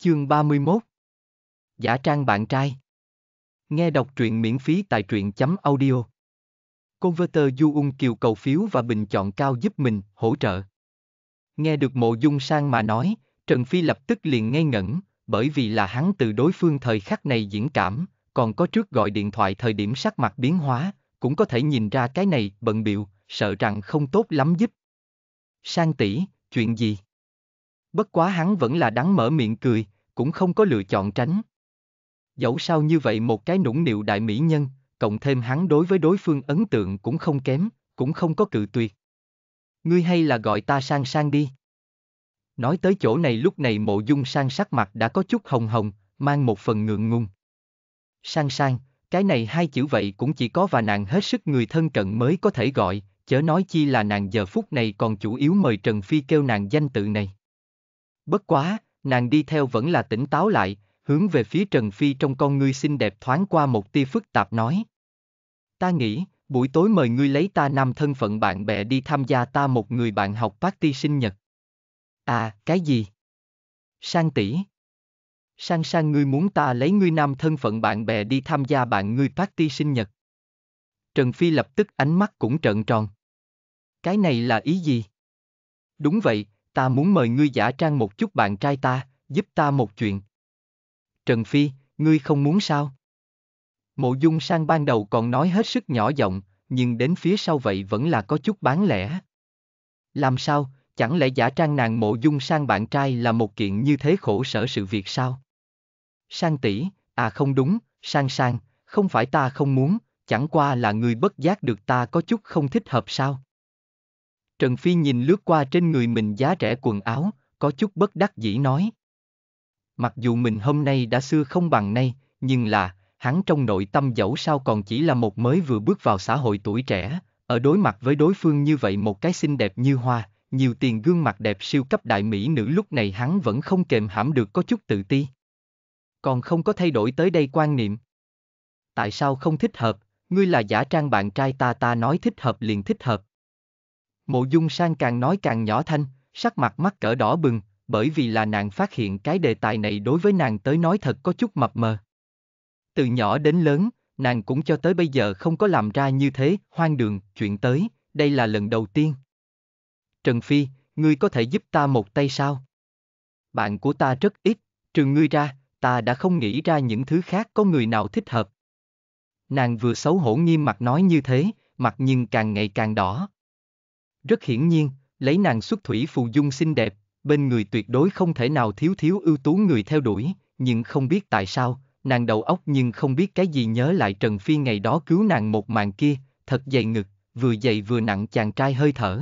Chương 31 Giả trang bạn trai Nghe đọc truyện miễn phí tại truyện chấm audio Converter Du Ung Kiều cầu phiếu và bình chọn cao giúp mình, hỗ trợ. Nghe được mộ dung sang mà nói, Trần Phi lập tức liền ngây ngẩn, bởi vì là hắn từ đối phương thời khắc này diễn cảm, còn có trước gọi điện thoại thời điểm sắc mặt biến hóa, cũng có thể nhìn ra cái này bận biệu, sợ rằng không tốt lắm giúp. Sang tỷ, chuyện gì? Bất quá hắn vẫn là đắng mở miệng cười, cũng không có lựa chọn tránh. Dẫu sao như vậy một cái nũng nịu đại mỹ nhân, cộng thêm hắn đối với đối phương ấn tượng cũng không kém, cũng không có cự tuyệt. Ngươi hay là gọi ta sang sang đi. Nói tới chỗ này lúc này mộ dung sang sắc mặt đã có chút hồng hồng, mang một phần ngượng ngùng. Sang sang, cái này hai chữ vậy cũng chỉ có và nàng hết sức người thân cận mới có thể gọi, chớ nói chi là nàng giờ phút này còn chủ yếu mời Trần Phi kêu nàng danh tự này. Bất quá, nàng đi theo vẫn là tỉnh táo lại, hướng về phía Trần Phi trong con ngươi xinh đẹp thoáng qua một tia phức tạp nói. Ta nghĩ, buổi tối mời ngươi lấy ta nam thân phận bạn bè đi tham gia ta một người bạn học party sinh nhật. À, cái gì? Sang tỷ. Sang sang ngươi muốn ta lấy ngươi nam thân phận bạn bè đi tham gia bạn ngươi party sinh nhật. Trần Phi lập tức ánh mắt cũng trợn tròn. Cái này là ý gì? Đúng vậy, ta muốn mời ngươi giả trang một chút bạn trai ta, giúp ta một chuyện. Trần Phi, ngươi không muốn sao? Mộ Dung sang ban đầu còn nói hết sức nhỏ giọng, nhưng đến phía sau vậy vẫn là có chút bán lẻ. Làm sao, chẳng lẽ giả trang nàng mộ dung sang bạn trai là một kiện như thế khổ sở sự việc sao? Sang tỷ, à không đúng, sang sang, không phải ta không muốn, chẳng qua là người bất giác được ta có chút không thích hợp sao? Trần Phi nhìn lướt qua trên người mình giá rẻ quần áo, có chút bất đắc dĩ nói. Mặc dù mình hôm nay đã xưa không bằng nay, nhưng là, hắn trong nội tâm dẫu sao còn chỉ là một mới vừa bước vào xã hội tuổi trẻ, ở đối mặt với đối phương như vậy một cái xinh đẹp như hoa, nhiều tiền gương mặt đẹp siêu cấp đại mỹ nữ lúc này hắn vẫn không kềm hãm được có chút tự ti. Còn không có thay đổi tới đây quan niệm. Tại sao không thích hợp, ngươi là giả trang bạn trai ta ta nói thích hợp liền thích hợp, Mộ dung sang càng nói càng nhỏ thanh, sắc mặt mắt cỡ đỏ bừng, bởi vì là nàng phát hiện cái đề tài này đối với nàng tới nói thật có chút mập mờ. Từ nhỏ đến lớn, nàng cũng cho tới bây giờ không có làm ra như thế, hoang đường, chuyện tới, đây là lần đầu tiên. Trần Phi, ngươi có thể giúp ta một tay sao? Bạn của ta rất ít, trừ ngươi ra, ta đã không nghĩ ra những thứ khác có người nào thích hợp. Nàng vừa xấu hổ nghiêm mặt nói như thế, mặt nhưng càng ngày càng đỏ. Rất hiển nhiên, lấy nàng xuất thủy phù dung xinh đẹp, bên người tuyệt đối không thể nào thiếu thiếu ưu tú người theo đuổi, nhưng không biết tại sao, nàng đầu óc nhưng không biết cái gì nhớ lại Trần Phi ngày đó cứu nàng một màn kia, thật dày ngực, vừa dày vừa nặng chàng trai hơi thở.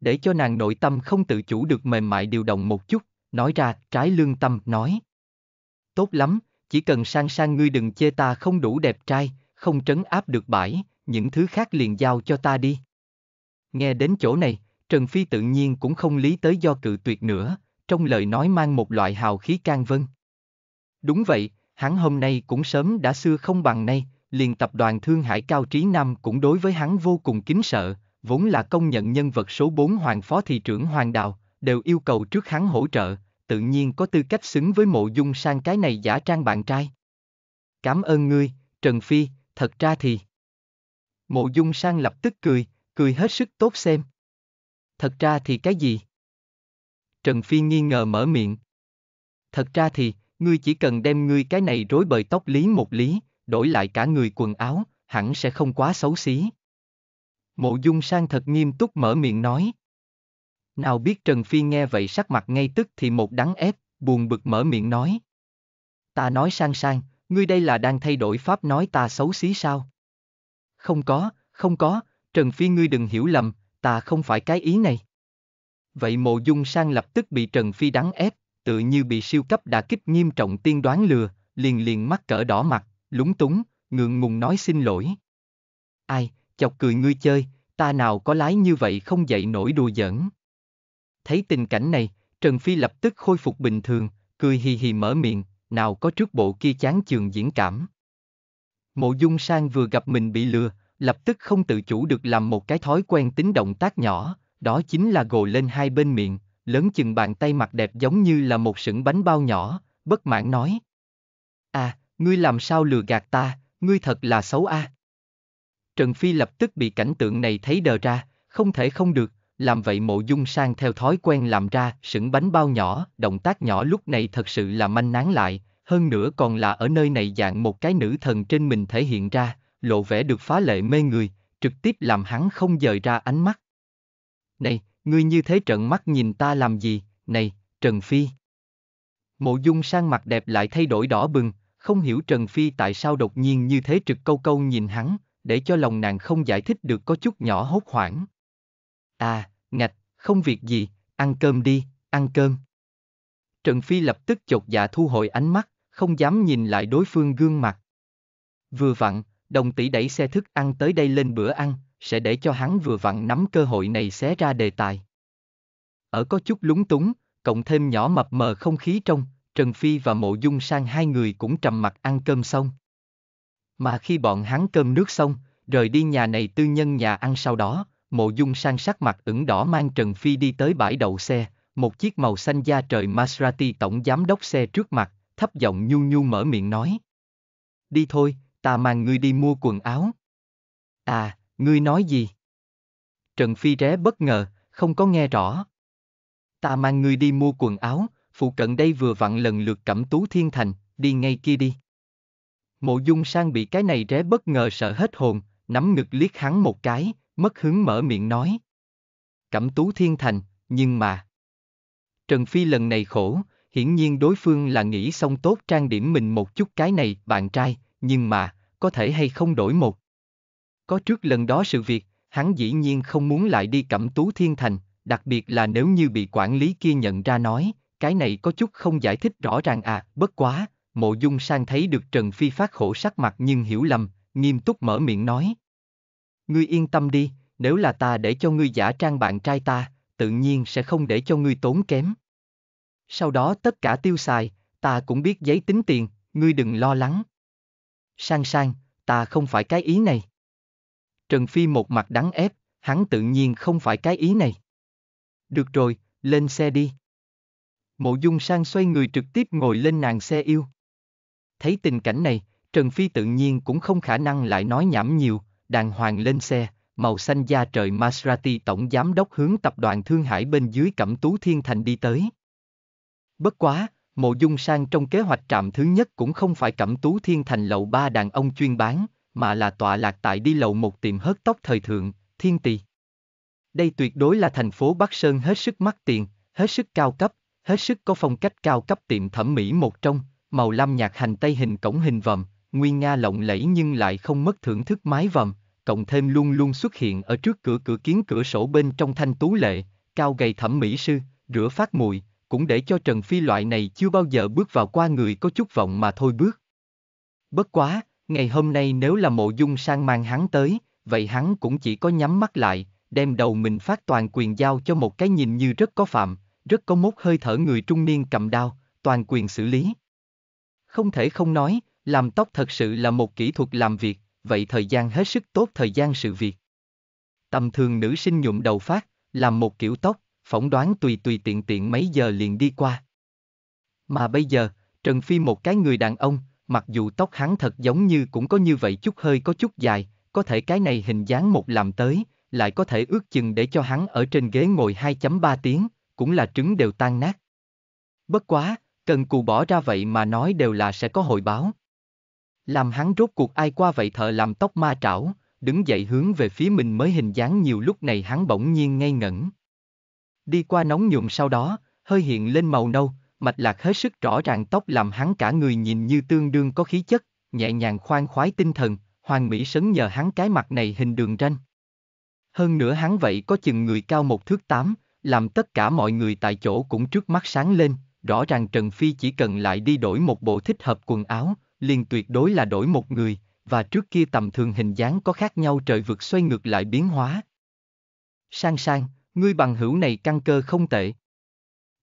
Để cho nàng nội tâm không tự chủ được mềm mại điều động một chút, nói ra, trái lương tâm, nói. Tốt lắm, chỉ cần sang sang ngươi đừng chê ta không đủ đẹp trai, không trấn áp được bãi, những thứ khác liền giao cho ta đi. Nghe đến chỗ này, Trần Phi tự nhiên cũng không lý tới do cự tuyệt nữa, trong lời nói mang một loại hào khí can vân. Đúng vậy, hắn hôm nay cũng sớm đã xưa không bằng nay, liền tập đoàn Thương Hải Cao Trí Nam cũng đối với hắn vô cùng kính sợ, vốn là công nhận nhân vật số 4 Hoàng Phó Thị trưởng Hoàng Đào, đều yêu cầu trước hắn hỗ trợ, tự nhiên có tư cách xứng với mộ dung sang cái này giả trang bạn trai. Cảm ơn ngươi, Trần Phi, thật ra thì... Mộ dung sang lập tức cười, Cười hết sức tốt xem. Thật ra thì cái gì? Trần Phi nghi ngờ mở miệng. Thật ra thì, ngươi chỉ cần đem ngươi cái này rối bời tóc lý một lý, đổi lại cả người quần áo, hẳn sẽ không quá xấu xí. Mộ Dung Sang thật nghiêm túc mở miệng nói. Nào biết Trần Phi nghe vậy sắc mặt ngay tức thì một đắng ép, buồn bực mở miệng nói. Ta nói sang sang, ngươi đây là đang thay đổi pháp nói ta xấu xí sao? Không có, không có, Trần Phi ngươi đừng hiểu lầm, ta không phải cái ý này. Vậy mộ dung sang lập tức bị Trần Phi đắng ép, tự như bị siêu cấp đã kích nghiêm trọng tiên đoán lừa, liền liền mắt cỡ đỏ mặt, lúng túng, ngượng ngùng nói xin lỗi. Ai, chọc cười ngươi chơi, ta nào có lái như vậy không dậy nổi đùa giỡn. Thấy tình cảnh này, Trần Phi lập tức khôi phục bình thường, cười hì hì mở miệng, nào có trước bộ kia chán trường diễn cảm. Mộ dung sang vừa gặp mình bị lừa, lập tức không tự chủ được làm một cái thói quen tính động tác nhỏ, đó chính là gồ lên hai bên miệng, lớn chừng bàn tay mặt đẹp giống như là một sửng bánh bao nhỏ, bất mãn nói. À, ngươi làm sao lừa gạt ta, ngươi thật là xấu a. À? Trần Phi lập tức bị cảnh tượng này thấy đờ ra, không thể không được, làm vậy mộ dung sang theo thói quen làm ra sửng bánh bao nhỏ, động tác nhỏ lúc này thật sự là manh nán lại, hơn nữa còn là ở nơi này dạng một cái nữ thần trên mình thể hiện ra, lộ vẻ được phá lệ mê người, trực tiếp làm hắn không dời ra ánh mắt. Này, ngươi như thế trận mắt nhìn ta làm gì, này, Trần Phi. Mộ dung sang mặt đẹp lại thay đổi đỏ bừng, không hiểu Trần Phi tại sao đột nhiên như thế trực câu câu nhìn hắn, để cho lòng nàng không giải thích được có chút nhỏ hốt hoảng. À, ngạch, không việc gì, ăn cơm đi, ăn cơm. Trần Phi lập tức chột dạ thu hồi ánh mắt, không dám nhìn lại đối phương gương mặt. Vừa vặn, đồng tỷ đẩy xe thức ăn tới đây lên bữa ăn, sẽ để cho hắn vừa vặn nắm cơ hội này xé ra đề tài. Ở có chút lúng túng, cộng thêm nhỏ mập mờ không khí trong, Trần Phi và Mộ Dung sang hai người cũng trầm mặt ăn cơm xong. Mà khi bọn hắn cơm nước xong, rời đi nhà này tư nhân nhà ăn sau đó, Mộ Dung sang sắc mặt ửng đỏ mang Trần Phi đi tới bãi đậu xe, một chiếc màu xanh da trời Maserati tổng giám đốc xe trước mặt, thấp giọng nhu nhu mở miệng nói. Đi thôi, ta mang ngươi đi mua quần áo. À, ngươi nói gì? Trần Phi ré bất ngờ, không có nghe rõ. Ta mang ngươi đi mua quần áo, phụ cận đây vừa vặn lần lượt cẩm tú thiên thành, đi ngay kia đi. Mộ dung sang bị cái này ré bất ngờ sợ hết hồn, nắm ngực liếc hắn một cái, mất hứng mở miệng nói. Cẩm tú thiên thành, nhưng mà... Trần Phi lần này khổ, hiển nhiên đối phương là nghĩ xong tốt trang điểm mình một chút cái này, bạn trai, nhưng mà, có thể hay không đổi một. Có trước lần đó sự việc, hắn dĩ nhiên không muốn lại đi cẩm tú thiên thành, đặc biệt là nếu như bị quản lý kia nhận ra nói, cái này có chút không giải thích rõ ràng à, bất quá, mộ dung sang thấy được Trần Phi phát khổ sắc mặt nhưng hiểu lầm, nghiêm túc mở miệng nói. Ngươi yên tâm đi, nếu là ta để cho ngươi giả trang bạn trai ta, tự nhiên sẽ không để cho ngươi tốn kém. Sau đó tất cả tiêu xài, ta cũng biết giấy tính tiền, ngươi đừng lo lắng sang sang, ta không phải cái ý này. Trần Phi một mặt đắng ép, hắn tự nhiên không phải cái ý này. Được rồi, lên xe đi. Mộ Dung Sang xoay người trực tiếp ngồi lên nàng xe yêu. Thấy tình cảnh này, Trần Phi tự nhiên cũng không khả năng lại nói nhảm nhiều, đàng hoàng lên xe, màu xanh da trời Maserati tổng giám đốc hướng tập đoàn Thương Hải bên dưới Cẩm Tú Thiên Thành đi tới. Bất quá, Mộ Dung Sang trong kế hoạch trạm thứ nhất cũng không phải cẩm tú thiên thành lậu ba đàn ông chuyên bán, mà là tọa lạc tại đi lậu một tiệm hớt tóc thời thượng, thiên tỳ. Đây tuyệt đối là thành phố Bắc Sơn hết sức mắc tiền, hết sức cao cấp, hết sức có phong cách cao cấp tiệm thẩm mỹ một trong, màu lam nhạt hành tây hình cổng hình vòm, nguyên nga lộng lẫy nhưng lại không mất thưởng thức mái vòm, cộng thêm luôn luôn xuất hiện ở trước cửa cửa kiến cửa sổ bên trong thanh tú lệ, cao gầy thẩm mỹ sư, rửa phát mùi, cũng để cho Trần Phi loại này chưa bao giờ bước vào qua người có chút vọng mà thôi bước. Bất quá, ngày hôm nay nếu là mộ dung sang mang hắn tới, vậy hắn cũng chỉ có nhắm mắt lại, đem đầu mình phát toàn quyền giao cho một cái nhìn như rất có phạm, rất có mốt hơi thở người trung niên cầm đao, toàn quyền xử lý. Không thể không nói, làm tóc thật sự là một kỹ thuật làm việc, vậy thời gian hết sức tốt thời gian sự việc. Tầm thường nữ sinh nhuộm đầu phát, làm một kiểu tóc, phỏng đoán tùy tùy tiện tiện mấy giờ liền đi qua. Mà bây giờ, Trần Phi một cái người đàn ông, mặc dù tóc hắn thật giống như cũng có như vậy chút hơi có chút dài, có thể cái này hình dáng một làm tới, lại có thể ước chừng để cho hắn ở trên ghế ngồi 2.3 tiếng, cũng là trứng đều tan nát. Bất quá, cần cù bỏ ra vậy mà nói đều là sẽ có hồi báo. Làm hắn rốt cuộc ai qua vậy thợ làm tóc ma trảo, đứng dậy hướng về phía mình mới hình dáng nhiều lúc này hắn bỗng nhiên ngây ngẩn. Đi qua nóng nhuộm sau đó, hơi hiện lên màu nâu, mạch lạc hết sức rõ ràng tóc làm hắn cả người nhìn như tương đương có khí chất, nhẹ nhàng khoan khoái tinh thần, hoàng mỹ sấn nhờ hắn cái mặt này hình đường ranh. Hơn nữa hắn vậy có chừng người cao một thước tám, làm tất cả mọi người tại chỗ cũng trước mắt sáng lên, rõ ràng Trần Phi chỉ cần lại đi đổi một bộ thích hợp quần áo, liền tuyệt đối là đổi một người, và trước kia tầm thường hình dáng có khác nhau trời vực xoay ngược lại biến hóa. Sang sang, Ngươi bằng hữu này căn cơ không tệ.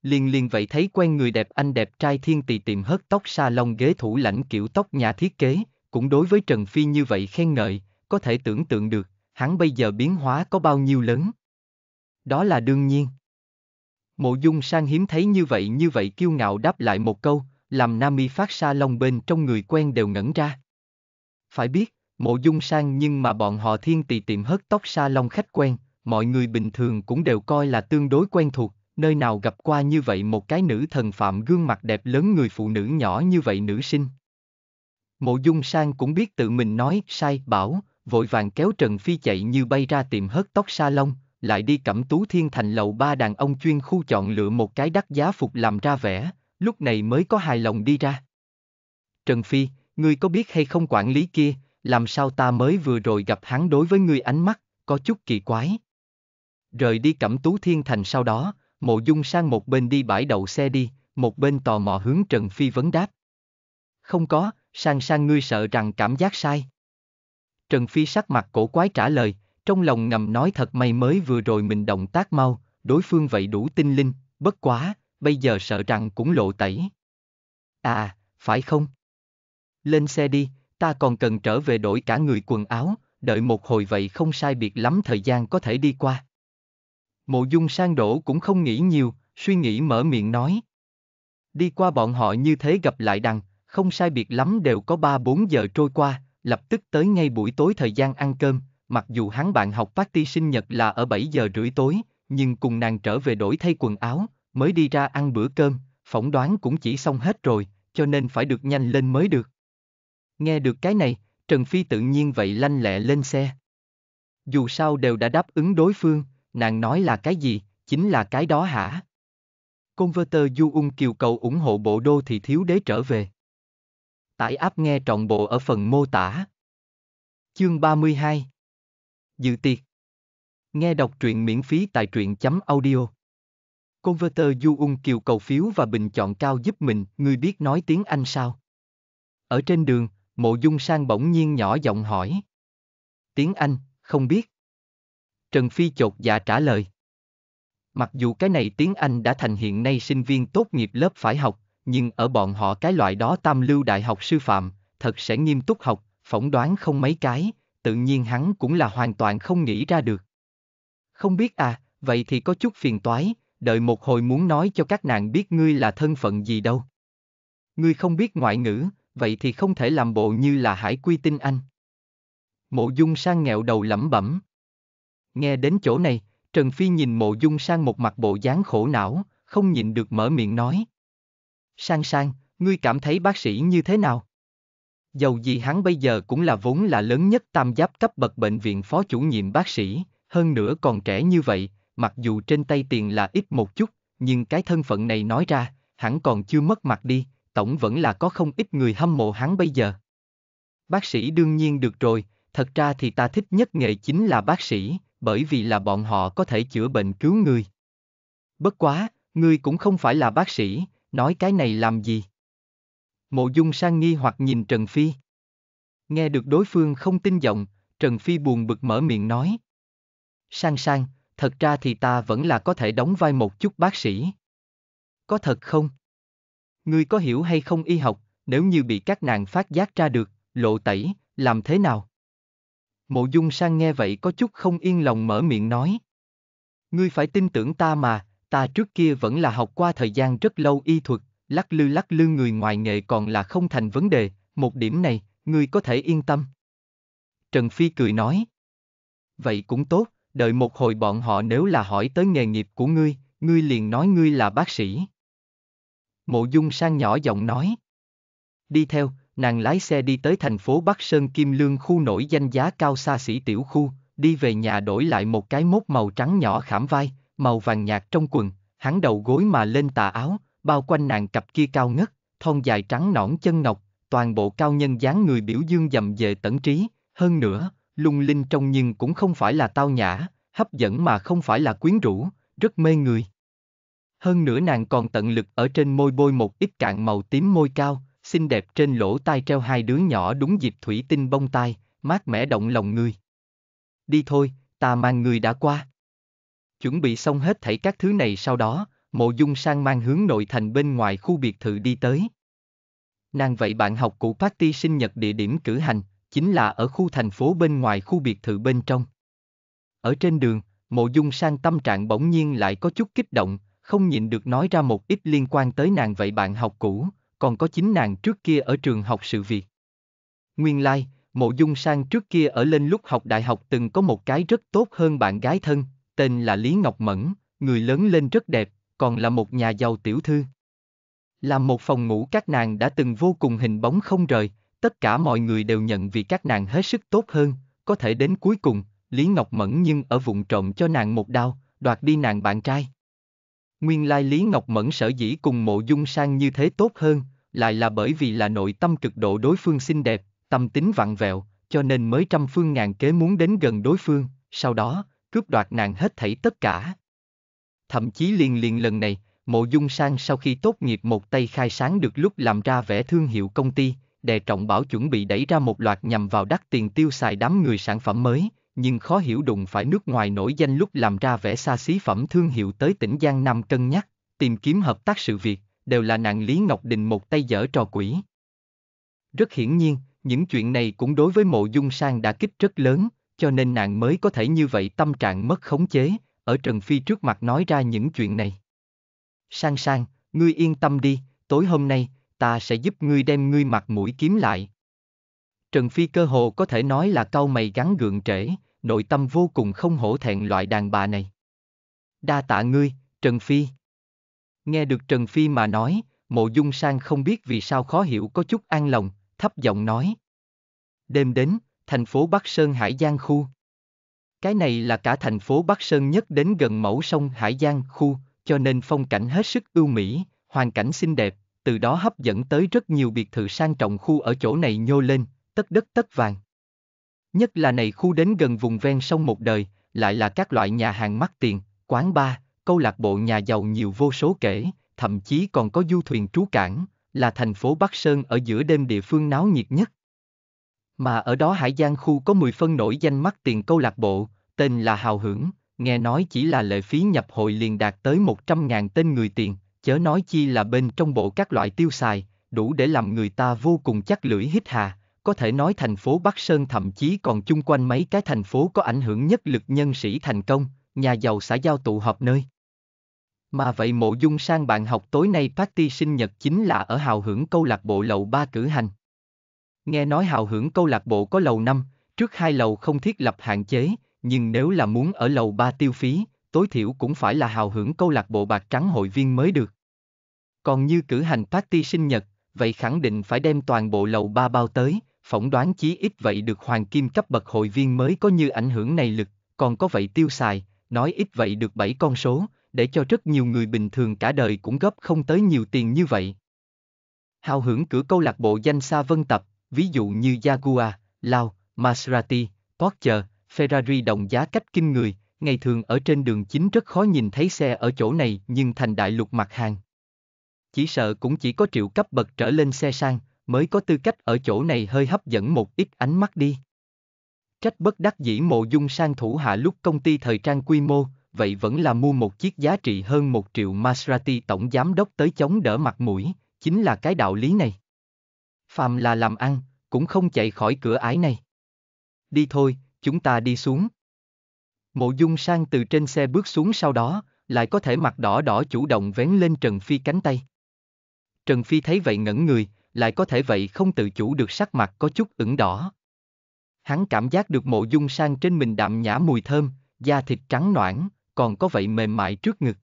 Liền liền vậy thấy quen người đẹp anh đẹp trai thiên tỳ tìm hớt tóc sa lông ghế thủ lãnh kiểu tóc nhà thiết kế, cũng đối với Trần Phi như vậy khen ngợi, có thể tưởng tượng được, hắn bây giờ biến hóa có bao nhiêu lớn. Đó là đương nhiên. Mộ dung sang hiếm thấy như vậy như vậy kiêu ngạo đáp lại một câu, làm Nami phát sa lông bên trong người quen đều ngẩn ra. Phải biết, mộ dung sang nhưng mà bọn họ thiên tỳ tìm hớt tóc sa lông khách quen, mọi người bình thường cũng đều coi là tương đối quen thuộc, nơi nào gặp qua như vậy một cái nữ thần phạm gương mặt đẹp lớn người phụ nữ nhỏ như vậy nữ sinh. Mộ dung sang cũng biết tự mình nói, sai, bảo, vội vàng kéo Trần Phi chạy như bay ra tìm hớt tóc salon, lại đi cẩm tú thiên thành lầu ba đàn ông chuyên khu chọn lựa một cái đắt giá phục làm ra vẻ, lúc này mới có hài lòng đi ra. Trần Phi, ngươi có biết hay không quản lý kia, làm sao ta mới vừa rồi gặp hắn đối với ngươi ánh mắt, có chút kỳ quái. Rời đi Cẩm Tú Thiên Thành sau đó, Mộ Dung sang một bên đi bãi đậu xe đi, một bên tò mò hướng Trần Phi vấn đáp. Không có, sang sang ngươi sợ rằng cảm giác sai. Trần Phi sắc mặt cổ quái trả lời, trong lòng ngầm nói thật may mới vừa rồi mình động tác mau, đối phương vậy đủ tinh linh, bất quá, bây giờ sợ rằng cũng lộ tẩy. À, phải không? Lên xe đi, ta còn cần trở về đổi cả người quần áo, đợi một hồi vậy không sai biệt lắm thời gian có thể đi qua. Mộ dung sang đổ cũng không nghĩ nhiều, suy nghĩ mở miệng nói. Đi qua bọn họ như thế gặp lại đằng, không sai biệt lắm đều có 3-4 giờ trôi qua, lập tức tới ngay buổi tối thời gian ăn cơm, mặc dù hắn bạn học party sinh nhật là ở 7 giờ rưỡi tối, nhưng cùng nàng trở về đổi thay quần áo, mới đi ra ăn bữa cơm, phỏng đoán cũng chỉ xong hết rồi, cho nên phải được nhanh lên mới được. Nghe được cái này, Trần Phi tự nhiên vậy lanh lẹ lên xe. Dù sao đều đã đáp ứng đối phương, nàng nói là cái gì, chính là cái đó hả? Converter Du Ung Kiều cầu ủng hộ bộ đô thị thiếu đế trở về. Tải áp nghe trọn bộ ở phần mô tả. Chương 32 Dự tiệc Nghe đọc truyện miễn phí tại truyện chấm audio. Converter Du Ung Kiều cầu phiếu và bình chọn cao giúp mình, Người biết nói tiếng Anh sao? Ở trên đường, mộ dung sang bỗng nhiên nhỏ giọng hỏi. Tiếng Anh, không biết. Trần Phi chột dạ trả lời. Mặc dù cái này tiếng Anh đã thành hiện nay sinh viên tốt nghiệp lớp phải học, nhưng ở bọn họ cái loại đó tam lưu đại học sư phạm, thật sẽ nghiêm túc học, phỏng đoán không mấy cái, tự nhiên hắn cũng là hoàn toàn không nghĩ ra được. Không biết à, vậy thì có chút phiền toái, đợi một hồi muốn nói cho các nàng biết ngươi là thân phận gì đâu. Ngươi không biết ngoại ngữ, vậy thì không thể làm bộ như là hải quy tinh anh. Mộ dung sang nghẹo đầu lẩm bẩm. Nghe đến chỗ này, Trần Phi nhìn mộ dung sang một mặt bộ dáng khổ não, không nhịn được mở miệng nói. Sang sang, ngươi cảm thấy bác sĩ như thế nào? Dầu gì hắn bây giờ cũng là vốn là lớn nhất tam giáp cấp bậc bệnh viện phó chủ nhiệm bác sĩ, hơn nữa còn trẻ như vậy, mặc dù trên tay tiền là ít một chút, nhưng cái thân phận này nói ra, hắn còn chưa mất mặt đi, tổng vẫn là có không ít người hâm mộ hắn bây giờ. Bác sĩ đương nhiên được rồi, thật ra thì ta thích nhất nghề chính là bác sĩ, bởi vì là bọn họ có thể chữa bệnh cứu người. Bất quá, ngươi cũng không phải là bác sĩ, nói cái này làm gì? Mộ Dung sang nghi hoặc nhìn Trần Phi. Nghe được đối phương không tin giọng, Trần Phi buồn bực mở miệng nói. Sang sang, thật ra thì ta vẫn là có thể đóng vai một chút bác sĩ. Có thật không? Ngươi có hiểu hay không y học, nếu như bị các nàng phát giác ra được, lộ tẩy, làm thế nào? Mộ Dung Sang nghe vậy có chút không yên lòng mở miệng nói. Ngươi phải tin tưởng ta mà, ta trước kia vẫn là học qua thời gian rất lâu y thuật, lắc lư lắc lư người ngoài nghệ còn là không thành vấn đề, một điểm này, ngươi có thể yên tâm. Trần Phi cười nói. Vậy cũng tốt, đợi một hồi bọn họ nếu là hỏi tới nghề nghiệp của ngươi, ngươi liền nói ngươi là bác sĩ. Mộ Dung Sang nhỏ giọng nói. Đi theo, nàng lái xe đi tới thành phố Bắc Sơn Kim Lương khu nổi danh giá cao xa xỉ tiểu khu, đi về nhà đổi lại một cái mốt màu trắng nhỏ khảm vai, màu vàng nhạt trong quần, hắn đầu gối mà lên tà áo, bao quanh nàng cặp kia cao ngất, thon dài trắng nõn chân ngọc, toàn bộ cao nhân dáng người biểu dương dầm về tẩn trí, hơn nữa, lung linh trông nhưng cũng không phải là tao nhã, hấp dẫn mà không phải là quyến rũ, rất mê người. Hơn nữa nàng còn tận lực ở trên môi bôi một ít cạn màu tím môi cao, xinh đẹp trên lỗ tai treo hai đứa nhỏ đúng dịp thủy tinh bông tai, mát mẻ động lòng người. Đi thôi, ta mang người đã qua. Chuẩn bị xong hết thảy các thứ này sau đó, mộ dung sang mang hướng nội thành bên ngoài khu biệt thự đi tới. Nàng vậy bạn học của party sinh nhật địa điểm cử hành, chính là ở khu thành phố bên ngoài khu biệt thự bên trong. Ở trên đường, mộ dung sang tâm trạng bỗng nhiên lại có chút kích động, không nhịn được nói ra một ít liên quan tới nàng vậy bạn học cũ, còn có chính nàng trước kia ở trường học sự việc. Nguyên lai, like, mộ dung sang trước kia ở lên lúc học đại học từng có một cái rất tốt hơn bạn gái thân, tên là Lý Ngọc Mẫn, người lớn lên rất đẹp, còn là một nhà giàu tiểu thư. Làm một phòng ngủ các nàng đã từng vô cùng hình bóng không rời, tất cả mọi người đều nhận vì các nàng hết sức tốt hơn, có thể đến cuối cùng, Lý Ngọc Mẫn nhưng ở vùng trộm cho nàng một đao, đoạt đi nàng bạn trai. Nguyên lai Lý Ngọc Mẫn sở dĩ cùng mộ dung sang như thế tốt hơn, lại là bởi vì là nội tâm cực độ đối phương xinh đẹp, tâm tính vặn vẹo, cho nên mới trăm phương ngàn kế muốn đến gần đối phương, sau đó, cướp đoạt nàng hết thảy tất cả. Thậm chí liền liền lần này, mộ dung sang sau khi tốt nghiệp một tay khai sáng được lúc làm ra vẻ thương hiệu công ty, đề trọng bảo chuẩn bị đẩy ra một loạt nhằm vào đắt tiền tiêu xài đám người sản phẩm mới, nhưng khó hiểu đụng phải nước ngoài nổi danh lúc làm ra vẻ xa xí phẩm thương hiệu tới tỉnh Giang Nam cân nhắc, tìm kiếm hợp tác sự việc, đều là nàng Lý Ngọc Đình một tay dở trò quỷ. Rất hiển nhiên, những chuyện này cũng đối với mộ dung sang đã kích rất lớn, cho nên nàng mới có thể như vậy tâm trạng mất khống chế, ở Trần Phi trước mặt nói ra những chuyện này. Sang sang, ngươi yên tâm đi, tối hôm nay, ta sẽ giúp ngươi đem ngươi mặt mũi kiếm lại. Trần Phi cơ hồ có thể nói là cau mày gắn gượng trễ, nội tâm vô cùng không hổ thẹn loại đàn bà này. Đa tạ ngươi, Trần Phi. Nghe được Trần Phi mà nói, mộ dung sang không biết vì sao khó hiểu có chút an lòng, thấp giọng nói. Đêm đến, thành phố Bắc Sơn Hải Giang khu. Cái này là cả thành phố Bắc Sơn nhất đến gần mẫu sông Hải Giang khu, cho nên phong cảnh hết sức ưu mỹ, hoàn cảnh xinh đẹp, từ đó hấp dẫn tới rất nhiều biệt thự sang trọng khu ở chỗ này nhô lên, tất đất tất vàng. Nhất là này khu đến gần vùng ven sông một đời, lại là các loại nhà hàng mắc tiền, quán bar, câu lạc bộ nhà giàu nhiều vô số kể, thậm chí còn có du thuyền trú cảng, là thành phố Bắc Sơn ở giữa đêm địa phương náo nhiệt nhất. Mà ở đó Hải Giang khu có 10 phân nổi danh mắt tiền câu lạc bộ, tên là Hào Hưởng, nghe nói chỉ là lệ phí nhập hội liền đạt tới 100.000 tên người tiền, chớ nói chi là bên trong bộ các loại tiêu xài, đủ để làm người ta vô cùng chắc lưỡi hít hà, có thể nói thành phố Bắc Sơn thậm chí còn chung quanh mấy cái thành phố có ảnh hưởng nhất lực nhân sĩ thành công, nhà giàu xã giao tụ họp nơi. Mà vậy mộ dung sang bạn học tối nay party sinh nhật chính là ở hào hưởng câu lạc bộ lầu 3 cử hành. Nghe nói hào hưởng câu lạc bộ có lầu 5, trước hai lầu không thiết lập hạn chế, nhưng nếu là muốn ở lầu 3 tiêu phí, tối thiểu cũng phải là hào hưởng câu lạc bộ bạc trắng hội viên mới được. Còn như cử hành party sinh nhật, vậy khẳng định phải đem toàn bộ lầu 3 bao tới, phỏng đoán chí ít vậy được hoàng kim cấp bậc hội viên mới có như ảnh hưởng này lực, còn có vậy tiêu xài, nói ít vậy được 7 con số, để cho rất nhiều người bình thường cả đời cũng góp không tới nhiều tiền như vậy. Hào hưởng cửa câu lạc bộ danh xa vân tập, ví dụ như Jaguar, Lao, Maserati, Porsche, Ferrari đồng giá cách kinh người, ngày thường ở trên đường chính rất khó nhìn thấy xe ở chỗ này nhưng thành đại lục mặt hàng. Chỉ sợ cũng chỉ có triệu cấp bậc trở lên xe sang, mới có tư cách ở chỗ này hơi hấp dẫn một ít ánh mắt đi. Trách bất đắc dĩ mộ dung sang thủ hạ lúc công ty thời trang quy mô, vậy vẫn là mua một chiếc giá trị hơn một triệu Maserati tổng giám đốc tới chống đỡ mặt mũi, chính là cái đạo lý này. Phàm là làm ăn, cũng không chạy khỏi cửa ái này. Đi thôi, chúng ta đi xuống. Mộ Dung Sang từ trên xe bước xuống sau đó, lại có thể mặt đỏ đỏ chủ động vén lên Trần Phi cánh tay. Trần Phi thấy vậy ngẩn người, lại có thể vậy không tự chủ được sắc mặt có chút ửng đỏ. Hắn cảm giác được mộ dung sang trên mình đạm nhã mùi thơm, da thịt trắng noãn, còn có vậy mềm mại trước ngực.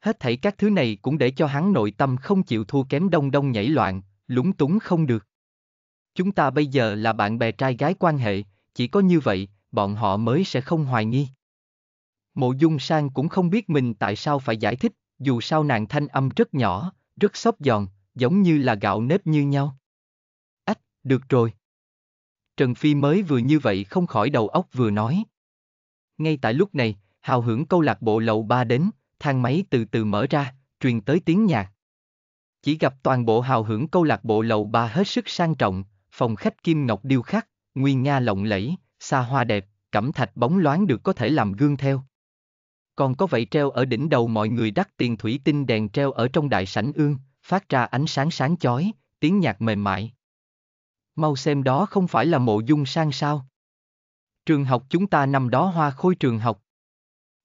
Hết thảy các thứ này cũng để cho hắn nội tâm không chịu thua kém đông đông nhảy loạn, lúng túng không được. Chúng ta bây giờ là bạn bè trai gái quan hệ, chỉ có như vậy, bọn họ mới sẽ không hoài nghi. Mộ Dung Sang cũng không biết mình tại sao phải giải thích, dù sao nàng thanh âm rất nhỏ, rất xốp giòn, giống như là gạo nếp như nhau. Ách, được rồi. Trần Phi mới vừa như vậy không khỏi đầu óc vừa nói. Ngay tại lúc này, hào hưởng câu lạc bộ lầu ba đến, thang máy từ từ mở ra, truyền tới tiếng nhạc. Chỉ gặp toàn bộ hào hưởng câu lạc bộ lầu ba hết sức sang trọng, phòng khách kim ngọc điêu khắc, nguy nga lộng lẫy, xa hoa đẹp, cẩm thạch bóng loáng được có thể làm gương theo. Còn có vậy treo ở đỉnh đầu mọi người đắt tiền thủy tinh đèn treo ở trong đại sảnh ương, phát ra ánh sáng sáng chói, tiếng nhạc mềm mại. Mau xem đó không phải là mộ dung sang sao. Trường học chúng ta năm đó hoa khôi trường học,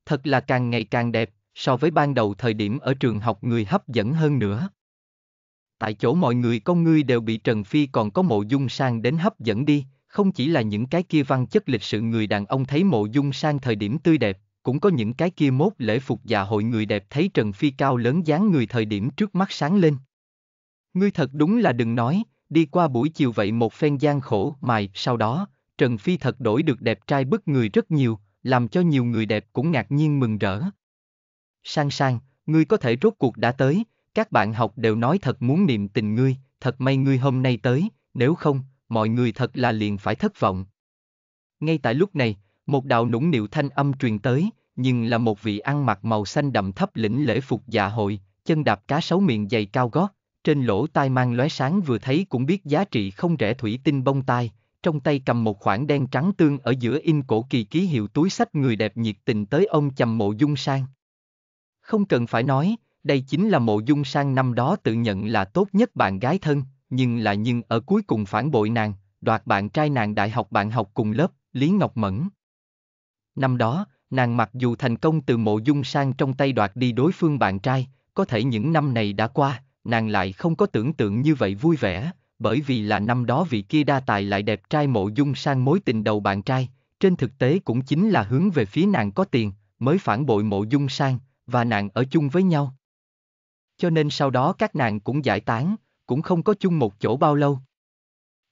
thật là càng ngày càng đẹp, so với ban đầu thời điểm ở trường học người hấp dẫn hơn nữa. Tại chỗ mọi người con ngươi đều bị Trần Phi còn có mộ dung sang đến hấp dẫn đi, không chỉ là những cái kia văn chất lịch sự người đàn ông thấy mộ dung sang thời điểm tươi đẹp, cũng có những cái kia mốt lễ phục già dạ hội người đẹp thấy Trần Phi cao lớn dáng người thời điểm trước mắt sáng lên. Ngươi thật đúng là đừng nói, đi qua buổi chiều vậy một phen gian khổ mài, sau đó, Trần Phi thật đổi được đẹp trai bức người rất nhiều, làm cho nhiều người đẹp cũng ngạc nhiên mừng rỡ. Sang sang, ngươi có thể rốt cuộc đã tới, các bạn học đều nói thật muốn niệm tình ngươi, thật may ngươi hôm nay tới, nếu không, mọi người thật là liền phải thất vọng. Ngay tại lúc này, một đạo nũng nịu thanh âm truyền tới, nhưng là một vị ăn mặc màu xanh đậm thấp lĩnh lễ phục dạ hội, chân đạp cá sấu miệng dày cao gót, trên lỗ tai mang lóe sáng vừa thấy cũng biết giá trị không rẻ thủy tinh bông tai, trong tay cầm một khoản đen trắng tương ở giữa in cổ kỳ ký hiệu túi sách người đẹp nhiệt tình tới ông chầm mộ dung sang. Không cần phải nói, đây chính là mộ dung sang năm đó tự nhận là tốt nhất bạn gái thân, nhưng là nhưng ở cuối cùng phản bội nàng, đoạt bạn trai nàng đại học bạn học cùng lớp, Lý Ngọc Mẫn. Năm đó, nàng mặc dù thành công từ mộ dung sang trong tay đoạt đi đối phương bạn trai, có thể những năm này đã qua, nàng lại không có tưởng tượng như vậy vui vẻ bởi vì là năm đó vị kia đa tài lại đẹp trai mộ dung sang mối tình đầu bạn trai, trên thực tế cũng chính là hướng về phía nàng có tiền, mới phản bội mộ dung sang, và nàng ở chung với nhau. Cho nên sau đó các nàng cũng giải tán, cũng không có chung một chỗ bao lâu.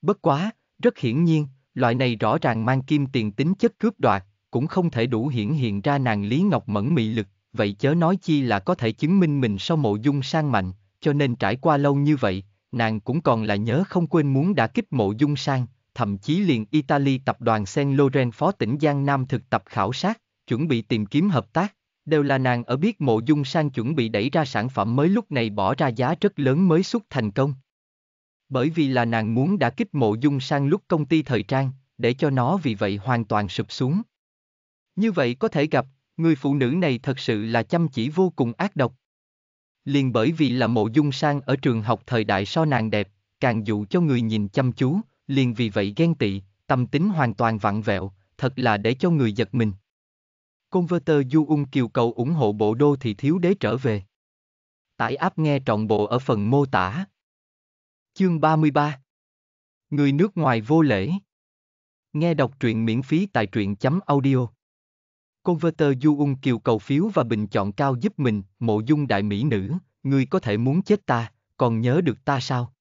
Bất quá, rất hiển nhiên, loại này rõ ràng mang kim tiền tính chất cướp đoạt, cũng không thể đủ hiển hiện ra nàng Lý Ngọc Mẫn mị lực, vậy chớ nói chi là có thể chứng minh mình sau mộ dung sang mạnh, cho nên trải qua lâu như vậy, nàng cũng còn là nhớ không quên muốn đã kích mộ dung sang, thậm chí liền Italy tập đoàn Saint Laurent phó tỉnh Giang Nam thực tập khảo sát, chuẩn bị tìm kiếm hợp tác, đều là nàng ở biết mộ dung sang chuẩn bị đẩy ra sản phẩm mới lúc này bỏ ra giá rất lớn mới xuất thành công. Bởi vì là nàng muốn đã kích mộ dung sang lúc công ty thời trang, để cho nó vì vậy hoàn toàn sụp xuống. Như vậy có thể gặp, người phụ nữ này thật sự là chăm chỉ vô cùng ác độc liền bởi vì là mộ dung sang ở trường học thời đại so nàng đẹp, càng dụ cho người nhìn chăm chú, liền vì vậy ghen tị, tâm tính hoàn toàn vặn vẹo, thật là để cho người giật mình. Converter Du Ung Kiều cầu ủng hộ bộ đô thị thiếu đế trở về. Tải áp nghe trọn bộ ở phần mô tả. Chương 33 Người nước ngoài vô lễ Nghe đọc truyện miễn phí tại truyện chấm audio Converter Ung Kiều cầu phiếu và bình chọn cao giúp mình, mộ dung đại mỹ nữ, ngươi có thể muốn chết ta, còn nhớ được ta sao?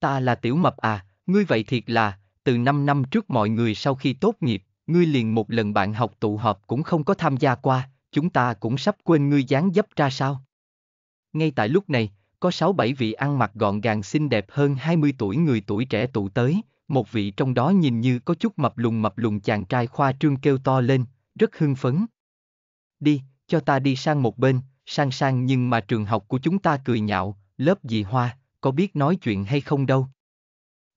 Ta là tiểu mập à, ngươi vậy thiệt là, từ 5 năm trước mọi người sau khi tốt nghiệp, ngươi liền một lần bạn học tụ họp cũng không có tham gia qua, chúng ta cũng sắp quên ngươi dáng dấp ra sao. Ngay tại lúc này, có 6-7 vị ăn mặc gọn gàng xinh đẹp hơn 20 tuổi người tuổi trẻ tụ tới, một vị trong đó nhìn như có chút mập lùng mập lùng chàng trai khoa trương kêu to lên, rất hưng phấn. Đi, cho ta đi sang một bên, sang sang nhưng mà trường học của chúng ta cười nhạo, lớp gì hoa, có biết nói chuyện hay không đâu.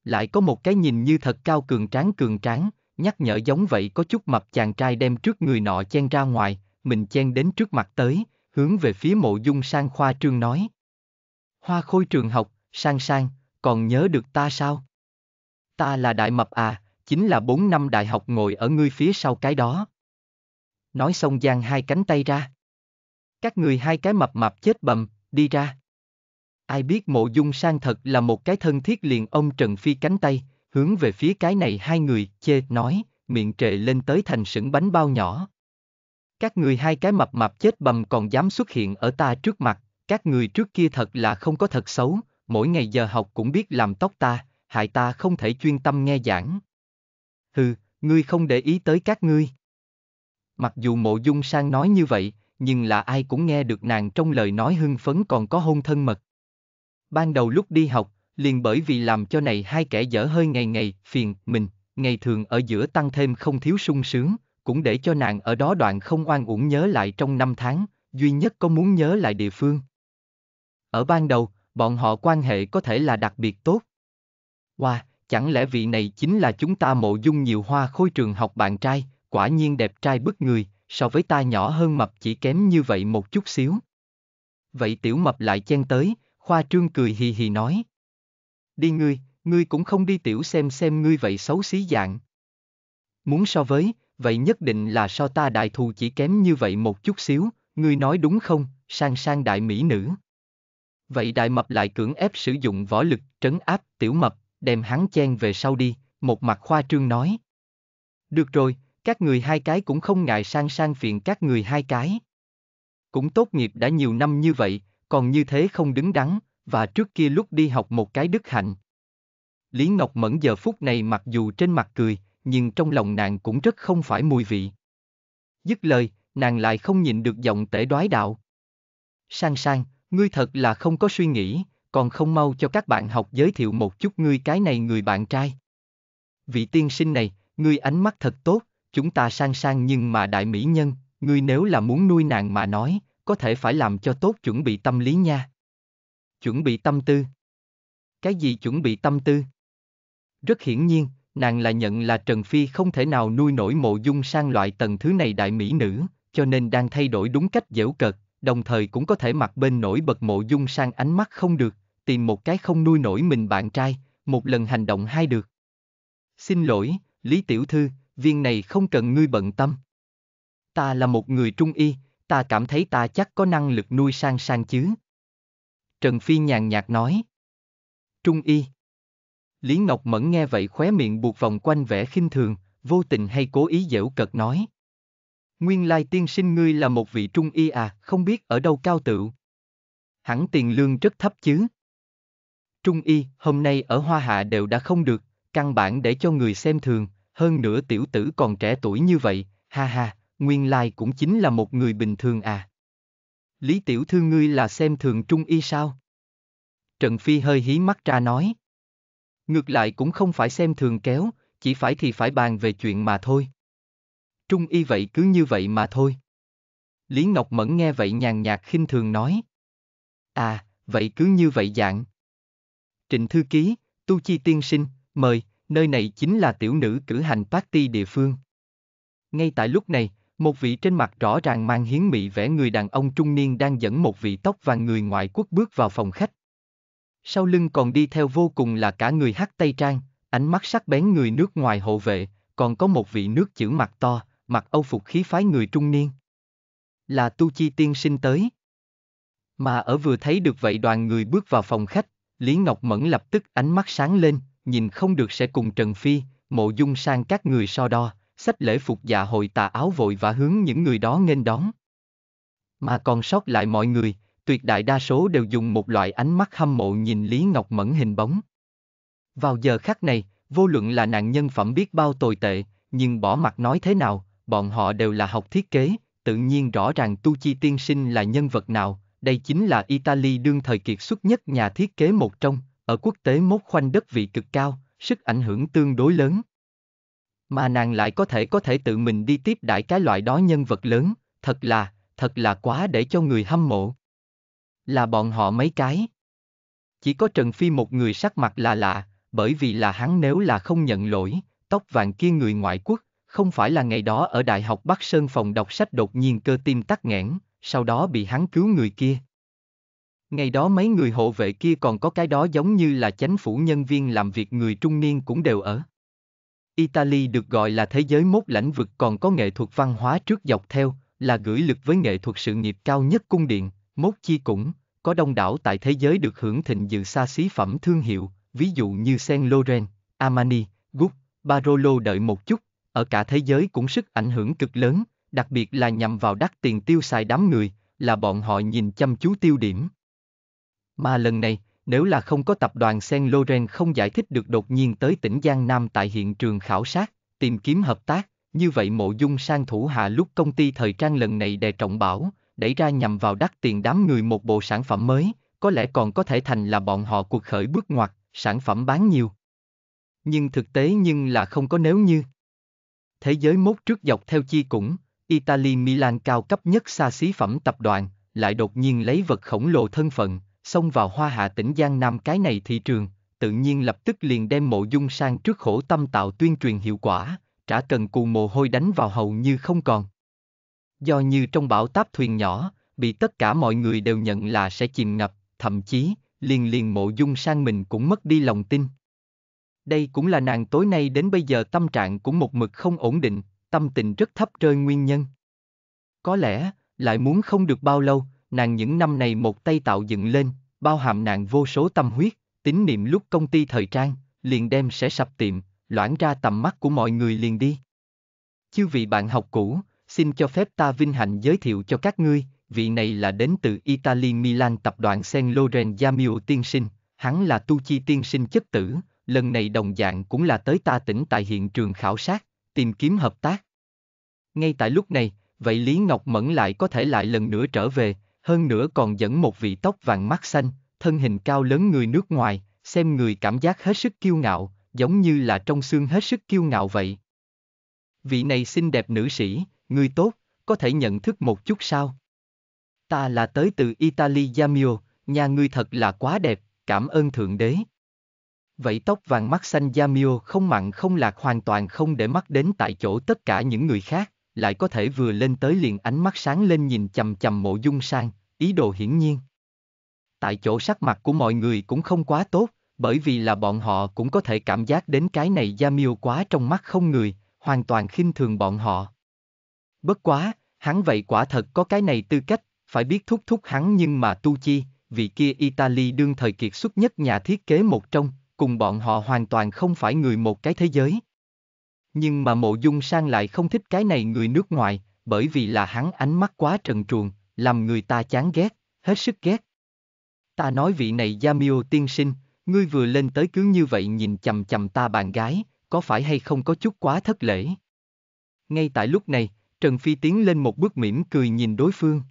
Lại có một cái nhìn như thật cao cường tráng cường tráng, nhắc nhở giống vậy có chút mập chàng trai đem trước người nọ chen ra ngoài, mình chen đến trước mặt tới, hướng về phía mộ dung sang khoa trương nói. Hoa khôi trường học, sang sang, còn nhớ được ta sao? Ta là đại mập à, chính là bốn năm đại học ngồi ở ngươi phía sau cái đó nói xong giang hai cánh tay ra. Các người hai cái mập mập chết bầm, đi ra. Ai biết mộ dung sang thật là một cái thân thiết liền ông Trần Phi cánh tay, hướng về phía cái này hai người, chê, nói, miệng trệ lên tới thành sững bánh bao nhỏ. Các người hai cái mập mập chết bầm còn dám xuất hiện ở ta trước mặt, các người trước kia thật là không có thật xấu, mỗi ngày giờ học cũng biết làm tóc ta, hại ta không thể chuyên tâm nghe giảng. Hừ, ngươi không để ý tới các ngươi. Mặc dù mộ dung sang nói như vậy, nhưng là ai cũng nghe được nàng trong lời nói hưng phấn còn có hôn thân mật. Ban đầu lúc đi học, liền bởi vì làm cho này hai kẻ dở hơi ngày ngày, phiền, mình, ngày thường ở giữa tăng thêm không thiếu sung sướng, cũng để cho nàng ở đó đoạn không oan uổng nhớ lại trong năm tháng, duy nhất có muốn nhớ lại địa phương. Ở ban đầu, bọn họ quan hệ có thể là đặc biệt tốt. Wow, chẳng lẽ vị này chính là chúng ta mộ dung nhiều hoa khôi trường học bạn trai, quả nhiên đẹp trai bức người, so với ta nhỏ hơn mập chỉ kém như vậy một chút xíu. Vậy tiểu mập lại chen tới, khoa trương cười hì hì nói. Đi ngươi, ngươi cũng không đi tiểu xem xem ngươi vậy xấu xí dạng. Muốn so với, vậy nhất định là so ta đại thù chỉ kém như vậy một chút xíu, ngươi nói đúng không, sang sang đại mỹ nữ. Vậy đại mập lại cưỡng ép sử dụng võ lực trấn áp tiểu mập, đem hắn chen về sau đi, một mặt khoa trương nói. Được rồi, các người hai cái cũng không ngại sang sang phiền các người hai cái. Cũng tốt nghiệp đã nhiều năm như vậy, còn như thế không đứng đắn, và trước kia lúc đi học một cái đức hạnh. Lý Ngọc Mẫn giờ phút này mặc dù trên mặt cười, nhưng trong lòng nàng cũng rất không phải mùi vị. Dứt lời, nàng lại không nhìn được giọng tể đoái đạo. Sang sang, ngươi thật là không có suy nghĩ, còn không mau cho các bạn học giới thiệu một chút ngươi cái này người bạn trai. Vị tiên sinh này, ngươi ánh mắt thật tốt, chúng ta sang sang nhưng mà đại mỹ nhân, ngươi nếu là muốn nuôi nàng mà nói, có thể phải làm cho tốt chuẩn bị tâm lý nha. Chuẩn bị tâm tư. Cái gì chuẩn bị tâm tư? Rất hiển nhiên, nàng là nhận là Trần Phi không thể nào nuôi nổi mộ dung sang loại tầng thứ này đại mỹ nữ, cho nên đang thay đổi đúng cách dễu cợt, đồng thời cũng có thể mặc bên nổi bật mộ dung sang ánh mắt không được, tìm một cái không nuôi nổi mình bạn trai, một lần hành động hay được. Xin lỗi, Lý Tiểu Thư, viên này không cần ngươi bận tâm. Ta là một người trung y, ta cảm thấy ta chắc có năng lực nuôi sang sang chứ. Trần Phi nhàn nhạt nói. Trung y. Lý Ngọc Mẫn nghe vậy khóe miệng buộc vòng quanh vẻ khinh thường, vô tình hay cố ý dễu cợt nói. Nguyên lai tiên sinh ngươi là một vị trung y à, không biết ở đâu cao tựu. Hẳn tiền lương rất thấp chứ. Trung y, hôm nay ở Hoa Hạ đều đã không được, căn bản để cho người xem thường, hơn nữa tiểu tử còn trẻ tuổi như vậy, ha ha, nguyên lai cũng chính là một người bình thường à. Lý tiểu thư ngươi là xem thường trung y sao? Trần Phi hơi hí mắt ra nói. Ngược lại cũng không phải xem thường kéo, chỉ phải thì phải bàn về chuyện mà thôi. Trung y vậy cứ như vậy mà thôi. Lý Ngọc Mẫn nghe vậy nhàn nhạt khinh thường nói. À, vậy cứ như vậy dạng. Trịnh Thư Ký, Tu Chi Tiên Sinh, mời, nơi này chính là tiểu nữ cử hành party địa phương. Ngay tại lúc này, một vị trên mặt rõ ràng mang hiến mị vẽ người đàn ông trung niên đang dẫn một vị tóc vàng người ngoại quốc bước vào phòng khách. Sau lưng còn đi theo vô cùng là cả người hắc tây trang, ánh mắt sắc bén người nước ngoài hộ vệ, còn có một vị nước chữ mặt to, mặc âu phục khí phái người trung niên. Là Tu Chi tiên sinh tới. Mà ở vừa thấy được vậy đoàn người bước vào phòng khách, Lý Ngọc Mẫn lập tức ánh mắt sáng lên, nhìn không được sẽ cùng Trần Phi, mộ dung sang các người so đo, sách lễ phục dạ hội tà áo vội và hướng những người đó nghênh đón. Mà còn sót lại mọi người, tuyệt đại đa số đều dùng một loại ánh mắt hâm mộ nhìn Lý Ngọc Mẫn hình bóng. Vào giờ khắc này, vô luận là nạn nhân phẩm biết bao tồi tệ, nhưng bỏ mặt nói thế nào, bọn họ đều là học thiết kế, tự nhiên rõ ràng Tu Chi Tiên Sinh là nhân vật nào, đây chính là Italy đương thời kiệt xuất nhất nhà thiết kế một trong, ở quốc tế mốt khoanh đất vị cực cao, sức ảnh hưởng tương đối lớn. Mà nàng lại có thể có thể tự mình đi tiếp đại cái loại đó nhân vật lớn, thật là, thật là quá để cho người hâm mộ. Là bọn họ mấy cái. Chỉ có Trần Phi một người sắc mặt là lạ, bởi vì là hắn nếu là không nhận lỗi, tóc vàng kia người ngoại quốc, không phải là ngày đó ở Đại học Bắc Sơn phòng đọc sách đột nhiên cơ tim tắc nghẽn, sau đó bị hắn cứu người kia, Ngày đó mấy người hộ vệ kia còn có cái đó giống như là chánh phủ nhân viên làm việc người trung niên cũng đều ở. Italy được gọi là thế giới mốt lãnh vực còn có nghệ thuật văn hóa trước dọc theo, là gửi lực với nghệ thuật sự nghiệp cao nhất cung điện, mốt chi cũng, có đông đảo tại thế giới được hưởng thịnh dự xa xí phẩm thương hiệu, ví dụ như Saint Laurent, Armani, Gucci, Barolo đợi một chút, ở cả thế giới cũng sức ảnh hưởng cực lớn, đặc biệt là nhằm vào đắt tiền tiêu xài đám người, là bọn họ nhìn chăm chú tiêu điểm. Mà lần này, nếu là không có tập đoàn Saint Laurent không giải thích được đột nhiên tới tỉnh Giang Nam tại hiện trường khảo sát, tìm kiếm hợp tác, như vậy mộ dung sang thủ hạ lúc công ty thời trang lần này đè trọng bảo, đẩy ra nhằm vào đắt tiền đám người một bộ sản phẩm mới, có lẽ còn có thể thành là bọn họ cuộc khởi bước ngoặt, sản phẩm bán nhiều. Nhưng thực tế nhưng là không có nếu như. Thế giới mốt trước dọc theo chi cũng, Italy Milan cao cấp nhất xa xí phẩm tập đoàn, lại đột nhiên lấy vật khổng lồ thân phận, xông vào Hoa Hạ tỉnh Giang Nam cái này thị trường, tự nhiên lập tức liền đem mộ dung sang trước khổ tâm tạo tuyên truyền hiệu quả, trả cần cù mồ hôi đánh vào hầu như không còn. Do như trong bão táp thuyền nhỏ, bị tất cả mọi người đều nhận là sẽ chìm ngập, thậm chí, liền liền mộ dung sang mình cũng mất đi lòng tin. Đây cũng là nàng tối nay đến bây giờ tâm trạng cũng một mực không ổn định, tâm tình rất thấp rơi nguyên nhân. Có lẽ, lại muốn không được bao lâu, nàng những năm này một tay tạo dựng lên, bao hàm nàng vô số tâm huyết, tín niệm lúc công ty thời trang, liền đem sẽ sập tiệm, loãng ra tầm mắt của mọi người liền đi. Chư vị bạn học cũ, xin cho phép ta vinh hạnh giới thiệu cho các ngươi, vị này là đến từ Italy Milan tập đoàn Saint Laurent Jamio tiên sinh, hắn là tu chi tiên sinh chất tử, lần này đồng dạng cũng là tới ta tỉnh tại hiện trường khảo sát, tìm kiếm hợp tác. Ngay tại lúc này, vậy Lý Ngọc Mẫn lại có thể lại lần nữa trở về, hơn nữa còn dẫn một vị tóc vàng mắt xanh, thân hình cao lớn người nước ngoài, xem người cảm giác hết sức kiêu ngạo, giống như là trong xương hết sức kiêu ngạo vậy. Vị này xinh đẹp nữ sĩ, người tốt, có thể nhận thức một chút sao? Ta là tới từ Italy Yamio, nhà ngươi thật là quá đẹp, cảm ơn Thượng Đế. Vậy tóc vàng mắt xanh Yamio không mặn không lạc hoàn toàn không để mắt đến tại chỗ tất cả những người khác lại có thể vừa lên tới liền ánh mắt sáng lên nhìn chầm chầm mộ dung sang, ý đồ hiển nhiên. Tại chỗ sắc mặt của mọi người cũng không quá tốt, bởi vì là bọn họ cũng có thể cảm giác đến cái này gia miêu quá trong mắt không người, hoàn toàn khinh thường bọn họ. Bất quá, hắn vậy quả thật có cái này tư cách, phải biết thúc thúc hắn nhưng mà tu chi, vị kia Italy đương thời kiệt xuất nhất nhà thiết kế một trong, cùng bọn họ hoàn toàn không phải người một cái thế giới. Nhưng mà mộ dung sang lại không thích cái này người nước ngoài, bởi vì là hắn ánh mắt quá trần truồng, làm người ta chán ghét, hết sức ghét. Ta nói vị này Yamio tiên sinh, ngươi vừa lên tới cứ như vậy nhìn chằm chằm ta bạn gái, có phải hay không có chút quá thất lễ? Ngay tại lúc này, Trần Phi tiến lên một bước mỉm cười nhìn đối phương.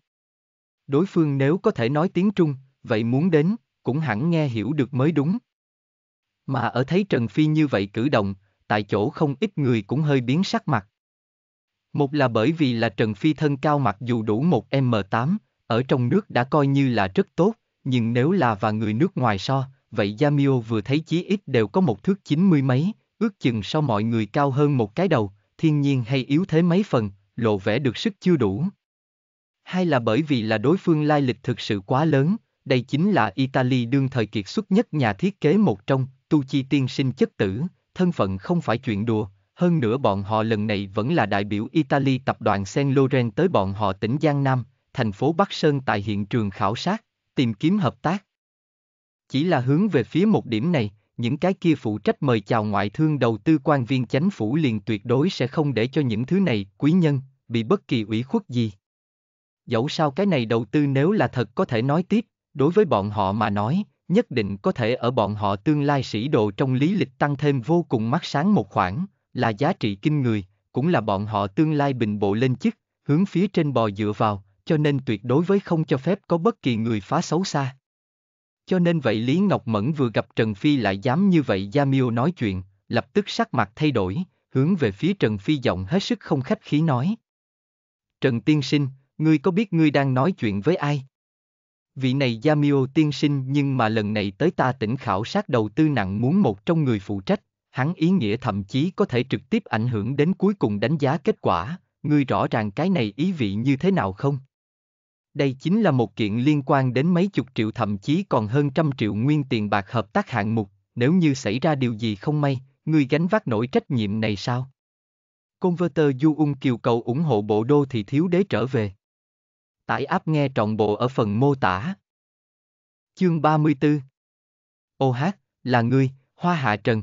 Đối phương nếu có thể nói tiếng Trung, vậy muốn đến, cũng hẳn nghe hiểu được mới đúng. Mà ở thấy Trần Phi như vậy cử động, tại chỗ không ít người cũng hơi biến sắc mặt. Một là bởi vì là Trần Phi thân cao mặc dù đủ một M8, ở trong nước đã coi như là rất tốt, nhưng nếu là và người nước ngoài so, vậy Yamio vừa thấy chí ít đều có một thước chín mươi mấy, ước chừng so mọi người cao hơn một cái đầu, thiên nhiên hay yếu thế mấy phần, lộ vẻ được sức chưa đủ. Hai là bởi vì là đối phương lai lịch thực sự quá lớn, đây chính là Italy đương thời kiệt xuất nhất nhà thiết kế một trong, Tu Chi tiên sinh chất tử, thân phận không phải chuyện đùa, hơn nữa bọn họ lần này vẫn là đại biểu Italy tập đoàn Saint Laurent tới bọn họ tỉnh Giang Nam, thành phố Bắc Sơn tại hiện trường khảo sát, tìm kiếm hợp tác. Chỉ là hướng về phía một điểm này, những cái kia phụ trách mời chào ngoại thương đầu tư quan viên chánh phủ liền tuyệt đối sẽ không để cho những thứ này, quý nhân, bị bất kỳ ủy khuất gì. Dẫu sao cái này đầu tư nếu là thật có thể nói tiếp, đối với bọn họ mà nói, nhất định có thể ở bọn họ tương lai sĩ đồ trong lý lịch tăng thêm vô cùng mắt sáng một khoản, là giá trị kinh người, cũng là bọn họ tương lai bình bộ lên chức, hướng phía trên bò dựa vào, cho nên tuyệt đối với không cho phép có bất kỳ người phá xấu xa. Cho nên vậy Lý Ngọc Mẫn vừa gặp Trần Phi lại dám như vậy Gia Miêu nói chuyện, lập tức sắc mặt thay đổi, hướng về phía Trần Phi giọng hết sức không khách khí nói. Trần Tiên Sinh, ngươi có biết ngươi đang nói chuyện với ai? vị này Yamio tiên sinh nhưng mà lần này tới ta tỉnh khảo sát đầu tư nặng muốn một trong người phụ trách, hắn ý nghĩa thậm chí có thể trực tiếp ảnh hưởng đến cuối cùng đánh giá kết quả, ngươi rõ ràng cái này ý vị như thế nào không? Đây chính là một kiện liên quan đến mấy chục triệu thậm chí còn hơn trăm triệu nguyên tiền bạc hợp tác hạng mục, nếu như xảy ra điều gì không may, ngươi gánh vác nổi trách nhiệm này sao? Converter Du Ung Kiều cầu ủng hộ bộ đô thì thiếu đế trở về. Tải app nghe trọn bộ ở phần mô tả. Chương 34 Ô hát, là ngươi, Hoa Hạ Trần.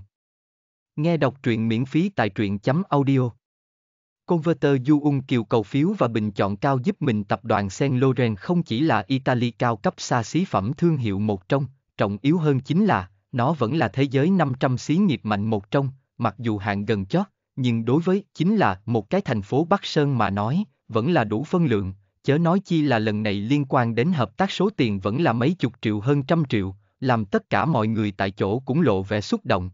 Nghe đọc truyện miễn phí tại truyện chấm audio. Converter Du Ung Kiều cầu phiếu và bình chọn cao giúp mình tập đoàn Sen Loren không chỉ là Italy cao cấp xa xí phẩm thương hiệu một trong, trọng yếu hơn chính là, nó vẫn là thế giới 500 xí nghiệp mạnh một trong, mặc dù hạng gần chót, nhưng đối với chính là một cái thành phố Bắc Sơn mà nói, vẫn là đủ phân lượng, chớ nói chi là lần này liên quan đến hợp tác số tiền vẫn là mấy chục triệu hơn trăm triệu, làm tất cả mọi người tại chỗ cũng lộ vẻ xúc động.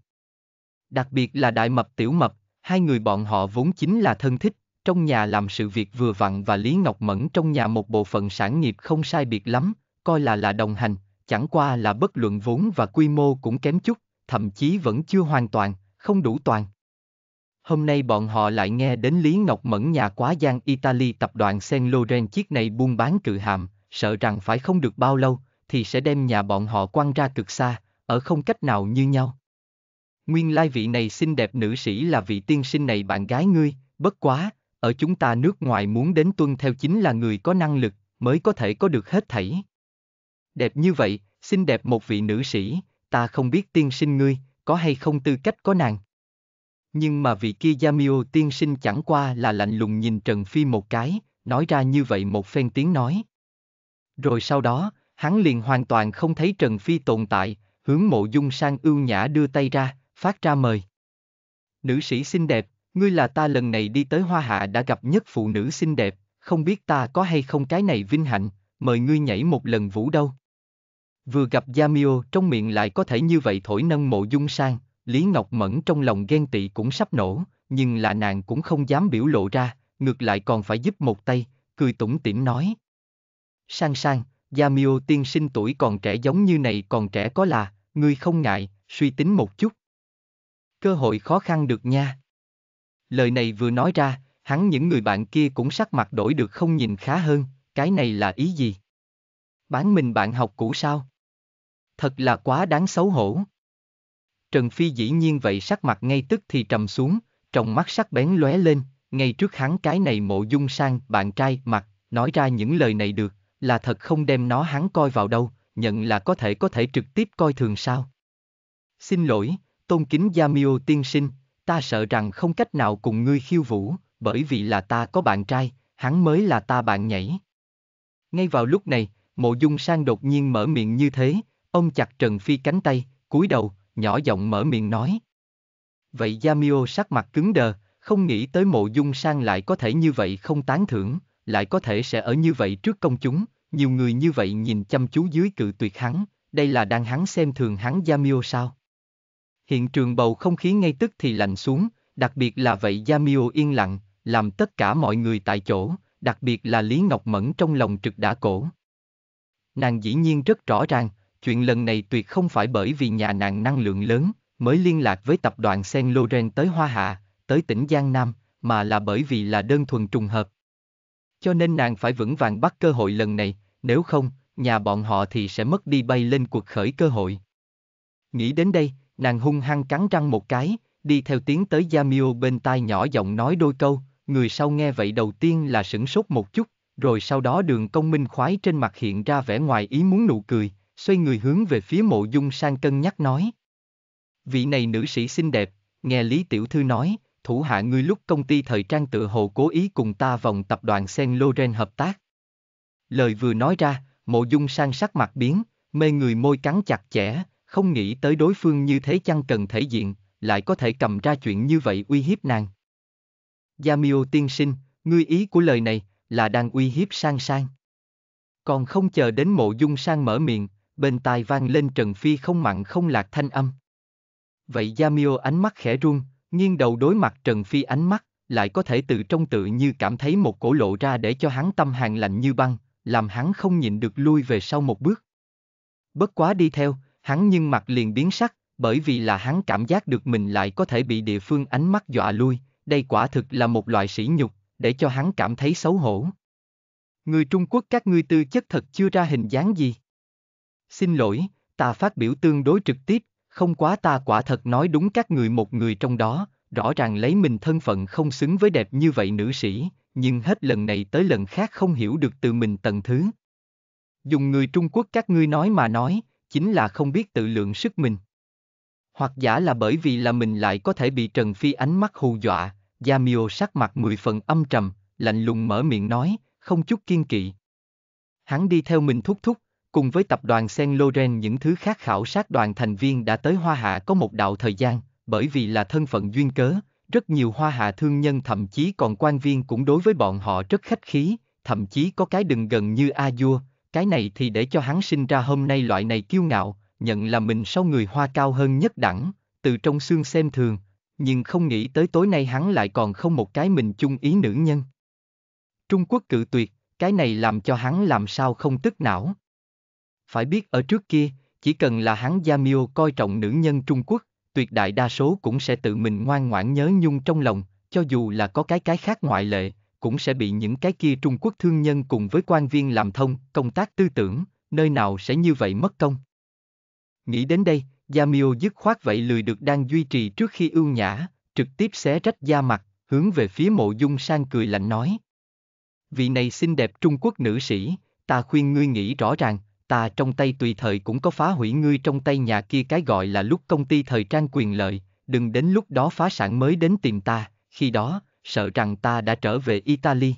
Đặc biệt là Đại Mập Tiểu Mập, hai người bọn họ vốn chính là thân thích, trong nhà làm sự việc vừa vặn và Lý Ngọc Mẫn trong nhà một bộ phận sản nghiệp không sai biệt lắm, coi là là đồng hành, chẳng qua là bất luận vốn và quy mô cũng kém chút, thậm chí vẫn chưa hoàn toàn, không đủ toàn. Hôm nay bọn họ lại nghe đến Lý Ngọc Mẫn nhà quá giang Italy tập đoàn Saint Laurent chiếc này buôn bán cự hàm, sợ rằng phải không được bao lâu, thì sẽ đem nhà bọn họ quăng ra cực xa, ở không cách nào như nhau. Nguyên lai vị này xinh đẹp nữ sĩ là vị tiên sinh này bạn gái ngươi, bất quá, ở chúng ta nước ngoài muốn đến tuân theo chính là người có năng lực, mới có thể có được hết thảy. Đẹp như vậy, xinh đẹp một vị nữ sĩ, ta không biết tiên sinh ngươi, có hay không tư cách có nàng. Nhưng mà vị kia Yamio tiên sinh chẳng qua là lạnh lùng nhìn Trần Phi một cái, nói ra như vậy một phen tiếng nói. Rồi sau đó, hắn liền hoàn toàn không thấy Trần Phi tồn tại, hướng mộ dung sang ưu nhã đưa tay ra, phát ra mời. Nữ sĩ xinh đẹp, ngươi là ta lần này đi tới Hoa Hạ đã gặp nhất phụ nữ xinh đẹp, không biết ta có hay không cái này vinh hạnh, mời ngươi nhảy một lần vũ đâu. Vừa gặp Yamio trong miệng lại có thể như vậy thổi nâng mộ dung sang, Lý Ngọc Mẫn trong lòng ghen tị cũng sắp nổ, nhưng là nàng cũng không dám biểu lộ ra, ngược lại còn phải giúp một tay, cười tủm tỉm nói. Sang sang, Yamio tiên sinh tuổi còn trẻ giống như này còn trẻ có là, ngươi không ngại, suy tính một chút. Cơ hội khó khăn được nha. Lời này vừa nói ra, hắn những người bạn kia cũng sắc mặt đổi được không nhìn khá hơn, cái này là ý gì? Bán mình bạn học cũ sao? Thật là quá đáng xấu hổ. Trần Phi dĩ nhiên vậy sắc mặt ngay tức thì trầm xuống, trong mắt sắc bén lóe lên, ngay trước hắn cái này mộ dung sang bạn trai mặt, nói ra những lời này được, là thật không đem nó hắn coi vào đâu, nhận là có thể có thể trực tiếp coi thường sao. Xin lỗi, tôn kính Gia tiên sinh, ta sợ rằng không cách nào cùng ngươi khiêu vũ, bởi vì là ta có bạn trai, hắn mới là ta bạn nhảy. Ngay vào lúc này, mộ dung sang đột nhiên mở miệng như thế, ông chặt Trần Phi cánh tay, cúi đầu, nhỏ giọng mở miệng nói. Vậy Yamio sắc mặt cứng đờ, không nghĩ tới mộ dung sang lại có thể như vậy không tán thưởng, lại có thể sẽ ở như vậy trước công chúng, nhiều người như vậy nhìn chăm chú dưới cự tuyệt hắn, đây là đang hắn xem thường hắn Yamio sao? Hiện trường bầu không khí ngay tức thì lạnh xuống, đặc biệt là vậy Yamio yên lặng, làm tất cả mọi người tại chỗ, đặc biệt là Lý Ngọc Mẫn trong lòng trực đã cổ. Nàng dĩ nhiên rất rõ ràng, chuyện lần này tuyệt không phải bởi vì nhà nàng năng lượng lớn, mới liên lạc với tập đoàn Sen Loren tới Hoa Hạ, tới tỉnh Giang Nam, mà là bởi vì là đơn thuần trùng hợp. Cho nên nàng phải vững vàng bắt cơ hội lần này, nếu không, nhà bọn họ thì sẽ mất đi bay lên cuộc khởi cơ hội. Nghĩ đến đây, nàng hung hăng cắn răng một cái, đi theo tiếng tới Yamio bên tai nhỏ giọng nói đôi câu, người sau nghe vậy đầu tiên là sửng sốt một chút, rồi sau đó đường công minh khoái trên mặt hiện ra vẻ ngoài ý muốn nụ cười, xoay người hướng về phía mộ dung sang cân nhắc nói. Vị này nữ sĩ xinh đẹp, nghe Lý Tiểu Thư nói, thủ hạ ngươi lúc công ty thời trang tự hồ cố ý cùng ta vòng tập đoàn Sen Loren hợp tác. Lời vừa nói ra, mộ dung sang sắc mặt biến, mê người môi cắn chặt chẽ, không nghĩ tới đối phương như thế chăng cần thể diện, lại có thể cầm ra chuyện như vậy uy hiếp nàng. Yamio tiên sinh, ngươi ý của lời này là đang uy hiếp sang sang. Còn không chờ đến mộ dung sang mở miệng, bên tai vang lên Trần Phi không mặn không lạc thanh âm. Vậy Yamio ánh mắt khẽ run, nghiêng đầu đối mặt Trần Phi ánh mắt, lại có thể tự trong tự như cảm thấy một cổ lộ ra để cho hắn tâm hàng lạnh như băng, làm hắn không nhịn được lui về sau một bước. Bất quá đi theo, hắn nhưng mặt liền biến sắc, bởi vì là hắn cảm giác được mình lại có thể bị địa phương ánh mắt dọa lui, đây quả thực là một loại sỉ nhục, để cho hắn cảm thấy xấu hổ. Người Trung Quốc các ngươi tư chất thật chưa ra hình dáng gì. Xin lỗi, ta phát biểu tương đối trực tiếp, không quá ta quả thật nói đúng các người một người trong đó, rõ ràng lấy mình thân phận không xứng với đẹp như vậy nữ sĩ, nhưng hết lần này tới lần khác không hiểu được từ mình tầng thứ. Dùng người Trung Quốc các ngươi nói mà nói, chính là không biết tự lượng sức mình. Hoặc giả là bởi vì là mình lại có thể bị Trần Phi ánh mắt hù dọa, Yamio sắc mặt mười phần âm trầm, lạnh lùng mở miệng nói, không chút kiên kỵ. Hắn đi theo mình thúc thúc, cùng với tập đoàn Saint Laurent những thứ khác khảo sát đoàn thành viên đã tới Hoa Hạ có một đạo thời gian, bởi vì là thân phận duyên cớ, rất nhiều Hoa Hạ thương nhân thậm chí còn quan viên cũng đối với bọn họ rất khách khí, thậm chí có cái đừng gần như a dua, cái này thì để cho hắn sinh ra hôm nay loại này kiêu ngạo, nhận là mình sau người Hoa cao hơn nhất đẳng, từ trong xương xem thường, nhưng không nghĩ tới tối nay hắn lại còn không một cái mình chung ý nữ nhân. Trung Quốc cự tuyệt, cái này làm cho hắn làm sao không tức não. Phải biết ở trước kia, chỉ cần là hắn Gia Miêu coi trọng nữ nhân Trung Quốc, tuyệt đại đa số cũng sẽ tự mình ngoan ngoãn nhớ nhung trong lòng, cho dù là có cái cái khác ngoại lệ, cũng sẽ bị những cái kia Trung Quốc thương nhân cùng với quan viên làm thông, công tác tư tưởng, nơi nào sẽ như vậy mất công. Nghĩ đến đây, Gia Miêu dứt khoát vậy lười được đang duy trì trước khi ưu nhã, trực tiếp xé rách da mặt, hướng về phía mộ dung sang cười lạnh nói. Vị này xinh đẹp Trung Quốc nữ sĩ, ta khuyên ngươi nghĩ rõ ràng, ta trong tay tùy thời cũng có phá hủy ngươi trong tay nhà kia cái gọi là lúc công ty thời trang quyền lợi, đừng đến lúc đó phá sản mới đến tìm ta, khi đó, sợ rằng ta đã trở về Italy.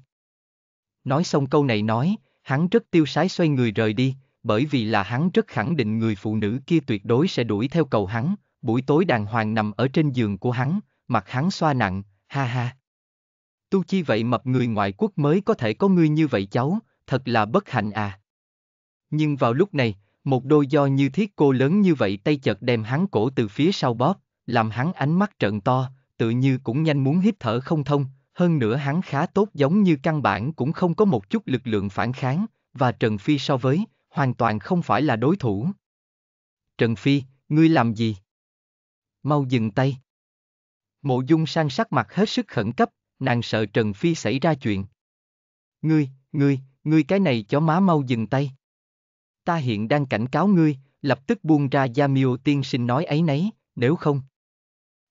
Nói xong câu này nói, hắn rất tiêu sái xoay người rời đi, bởi vì là hắn rất khẳng định người phụ nữ kia tuyệt đối sẽ đuổi theo cầu hắn, buổi tối đàng hoàng nằm ở trên giường của hắn, mặt hắn xoa nặng, ha ha. Tu chi vậy mập người ngoại quốc mới có thể có ngươi như vậy cháu, thật là bất hạnh à. Nhưng vào lúc này, một đôi do như thiết cô lớn như vậy tay chợt đem hắn cổ từ phía sau bóp, làm hắn ánh mắt trợn to, tự như cũng nhanh muốn hít thở không thông, hơn nữa hắn khá tốt giống như căn bản cũng không có một chút lực lượng phản kháng, và Trần Phi so với, hoàn toàn không phải là đối thủ. Trần Phi, ngươi làm gì? Mau dừng tay. Mộ dung sang sắc mặt hết sức khẩn cấp, nàng sợ Trần Phi xảy ra chuyện. Ngươi, ngươi, ngươi cái này chó má mau dừng tay ta hiện đang cảnh cáo ngươi, lập tức buông ra Gia Miêu tiên sinh nói ấy nấy, nếu không.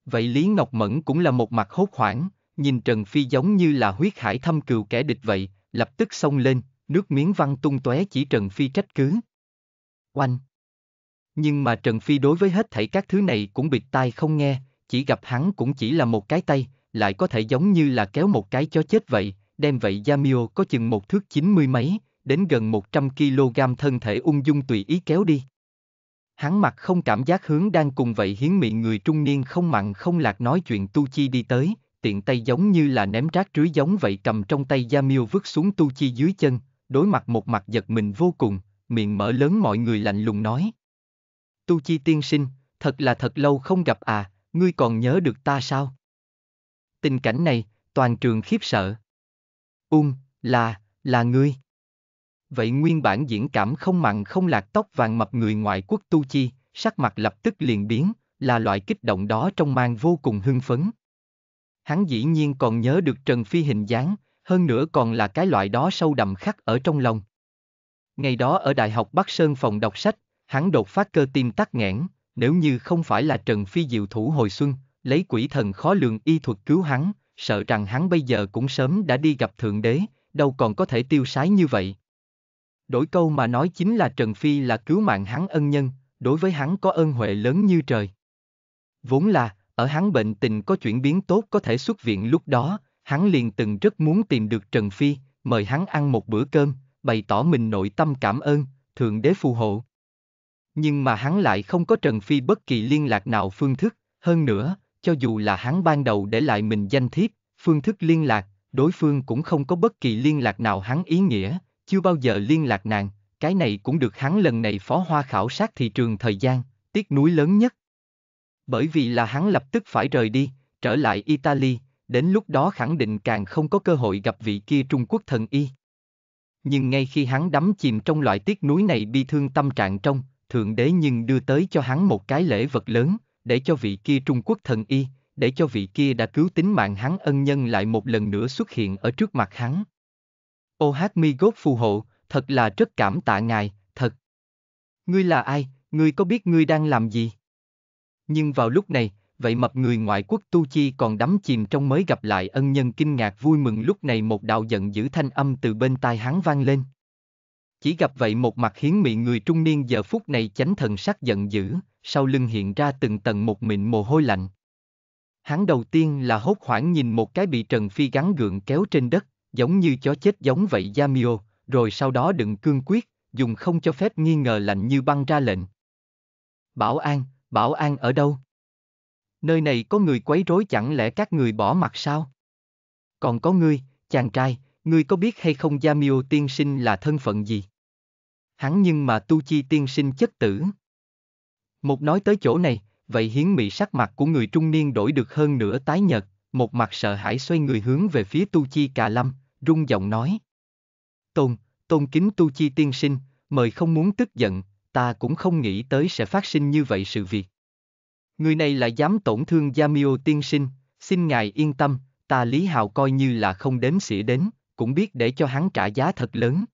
Vậy Lý Ngọc Mẫn cũng là một mặt hốt hoảng, nhìn Trần Phi giống như là huyết hải thâm cừu kẻ địch vậy, lập tức xông lên, nước miếng văng tung tóe chỉ Trần Phi trách cứ. Oanh! Nhưng mà Trần Phi đối với hết thảy các thứ này cũng biệt tai không nghe, chỉ gặp hắn cũng chỉ là một cái tay, lại có thể giống như là kéo một cái chó chết vậy, đem vậy Gia Miêu có chừng một thước chín mươi mấy, đến gần 100 kg thân thể ung dung tùy ý kéo đi. Hắn mặt không cảm giác hướng đang cùng vậy hiến miệng người trung niên không mặn không lạc nói chuyện Tu Chi đi tới, tiện tay giống như là ném rác rưới giống vậy cầm trong tay gia miêu vứt xuống Tu Chi dưới chân, đối mặt một mặt giật mình vô cùng, miệng mở lớn mọi người lạnh lùng nói. Tu Chi tiên sinh, thật là thật lâu không gặp à, ngươi còn nhớ được ta sao? Tình cảnh này, toàn trường khiếp sợ. Ung, um, là, là ngươi vậy nguyên bản diễn cảm không mặn không lạc tóc vàng mập người ngoại quốc tu chi, sắc mặt lập tức liền biến, là loại kích động đó trong mang vô cùng hưng phấn. Hắn dĩ nhiên còn nhớ được Trần Phi hình dáng, hơn nữa còn là cái loại đó sâu đậm khắc ở trong lòng. Ngày đó ở Đại học Bắc Sơn phòng đọc sách, hắn đột phát cơ tim tắc nghẽn, nếu như không phải là Trần Phi diệu thủ hồi xuân, lấy quỷ thần khó lường y thuật cứu hắn, sợ rằng hắn bây giờ cũng sớm đã đi gặp Thượng Đế, đâu còn có thể tiêu sái như vậy. Đổi câu mà nói chính là Trần Phi là cứu mạng hắn ân nhân, đối với hắn có ơn huệ lớn như trời. Vốn là, ở hắn bệnh tình có chuyển biến tốt có thể xuất viện lúc đó, hắn liền từng rất muốn tìm được Trần Phi, mời hắn ăn một bữa cơm, bày tỏ mình nội tâm cảm ơn, Thượng Đế phù hộ. Nhưng mà hắn lại không có Trần Phi bất kỳ liên lạc nào phương thức, hơn nữa, cho dù là hắn ban đầu để lại mình danh thiếp, phương thức liên lạc, đối phương cũng không có bất kỳ liên lạc nào hắn ý nghĩa, chưa bao giờ liên lạc nàng, cái này cũng được hắn lần này phó hoa khảo sát thị trường thời gian, tiếc núi lớn nhất. Bởi vì là hắn lập tức phải rời đi, trở lại Italy, đến lúc đó khẳng định càng không có cơ hội gặp vị kia Trung Quốc thần y. Nhưng ngay khi hắn đắm chìm trong loại tiếc núi này bi thương tâm trạng trong, Thượng Đế nhưng đưa tới cho hắn một cái lễ vật lớn, để cho vị kia Trung Quốc thần y, để cho vị kia đã cứu tính mạng hắn ân nhân lại một lần nữa xuất hiện ở trước mặt hắn. Ô hát mi gốt phù hộ, thật là rất cảm tạ ngài, thật. Ngươi là ai, ngươi có biết ngươi đang làm gì? Nhưng vào lúc này, vậy mập người ngoại quốc Tu Chi còn đắm chìm trong mới gặp lại ân nhân kinh ngạc vui mừng lúc này một đạo giận dữ thanh âm từ bên tai hắn vang lên. Chỉ gặp vậy một mặt hiến mị người trung niên giờ phút này chánh thần sắc giận dữ, sau lưng hiện ra từng tầng một mịn mồ hôi lạnh. Hắn đầu tiên là hốt hoảng nhìn một cái bị Trần Phi gắn gượng kéo trên đất, giống như chó chết giống vậy Yamio, rồi sau đó đừng cương quyết, dùng không cho phép nghi ngờ lạnh như băng ra lệnh. Bảo an, bảo an ở đâu? Nơi này có người quấy rối chẳng lẽ các người bỏ mặt sao? Còn có ngươi, chàng trai, ngươi có biết hay không Yamio tiên sinh là thân phận gì? Hắn nhưng mà tu chi tiên sinh chất tử. Một nói tới chỗ này, vậy hiến mị sắc mặt của người trung niên đổi được hơn nửa tái nhật, một mặt sợ hãi xoay người hướng về phía Tu Chi Cà Lâm, rung giọng nói. Tôn, tôn kính Tu Chi tiên sinh, mời không muốn tức giận, ta cũng không nghĩ tới sẽ phát sinh như vậy sự việc. Người này lại dám tổn thương Yamio tiên sinh, xin ngài yên tâm, ta Lý Hào coi như là không đếm xỉa đến, cũng biết để cho hắn trả giá thật lớn.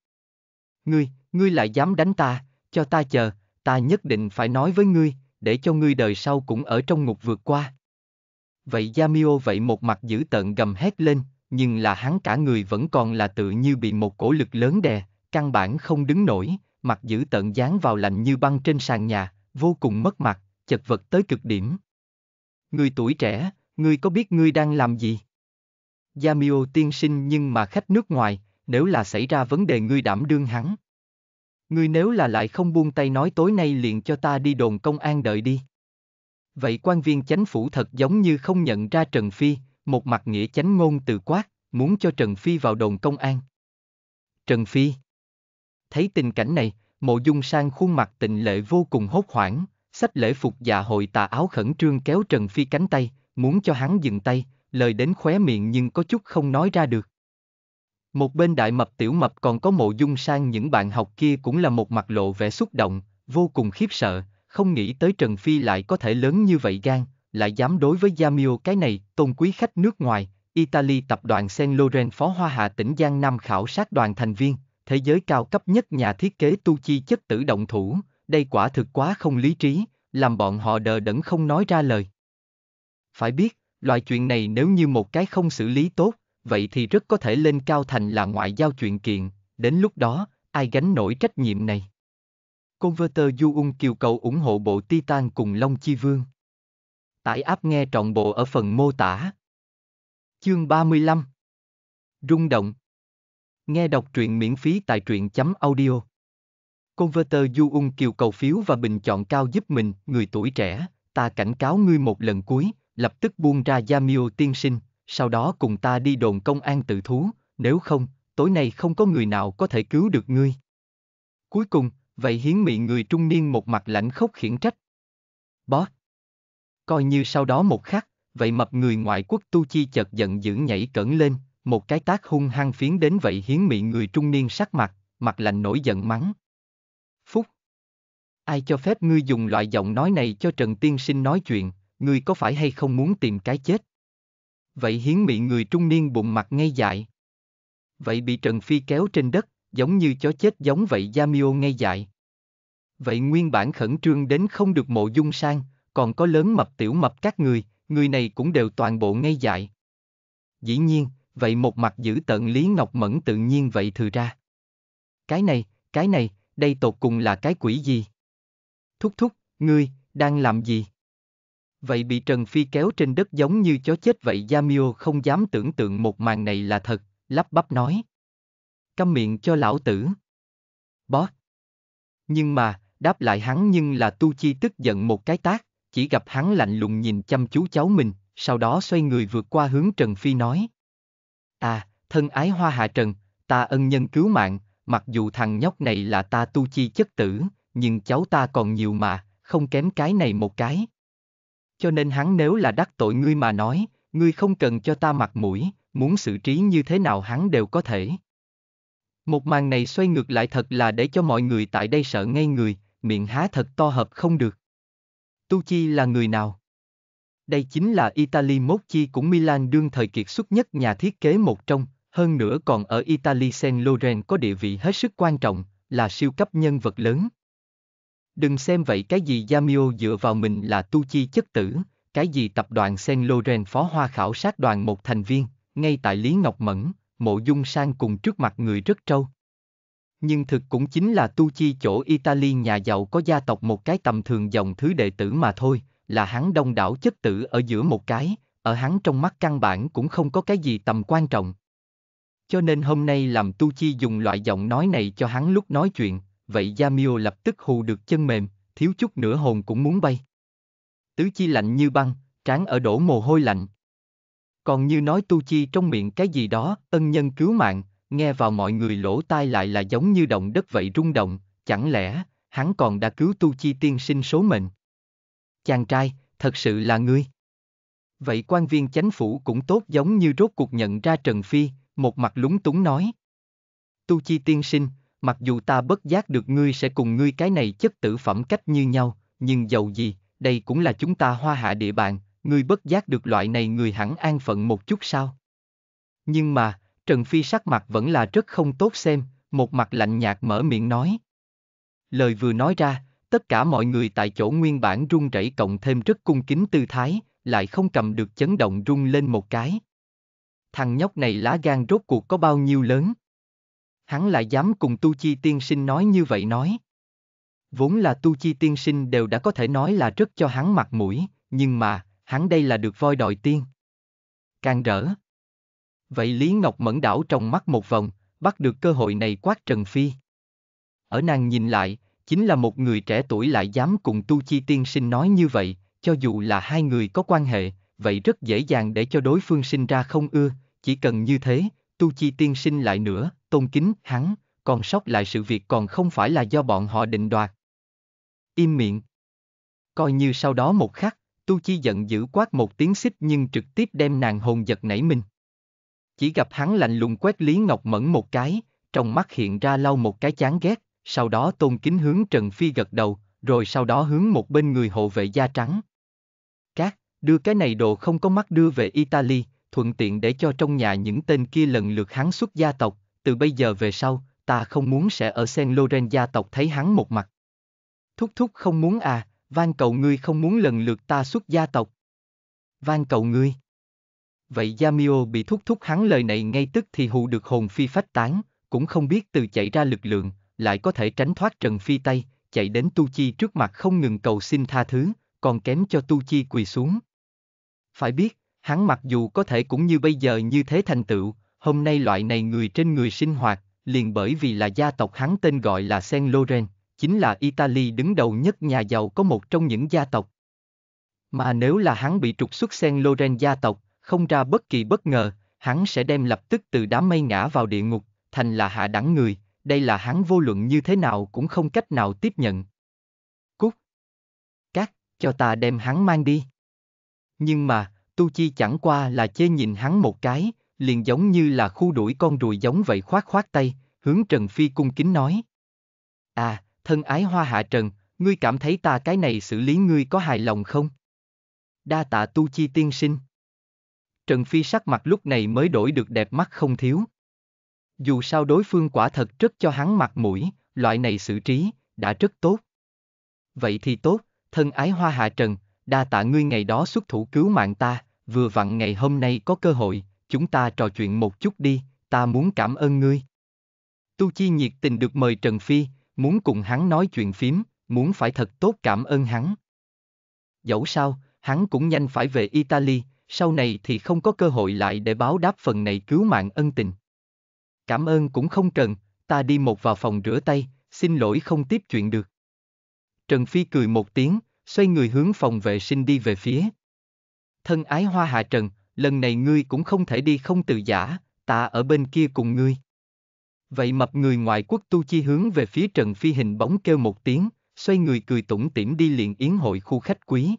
Ngươi, ngươi lại dám đánh ta, cho ta chờ, ta nhất định phải nói với ngươi, để cho ngươi đời sau cũng ở trong ngục vượt qua vậy Yamio vậy một mặt giữ tợn gầm hét lên, nhưng là hắn cả người vẫn còn là tự như bị một cổ lực lớn đè, căn bản không đứng nổi, mặt giữ tợn dán vào lạnh như băng trên sàn nhà, vô cùng mất mặt, chật vật tới cực điểm. Người tuổi trẻ, ngươi có biết ngươi đang làm gì? Yamio tiên sinh nhưng mà khách nước ngoài, nếu là xảy ra vấn đề ngươi đảm đương hắn. Ngươi nếu là lại không buông tay nói tối nay liền cho ta đi đồn công an đợi đi. Vậy quan viên chánh phủ thật giống như không nhận ra Trần Phi, một mặt nghĩa chánh ngôn từ quát, muốn cho Trần Phi vào đồn công an. Trần Phi Thấy tình cảnh này, mộ dung sang khuôn mặt tịnh lệ vô cùng hốt hoảng, sách lễ phục dạ hội tà áo khẩn trương kéo Trần Phi cánh tay, muốn cho hắn dừng tay, lời đến khóe miệng nhưng có chút không nói ra được. Một bên đại mập tiểu mập còn có mộ dung sang những bạn học kia cũng là một mặt lộ vẻ xúc động, vô cùng khiếp sợ, không nghĩ tới Trần Phi lại có thể lớn như vậy gan, lại dám đối với Yamio cái này, tôn quý khách nước ngoài, Italy tập đoàn Saint Laurent Phó Hoa Hạ tỉnh Giang Nam khảo sát đoàn thành viên, thế giới cao cấp nhất nhà thiết kế tu chi chất tử động thủ, đây quả thực quá không lý trí, làm bọn họ đờ đẫn không nói ra lời. Phải biết, loại chuyện này nếu như một cái không xử lý tốt, vậy thì rất có thể lên cao thành là ngoại giao chuyện kiện, đến lúc đó, ai gánh nổi trách nhiệm này. Converter Du Ung kêu Cầu ủng hộ bộ Titan cùng Long Chi Vương. Tải app nghe trọn bộ ở phần mô tả. Chương 35 Rung động Nghe đọc truyện miễn phí tại truyện chấm audio. Converter Du Ung kêu Cầu phiếu và bình chọn cao giúp mình, người tuổi trẻ, ta cảnh cáo ngươi một lần cuối, lập tức buông ra Yamio tiên sinh, sau đó cùng ta đi đồn công an tự thú, nếu không, tối nay không có người nào có thể cứu được ngươi. Cuối cùng, Vậy hiến mị người trung niên một mặt lãnh khốc khiển trách. Boss. Coi như sau đó một khắc, vậy mập người ngoại quốc tu chi chợt giận dữ nhảy cẩn lên, một cái tác hung hăng phiến đến vậy hiến mị người trung niên sắc mặt, mặt lạnh nổi giận mắng. Phúc. Ai cho phép ngươi dùng loại giọng nói này cho Trần Tiên Sinh nói chuyện, ngươi có phải hay không muốn tìm cái chết? Vậy hiến mị người trung niên bụng mặt ngay dại. Vậy bị Trần Phi kéo trên đất, giống như chó chết giống vậy Yamio ngay dại. Vậy nguyên bản khẩn trương đến không được mộ dung sang, còn có lớn mập tiểu mập các người, người này cũng đều toàn bộ ngay dại. Dĩ nhiên, vậy một mặt giữ tận Lý Ngọc Mẫn tự nhiên vậy thừa ra. Cái này, cái này, đây tột cùng là cái quỷ gì? Thúc thúc, ngươi, đang làm gì? Vậy bị Trần Phi kéo trên đất giống như chó chết vậy Yamio không dám tưởng tượng một màn này là thật, lắp bắp nói câm miệng cho lão tử. Bót. Nhưng mà, đáp lại hắn nhưng là Tu Chi tức giận một cái tác, chỉ gặp hắn lạnh lùng nhìn chăm chú cháu mình, sau đó xoay người vượt qua hướng Trần Phi nói. À, thân ái hoa hạ Trần, ta ân nhân cứu mạng, mặc dù thằng nhóc này là ta Tu Chi chất tử, nhưng cháu ta còn nhiều mà, không kém cái này một cái. Cho nên hắn nếu là đắc tội ngươi mà nói, ngươi không cần cho ta mặt mũi, muốn xử trí như thế nào hắn đều có thể. Một màn này xoay ngược lại thật là để cho mọi người tại đây sợ ngay người, miệng há thật to hợp không được. Tu Chi là người nào? Đây chính là Italy mốt chi cũng Milan đương thời kiệt xuất nhất nhà thiết kế một trong, hơn nữa còn ở Italy Saint Laurent có địa vị hết sức quan trọng, là siêu cấp nhân vật lớn. Đừng xem vậy cái gì Yamio dựa vào mình là tu chi chất tử, cái gì tập đoàn Saint Laurent phó hoa khảo sát đoàn một thành viên, ngay tại Lý Ngọc Mẫn, mộ dung sang cùng trước mặt người rất trâu. Nhưng thực cũng chính là tu chi chỗ Italy nhà giàu có gia tộc một cái tầm thường dòng thứ đệ tử mà thôi, là hắn đông đảo chất tử ở giữa một cái, ở hắn trong mắt căn bản cũng không có cái gì tầm quan trọng. Cho nên hôm nay làm tu chi dùng loại giọng nói này cho hắn lúc nói chuyện, vậy Yamio lập tức hù được chân mềm, thiếu chút nữa hồn cũng muốn bay. Tứ chi lạnh như băng, trán ở đổ mồ hôi lạnh, còn như nói tu chi trong miệng cái gì đó, ân nhân cứu mạng, nghe vào mọi người lỗ tai lại là giống như động đất vậy rung động, chẳng lẽ, hắn còn đã cứu tu chi tiên sinh số mệnh. Chàng trai, thật sự là ngươi. Vậy quan viên chánh phủ cũng tốt giống như rốt cuộc nhận ra Trần Phi, một mặt lúng túng nói. Tu chi tiên sinh, mặc dù ta bất giác được ngươi sẽ cùng ngươi cái này chất tử phẩm cách như nhau, nhưng dầu gì, đây cũng là chúng ta hoa hạ địa bàn, ngươi bất giác được loại này người hẳn an phận một chút sao? Nhưng mà, Trần Phi sắc mặt vẫn là rất không tốt xem, một mặt lạnh nhạt mở miệng nói. Lời vừa nói ra, tất cả mọi người tại chỗ nguyên bản run rẩy cộng thêm rất cung kính tư thái, lại không cầm được chấn động rung lên một cái. Thằng nhóc này lá gan rốt cuộc có bao nhiêu lớn? Hắn lại dám cùng Tu Chi Tiên Sinh nói như vậy nói. Vốn là Tu Chi Tiên Sinh đều đã có thể nói là rất cho hắn mặt mũi, nhưng mà, hắn đây là được voi đòi tiên. Càng rỡ. Vậy Lý Ngọc Mẫn đảo trong mắt một vòng, bắt được cơ hội này quát Trần Phi. Ở nàng nhìn lại, chính là một người trẻ tuổi lại dám cùng Tu Chi Tiên sinh nói như vậy, cho dù là hai người có quan hệ, vậy rất dễ dàng để cho đối phương sinh ra không ưa, chỉ cần như thế, Tu Chi Tiên sinh lại nữa, tôn kính, hắn, còn sốc lại sự việc còn không phải là do bọn họ định đoạt. Im miệng. Coi như sau đó một khắc, Tu Chi giận dữ quát một tiếng xích nhưng trực tiếp đem nàng hồn giật nảy mình. Chỉ gặp hắn lạnh lùng quét Lý Ngọc Mẫn một cái, trong mắt hiện ra lau một cái chán ghét, sau đó tôn kính hướng Trần Phi gật đầu, rồi sau đó hướng một bên người hộ vệ da trắng. Các, đưa cái này đồ không có mắt đưa về Italy, thuận tiện để cho trong nhà những tên kia lần lượt hắn xuất gia tộc, từ bây giờ về sau, ta không muốn sẽ ở Saint Laurent gia tộc thấy hắn một mặt. Thúc thúc không muốn à, van cầu ngươi không muốn lần lượt ta xuất gia tộc. Van cầu ngươi. Vậy Yamio bị thúc thúc hắn lời này ngay tức thì hù được hồn phi phách tán, cũng không biết từ chạy ra lực lượng, lại có thể tránh thoát Trần Phi tay, chạy đến Tu Chi trước mặt không ngừng cầu xin tha thứ, còn kém cho Tu Chi quỳ xuống. Phải biết, hắn mặc dù có thể cũng như bây giờ như thế thành tựu, hôm nay loại này người trên người sinh hoạt, liền bởi vì là gia tộc hắn tên gọi là Sen Loren chính là Italy đứng đầu nhất nhà giàu có một trong những gia tộc. Mà nếu là hắn bị trục xuất sen Loren gia tộc, không ra bất kỳ bất ngờ, hắn sẽ đem lập tức từ đám mây ngã vào địa ngục, thành là hạ đẳng người, đây là hắn vô luận như thế nào cũng không cách nào tiếp nhận. Cút! Cát, cho ta đem hắn mang đi. Nhưng mà, Tu Chi chẳng qua là chê nhìn hắn một cái, liền giống như là khu đuổi con ruồi giống vậy khoát khoát tay, hướng Trần Phi cung kính nói. À, thân ái hoa hạ trần, ngươi cảm thấy ta cái này xử lý ngươi có hài lòng không? Đa tạ tu chi tiên sinh. Trần Phi sắc mặt lúc này mới đổi được đẹp mắt không thiếu. Dù sao đối phương quả thật rất cho hắn mặt mũi, loại này xử trí, đã rất tốt. Vậy thì tốt, thân ái hoa hạ trần, đa tạ ngươi ngày đó xuất thủ cứu mạng ta, vừa vặn ngày hôm nay có cơ hội, chúng ta trò chuyện một chút đi, ta muốn cảm ơn ngươi. Tu Chi nhiệt tình được mời Trần Phi, muốn cùng hắn nói chuyện phím, muốn phải thật tốt cảm ơn hắn. Dẫu sao, hắn cũng nhanh phải về Italy, sau này thì không có cơ hội lại để báo đáp phần này cứu mạng ân tình. Cảm ơn cũng không cần, ta đi một vào phòng rửa tay, xin lỗi không tiếp chuyện được. Trần Phi cười một tiếng, xoay người hướng phòng vệ sinh đi về phía. Thân ái hoa hạ trần, lần này ngươi cũng không thể đi không từ giả, ta ở bên kia cùng ngươi. Vậy mập người ngoại quốc tu chi hướng về phía Trần Phi hình bóng kêu một tiếng, xoay người cười tủm tỉm đi liền yến hội khu khách quý.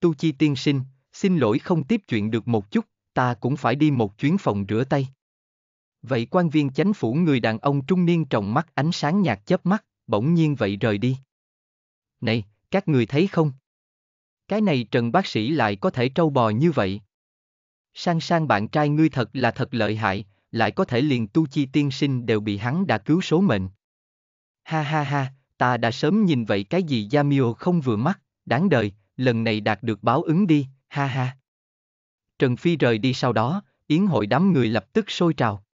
Tu chi tiên sinh, xin lỗi không tiếp chuyện được một chút, ta cũng phải đi một chuyến phòng rửa tay. Vậy quan viên chánh phủ người đàn ông trung niên trồng mắt ánh sáng nhạt chớp mắt, bỗng nhiên vậy rời đi. Này, các người thấy không? Cái này Trần bác sĩ lại có thể trâu bò như vậy. Sang sang bạn trai ngươi thật là thật lợi hại, lại có thể liền tu chi tiên sinh đều bị hắn đã cứu số mệnh. Ha ha ha, ta đã sớm nhìn vậy cái gì Yamio không vừa mắt, đáng đời, lần này đạt được báo ứng đi, ha ha. Trần Phi rời đi sau đó, yến hội đám người lập tức sôi trào.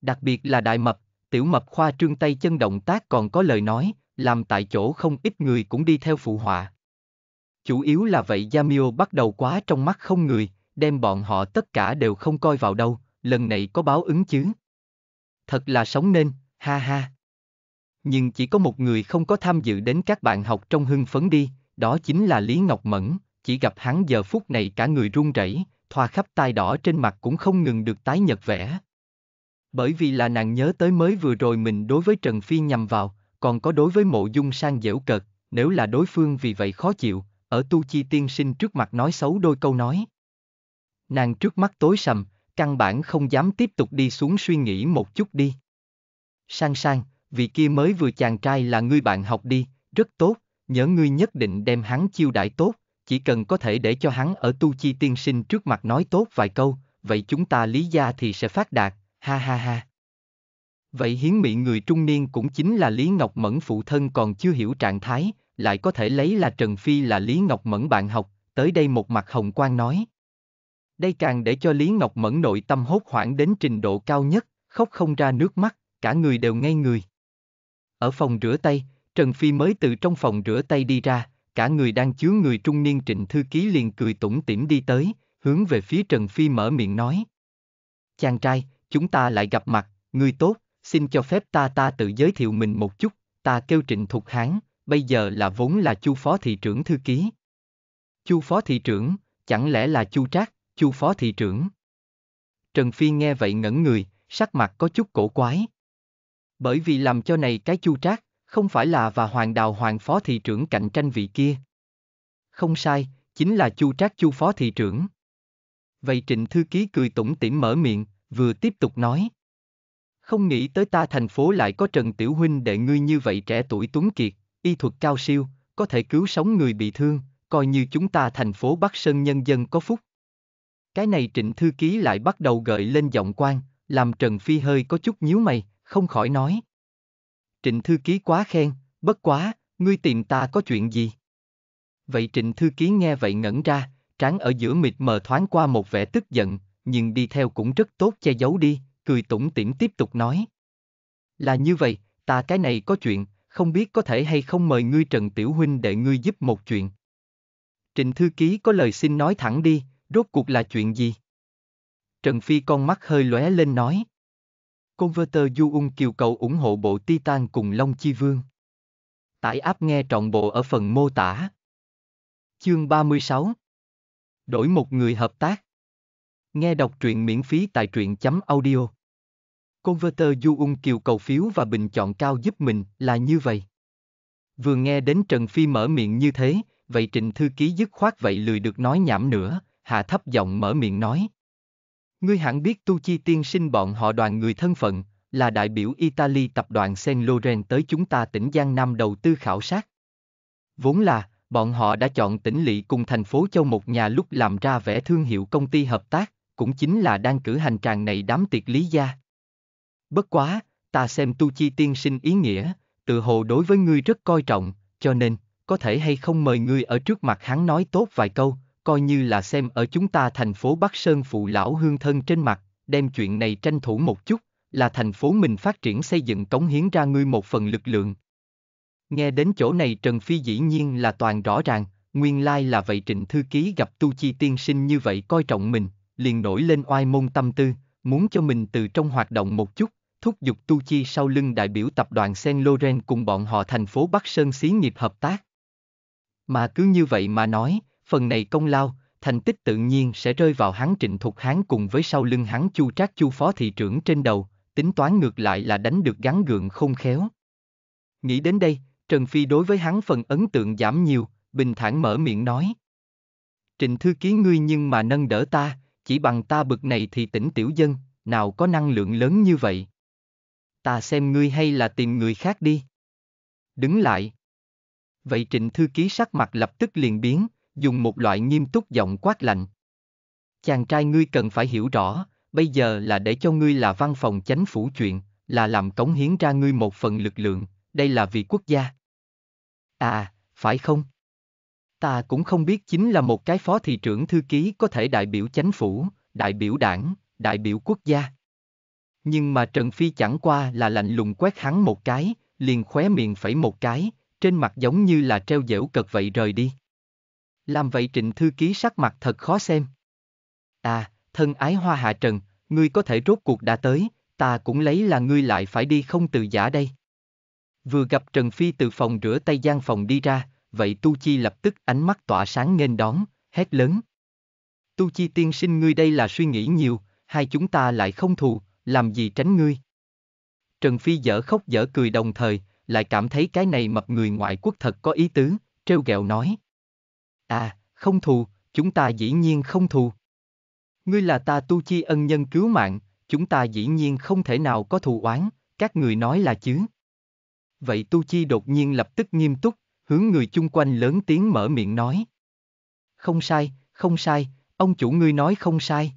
Đặc biệt là đại mập, tiểu mập khoa trương tay chân động tác còn có lời nói, làm tại chỗ không ít người cũng đi theo phụ họa. Chủ yếu là vậy Yamio bắt đầu quá trong mắt không người, đem bọn họ tất cả đều không coi vào đâu, lần này có báo ứng chứ. Thật là sống nên, ha ha. Nhưng chỉ có một người không có tham dự đến các bạn học trong hưng phấn đi, đó chính là Lý Ngọc Mẫn, chỉ gặp hắn giờ phút này cả người run rẩy, thoa khắp tai đỏ trên mặt cũng không ngừng được tái nhật vẽ. Bởi vì là nàng nhớ tới mới vừa rồi mình đối với Trần Phi nhằm vào, còn có đối với mộ dung sang dễu cợt, nếu là đối phương vì vậy khó chịu, ở tu chi tiên sinh trước mặt nói xấu đôi câu nói. Nàng trước mắt tối sầm, căn bản không dám tiếp tục đi xuống suy nghĩ một chút đi. Sang sang, vị kia mới vừa chàng trai là ngươi bạn học đi, rất tốt, nhớ ngươi nhất định đem hắn chiêu đãi tốt, chỉ cần có thể để cho hắn ở tu chi tiên sinh trước mặt nói tốt vài câu, vậy chúng ta lý gia thì sẽ phát đạt, ha ha ha. Vậy hiến mị người trung niên cũng chính là Lý Ngọc Mẫn phụ thân còn chưa hiểu trạng thái, lại có thể lấy là Trần Phi là Lý Ngọc Mẫn bạn học, tới đây một mặt hồng quang nói. Đây càng để cho Lý Ngọc Mẫn nội tâm hốt hoảng đến trình độ cao nhất, khóc không ra nước mắt, cả người đều ngây người. Ở phòng rửa tay, Trần Phi mới từ trong phòng rửa tay đi ra, cả người đang chứa người trung niên trịnh thư ký liền cười tủm tỉm đi tới, hướng về phía Trần Phi mở miệng nói. Chàng trai, chúng ta lại gặp mặt, người tốt, xin cho phép ta ta tự giới thiệu mình một chút, ta kêu trịnh thuộc hán, bây giờ là vốn là chu phó thị trưởng thư ký. Chu phó thị trưởng, chẳng lẽ là chu trác, chu phó thị trưởng. Trần Phi nghe vậy ngẩn người, sắc mặt có chút cổ quái. Bởi vì làm cho này cái chu trác, không phải là và hoàng đào hoàng phó thị trưởng cạnh tranh vị kia. Không sai, chính là chu trác chu phó thị trưởng. Vậy trịnh thư ký cười tủm tỉm mở miệng, vừa tiếp tục nói. Không nghĩ tới ta thành phố lại có Trần Tiểu Huynh đệ ngươi như vậy trẻ tuổi tuấn kiệt, y thuật cao siêu, có thể cứu sống người bị thương, coi như chúng ta thành phố Bắc Sơn nhân dân có phúc. Cái này trịnh thư ký lại bắt đầu gợi lên giọng quan, làm Trần Phi hơi có chút nhíu mày, không khỏi nói. Trịnh thư ký quá khen, bất quá, ngươi tìm ta có chuyện gì? Vậy trịnh thư ký nghe vậy ngẩn ra, tráng ở giữa mịt mờ thoáng qua một vẻ tức giận, nhưng đi theo cũng rất tốt che giấu đi, cười tủm tỉm tiếp tục nói. Là như vậy, ta cái này có chuyện, không biết có thể hay không mời ngươi Trần Tiểu Huynh để ngươi giúp một chuyện. Trịnh thư ký có lời xin nói thẳng đi, Rốt cuộc là chuyện gì? Trần Phi con mắt hơi lóe lên nói. Converter Du Ung Kiều cầu ủng hộ bộ Titan cùng Long Chi Vương. Tải áp nghe trọn bộ ở phần mô tả. Chương 36 Đổi một người hợp tác Nghe đọc truyện miễn phí tại truyện chấm audio Converter Du Ung Kiều cầu phiếu và bình chọn cao giúp mình là như vậy. Vừa nghe đến Trần Phi mở miệng như thế, vậy Trình Thư Ký dứt khoát vậy lười được nói nhảm nữa, hạ thấp giọng mở miệng nói. Ngươi hẳn biết Tu Chi tiên sinh bọn họ đoàn người thân phận, là đại biểu Italy tập đoàn Saint Laurent tới chúng ta tỉnh Giang Nam đầu tư khảo sát. Vốn là, bọn họ đã chọn tỉnh lỵ cùng thành phố Châu một nhà lúc làm ra vẽ thương hiệu công ty hợp tác, cũng chính là đang cử hành tràng này đám tiệc lý gia. Bất quá, ta xem Tu Chi tiên sinh ý nghĩa, tự hồ đối với ngươi rất coi trọng, cho nên, có thể hay không mời ngươi ở trước mặt hắn nói tốt vài câu, coi như là xem ở chúng ta thành phố Bắc Sơn phụ lão hương thân trên mặt, đem chuyện này tranh thủ một chút, là thành phố mình phát triển xây dựng cống hiến ra ngươi một phần lực lượng. Nghe đến chỗ này Trần Phi dĩ nhiên là toàn rõ ràng, nguyên lai là vậy trịnh thư ký gặp tu chi tiên sinh như vậy coi trọng mình, liền nổi lên oai môn tâm tư, muốn cho mình từ trong hoạt động một chút, thúc giục tu chi sau lưng đại biểu tập đoàn Sen Loren cùng bọn họ thành phố Bắc Sơn xí nghiệp hợp tác. Mà cứ như vậy mà nói, phần này công lao, thành tích tự nhiên sẽ rơi vào hắn trịnh thục hắn cùng với sau lưng hắn chu trác chu phó thị trưởng trên đầu, tính toán ngược lại là đánh được gắn gượng không khéo. Nghĩ đến đây, Trần Phi đối với hắn phần ấn tượng giảm nhiều, bình thản mở miệng nói. Trịnh thư ký ngươi nhưng mà nâng đỡ ta, chỉ bằng ta bực này thì tỉnh tiểu dân, nào có năng lượng lớn như vậy. Ta xem ngươi hay là tìm người khác đi. Đứng lại. Vậy trịnh thư ký sắc mặt lập tức liền biến, dùng một loại nghiêm túc giọng quát lạnh. Chàng trai ngươi cần phải hiểu rõ, bây giờ là để cho ngươi là văn phòng chánh phủ chuyện, là làm cống hiến ra ngươi một phần lực lượng, đây là vì quốc gia. À, phải không? Ta cũng không biết chính là một cái phó thị trưởng thư ký có thể đại biểu chánh phủ, đại biểu đảng, đại biểu quốc gia. Nhưng mà Trần Phi chẳng qua là lạnh lùng quét hắn một cái, liền khóe miệng phẩy một cái, trên mặt giống như là treo dễu cật vậy rời đi. Làm vậy trịnh thư ký sắc mặt thật khó xem. À, thân ái hoa hạ trần, ngươi có thể rốt cuộc đã tới, ta cũng lấy là ngươi lại phải đi không từ giả đây. Vừa gặp Trần Phi từ phòng rửa tay gian phòng đi ra, vậy Tu Chi lập tức ánh mắt tỏa sáng nghênh đón, hét lớn. Tu Chi tiên sinh ngươi đây là suy nghĩ nhiều, hai chúng ta lại không thù, làm gì tránh ngươi. Trần Phi dở khóc dở cười đồng thời, lại cảm thấy cái này mập người ngoại quốc thật có ý tứ, trêu ghẹo nói, À, không thù, chúng ta dĩ nhiên không thù. Ngươi là ta tu chi ân nhân cứu mạng, chúng ta dĩ nhiên không thể nào có thù oán, các người nói là chứ. Vậy tu chi đột nhiên lập tức nghiêm túc, hướng người chung quanh lớn tiếng mở miệng nói. Không sai, không sai, ông chủ ngươi nói không sai.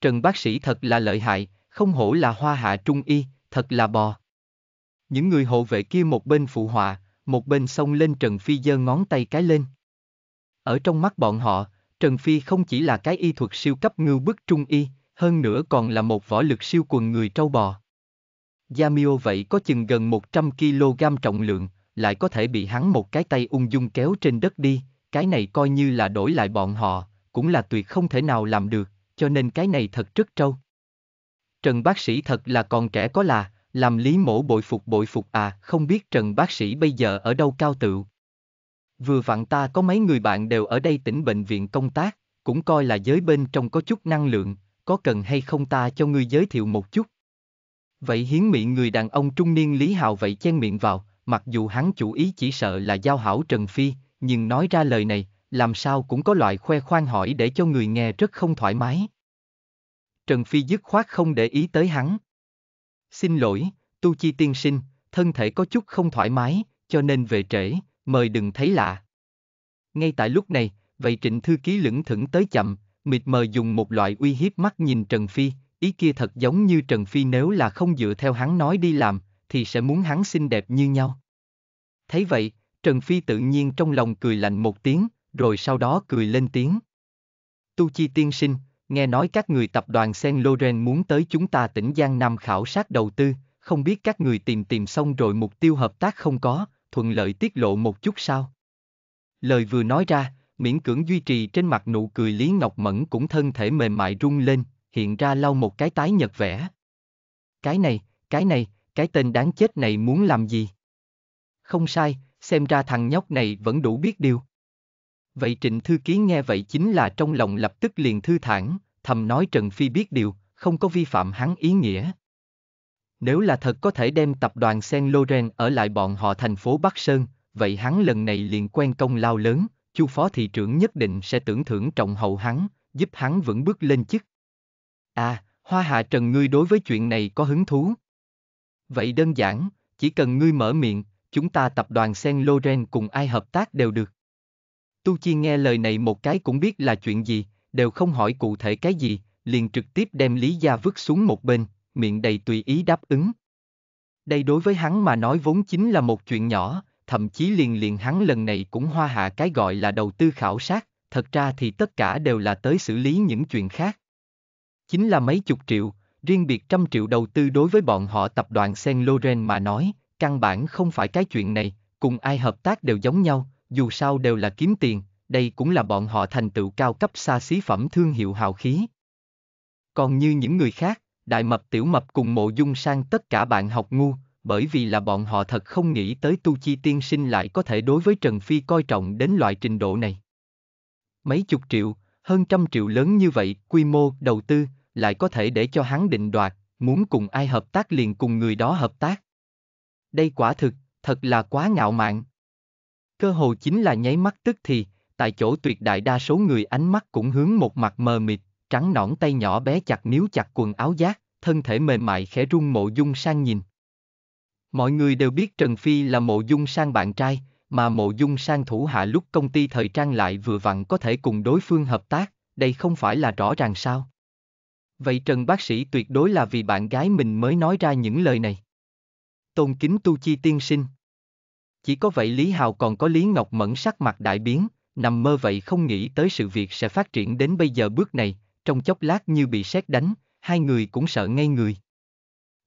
Trần bác sĩ thật là lợi hại, không hổ là hoa hạ trung y, thật là bò. Những người hộ vệ kia một bên phụ họa, một bên xông lên Trần Phi giơ ngón tay cái lên. Ở trong mắt bọn họ, Trần Phi không chỉ là cái y thuật siêu cấp ngưu bức trung y, hơn nữa còn là một võ lực siêu quần người trâu bò. Yamio vậy có chừng gần 100 kg trọng lượng, lại có thể bị hắn một cái tay ung dung kéo trên đất đi, cái này coi như là đổi lại bọn họ, cũng là tuyệt không thể nào làm được, cho nên cái này thật rất trâu. Trần bác sĩ thật là còn trẻ có là, làm lý mổ bội phục bội phục à, không biết Trần bác sĩ bây giờ ở đâu cao tựu. Vừa vặn ta có mấy người bạn đều ở đây tỉnh bệnh viện công tác, cũng coi là giới bên trong có chút năng lượng, có cần hay không ta cho ngươi giới thiệu một chút. Vậy hiến miệng người đàn ông trung niên Lý Hào vậy chen miệng vào, mặc dù hắn chủ ý chỉ sợ là giao hảo Trần Phi, nhưng nói ra lời này, làm sao cũng có loại khoe khoang hỏi để cho người nghe rất không thoải mái. Trần Phi dứt khoát không để ý tới hắn. Xin lỗi, Tu Chi tiên sinh, thân thể có chút không thoải mái, cho nên về trễ, mời đừng thấy lạ. Ngay tại lúc này, vậy trịnh thư ký lững thững tới chậm, mịt mờ dùng một loại uy hiếp mắt nhìn Trần Phi, ý kia thật giống như Trần Phi nếu là không dựa theo hắn nói đi làm, thì sẽ muốn hắn xinh đẹp như nhau. Thấy vậy, Trần Phi tự nhiên trong lòng cười lạnh một tiếng, rồi sau đó cười lên tiếng. Tu Chi tiên sinh, nghe nói các người tập đoàn Sen Loren muốn tới chúng ta tỉnh Giang Nam khảo sát đầu tư, không biết các người tìm tìm xong rồi mục tiêu hợp tác không có, thuận lợi tiết lộ một chút sao? Lời vừa nói ra, miễn cưỡng duy trì trên mặt nụ cười Lý Ngọc Mẫn cũng thân thể mềm mại rung lên, hiện ra lau một cái tái nhật vẽ. Cái này, cái này, cái tên đáng chết này muốn làm gì? Không sai, xem ra thằng nhóc này vẫn đủ biết điều. Vậy Trịnh Thư Ký nghe vậy chính là trong lòng lập tức liền thư thản, thầm nói Trần Phi biết điều, không có vi phạm hắn ý nghĩa. Nếu là thật có thể đem tập đoàn Saint Laurent ở lại bọn họ thành phố Bắc Sơn, vậy hắn lần này liền quen công lao lớn, chu phó thị trưởng nhất định sẽ tưởng thưởng trọng hậu hắn, giúp hắn vững bước lên chức. À, Hoa Hạ Trần ngươi đối với chuyện này có hứng thú. Vậy đơn giản, chỉ cần ngươi mở miệng, chúng ta tập đoàn Saint Laurent cùng ai hợp tác đều được. Tu Chi nghe lời này một cái cũng biết là chuyện gì, đều không hỏi cụ thể cái gì, liền trực tiếp đem Lý Gia vứt xuống một bên, miệng đầy tùy ý đáp ứng. Đây đối với hắn mà nói vốn chính là một chuyện nhỏ, thậm chí liền liền hắn lần này cũng hoa hạ cái gọi là đầu tư khảo sát, thật ra thì tất cả đều là tới xử lý những chuyện khác. Chính là mấy chục triệu, riêng biệt trăm triệu đầu tư đối với bọn họ tập đoàn Saint Laurent mà nói, căn bản không phải cái chuyện này, cùng ai hợp tác đều giống nhau, dù sao đều là kiếm tiền, đây cũng là bọn họ thành tựu cao cấp xa xí phẩm thương hiệu hào khí. Còn như những người khác, Đại Mập Tiểu Mập cùng Mộ Dung sang tất cả bạn học ngu, bởi vì là bọn họ thật không nghĩ tới Tu Chi Tiên Sinh lại có thể đối với Trần Phi coi trọng đến loại trình độ này. Mấy chục triệu, hơn trăm triệu lớn như vậy, quy mô, đầu tư, lại có thể để cho hắn định đoạt, muốn cùng ai hợp tác liền cùng người đó hợp tác. Đây quả thực, thật là quá ngạo mạn. Cơ hồ chính là nháy mắt tức thì, tại chỗ tuyệt đại đa số người ánh mắt cũng hướng một mặt mờ mịt, trắng nõn tay nhỏ bé chặt níu chặt quần áo giác, thân thể mềm mại khẽ rung mộ dung sang nhìn. Mọi người đều biết Trần Phi là mộ dung sang bạn trai, mà mộ dung sang thủ hạ lúc công ty thời trang lại vừa vặn có thể cùng đối phương hợp tác, đây không phải là rõ ràng sao. Vậy Trần bác sĩ tuyệt đối là vì bạn gái mình mới nói ra những lời này. Tôn kính tu chi tiên sinh. Chỉ có vậy Lý Hào còn có Lý Ngọc Mẫn sắc mặt đại biến, nằm mơ vậy không nghĩ tới sự việc sẽ phát triển đến bây giờ bước này, trong chốc lát như bị sét đánh, hai người cũng sợ ngay người.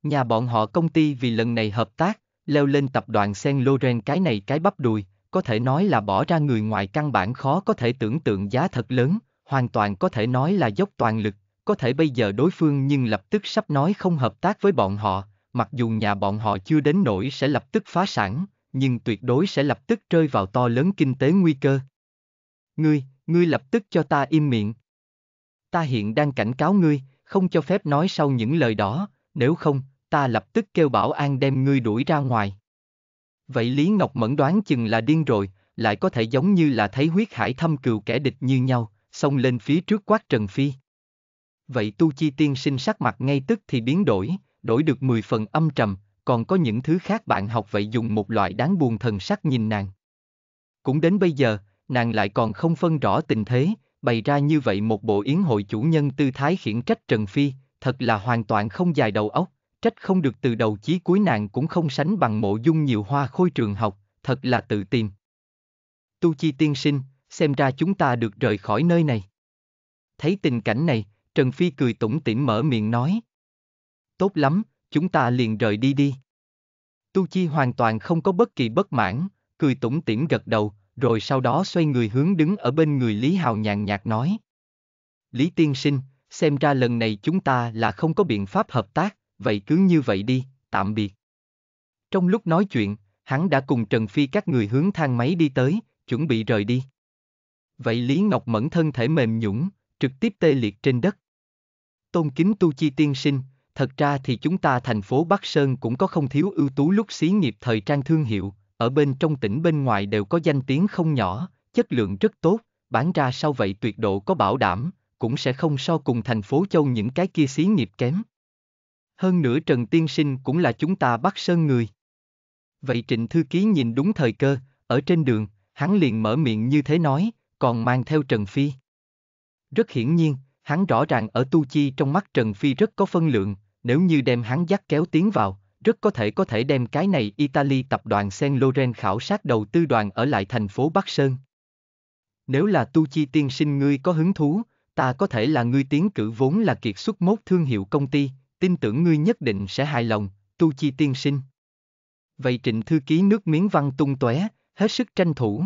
Nhà bọn họ công ty vì lần này hợp tác, leo lên tập đoàn Sen Loren cái này cái bắp đùi, có thể nói là bỏ ra người ngoài căn bản khó có thể tưởng tượng giá thật lớn, hoàn toàn có thể nói là dốc toàn lực, có thể bây giờ đối phương nhưng lập tức sắp nói không hợp tác với bọn họ, mặc dù nhà bọn họ chưa đến nổi sẽ lập tức phá sản, nhưng tuyệt đối sẽ lập tức rơi vào to lớn kinh tế nguy cơ. Ngươi, ngươi lập tức cho ta im miệng, ta hiện đang cảnh cáo ngươi, không cho phép nói sau những lời đó, nếu không, ta lập tức kêu bảo an đem ngươi đuổi ra ngoài. Vậy Lý Ngọc Mẫn đoán chừng là điên rồi, lại có thể giống như là thấy huyết hải thâm cừu kẻ địch như nhau, xông lên phía trước quát Trần Phi. Vậy Tu Chi Tiên sinh sắc mặt ngay tức thì biến đổi, đổi được 10 phần âm trầm, còn có những thứ khác bạn học vậy dùng một loại đáng buồn thần sắc nhìn nàng. Cũng đến bây giờ, nàng lại còn không phân rõ tình thế, bày ra như vậy một bộ yến hội chủ nhân tư thái khiển trách Trần Phi, thật là hoàn toàn không dài đầu óc, trách không được từ đầu chí cuối nàng cũng không sánh bằng mộ dung nhiều hoa khôi trường học, thật là tự tìm. Tu Chi tiên sinh, xem ra chúng ta được rời khỏi nơi này. Thấy tình cảnh này, Trần Phi cười tủm tỉm mở miệng nói. Tốt lắm, chúng ta liền rời đi đi. Tu Chi hoàn toàn không có bất kỳ bất mãn, cười tủm tỉm gật đầu, rồi sau đó xoay người hướng đứng ở bên người Lý Hào nhàn nhạt nói. Lý Tiên Sinh, xem ra lần này chúng ta là không có biện pháp hợp tác, vậy cứ như vậy đi, tạm biệt. Trong lúc nói chuyện, hắn đã cùng Trần Phi các người hướng thang máy đi tới, chuẩn bị rời đi. Vậy Lý Ngọc Mẫn thân thể mềm nhũng, trực tiếp tê liệt trên đất. Tôn kính tu chi tiên sinh, thật ra thì chúng ta thành phố Bắc Sơn cũng có không thiếu ưu tú lúc xí nghiệp thời trang thương hiệu, ở bên trong tỉnh bên ngoài đều có danh tiếng không nhỏ, chất lượng rất tốt, bán ra sau vậy tuyệt độ có bảo đảm, cũng sẽ không so cùng thành phố châu những cái kia xí nghiệp kém. Hơn nữa Trần Tiên Sinh cũng là chúng ta bắt Sơn người. Vậy Trịnh Thư Ký nhìn đúng thời cơ, ở trên đường, hắn liền mở miệng như thế nói, còn mang theo Trần Phi. Rất hiển nhiên, hắn rõ ràng ở Tu Chi trong mắt Trần Phi rất có phân lượng, nếu như đem hắn dắt kéo tiến vào, rất có thể có thể đem cái này Italy tập đoàn Saint Laurent khảo sát đầu tư đoàn ở lại thành phố Bắc Sơn. Nếu là tu chi tiên sinh ngươi có hứng thú, ta có thể là ngươi tiến cử vốn là kiệt xuất mốt thương hiệu công ty, tin tưởng ngươi nhất định sẽ hài lòng, tu chi tiên sinh. Vậy trịnh thư ký nước miếng văn tung tóe, hết sức tranh thủ.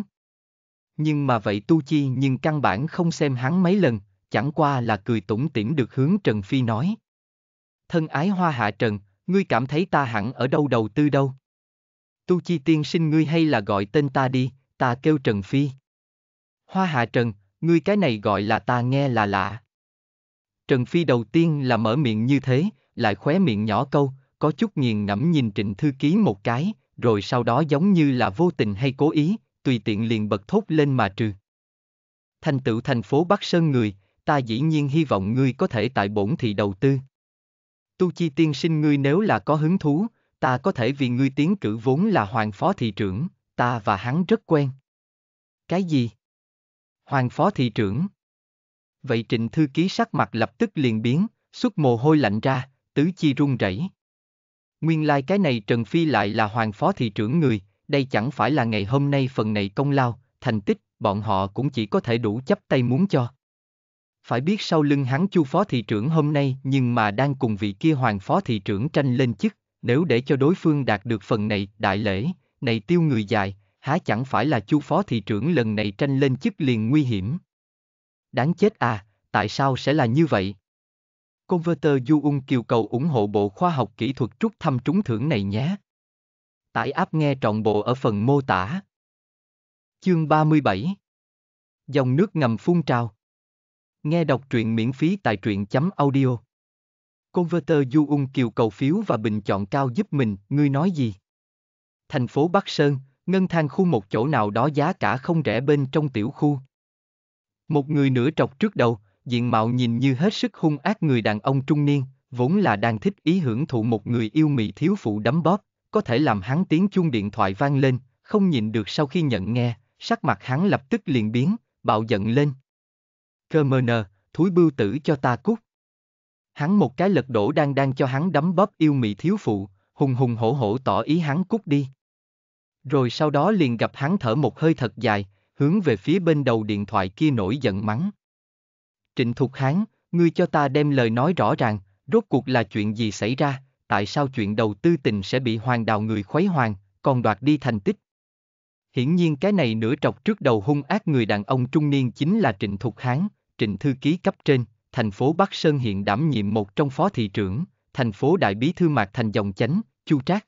Nhưng mà vậy tu chi nhưng căn bản không xem hắn mấy lần, chẳng qua là cười tủm tỉm được hướng Trần Phi nói. Thân ái hoa hạ Trần, ngươi cảm thấy ta hẳn ở đâu đầu tư đâu. Tu Chi tiên sinh ngươi hay là gọi tên ta đi, ta kêu Trần Phi. Hoa Hạ Trần, ngươi cái này gọi là ta nghe là lạ. Trần Phi đầu tiên là mở miệng như thế, lại khóe miệng nhỏ câu, có chút nghiền ngẫm nhìn Trịnh Thư Ký một cái, rồi sau đó giống như là vô tình hay cố ý, tùy tiện liền bật thốt lên mà trừ. Thành tựu thành phố Bắc Sơn người, ta dĩ nhiên hy vọng ngươi có thể tại bổn thị đầu tư. Tu Chi tiên sinh ngươi nếu là có hứng thú, ta có thể vì ngươi tiến cử vốn là hoàng phó thị trưởng, ta và hắn rất quen. Cái gì? Hoàng phó thị trưởng. Vậy trịnh thư ký sắc mặt lập tức liền biến, xuất mồ hôi lạnh ra, tứ chi run rẩy. Nguyên lai like cái này Trần Phi lại là hoàng phó thị trưởng người, đây chẳng phải là ngày hôm nay phần này công lao, thành tích, bọn họ cũng chỉ có thể đủ chấp tay muốn cho phải biết sau lưng hắn chu phó thị trưởng hôm nay nhưng mà đang cùng vị kia hoàng phó thị trưởng tranh lên chức, nếu để cho đối phương đạt được phần này đại lễ, này tiêu người dài, há chẳng phải là chu phó thị trưởng lần này tranh lên chức liền nguy hiểm. Đáng chết à, tại sao sẽ là như vậy? Converter Du Ung kêu cầu ủng hộ bộ khoa học kỹ thuật trúc thăm trúng thưởng này nhé. Tải áp nghe trọn bộ ở phần mô tả. Chương 37 Dòng nước ngầm phun trào Nghe đọc truyện miễn phí tại truyện chấm audio. Converter Du Ung Kiều cầu phiếu và bình chọn cao giúp mình, ngươi nói gì? Thành phố Bắc Sơn, ngân thang khu một chỗ nào đó giá cả không rẻ bên trong tiểu khu. Một người nửa trọc trước đầu, diện mạo nhìn như hết sức hung ác người đàn ông trung niên, vốn là đang thích ý hưởng thụ một người yêu mị thiếu phụ đấm bóp, có thể làm hắn tiếng chuông điện thoại vang lên, không nhìn được sau khi nhận nghe, sắc mặt hắn lập tức liền biến, bạo giận lên, Cơ mờ thúi bưu tử cho ta cút. Hắn một cái lật đổ đang đang cho hắn đấm bóp yêu mị thiếu phụ, hùng hùng hổ hổ tỏ ý hắn cút đi. Rồi sau đó liền gặp hắn thở một hơi thật dài, hướng về phía bên đầu điện thoại kia nổi giận mắng. Trịnh Thục Hán, ngươi cho ta đem lời nói rõ ràng, rốt cuộc là chuyện gì xảy ra, tại sao chuyện đầu tư tình sẽ bị hoàng đào người khuấy hoàng, còn đoạt đi thành tích. Hiển nhiên cái này nửa trọc trước đầu hung ác người đàn ông trung niên chính là Trịnh Thục Hán, Trịnh Thư Ký cấp trên, thành phố Bắc Sơn hiện đảm nhiệm một trong phó thị trưởng, thành phố Đại Bí Thư Mạc Thành Dòng Chánh, Chu Trác.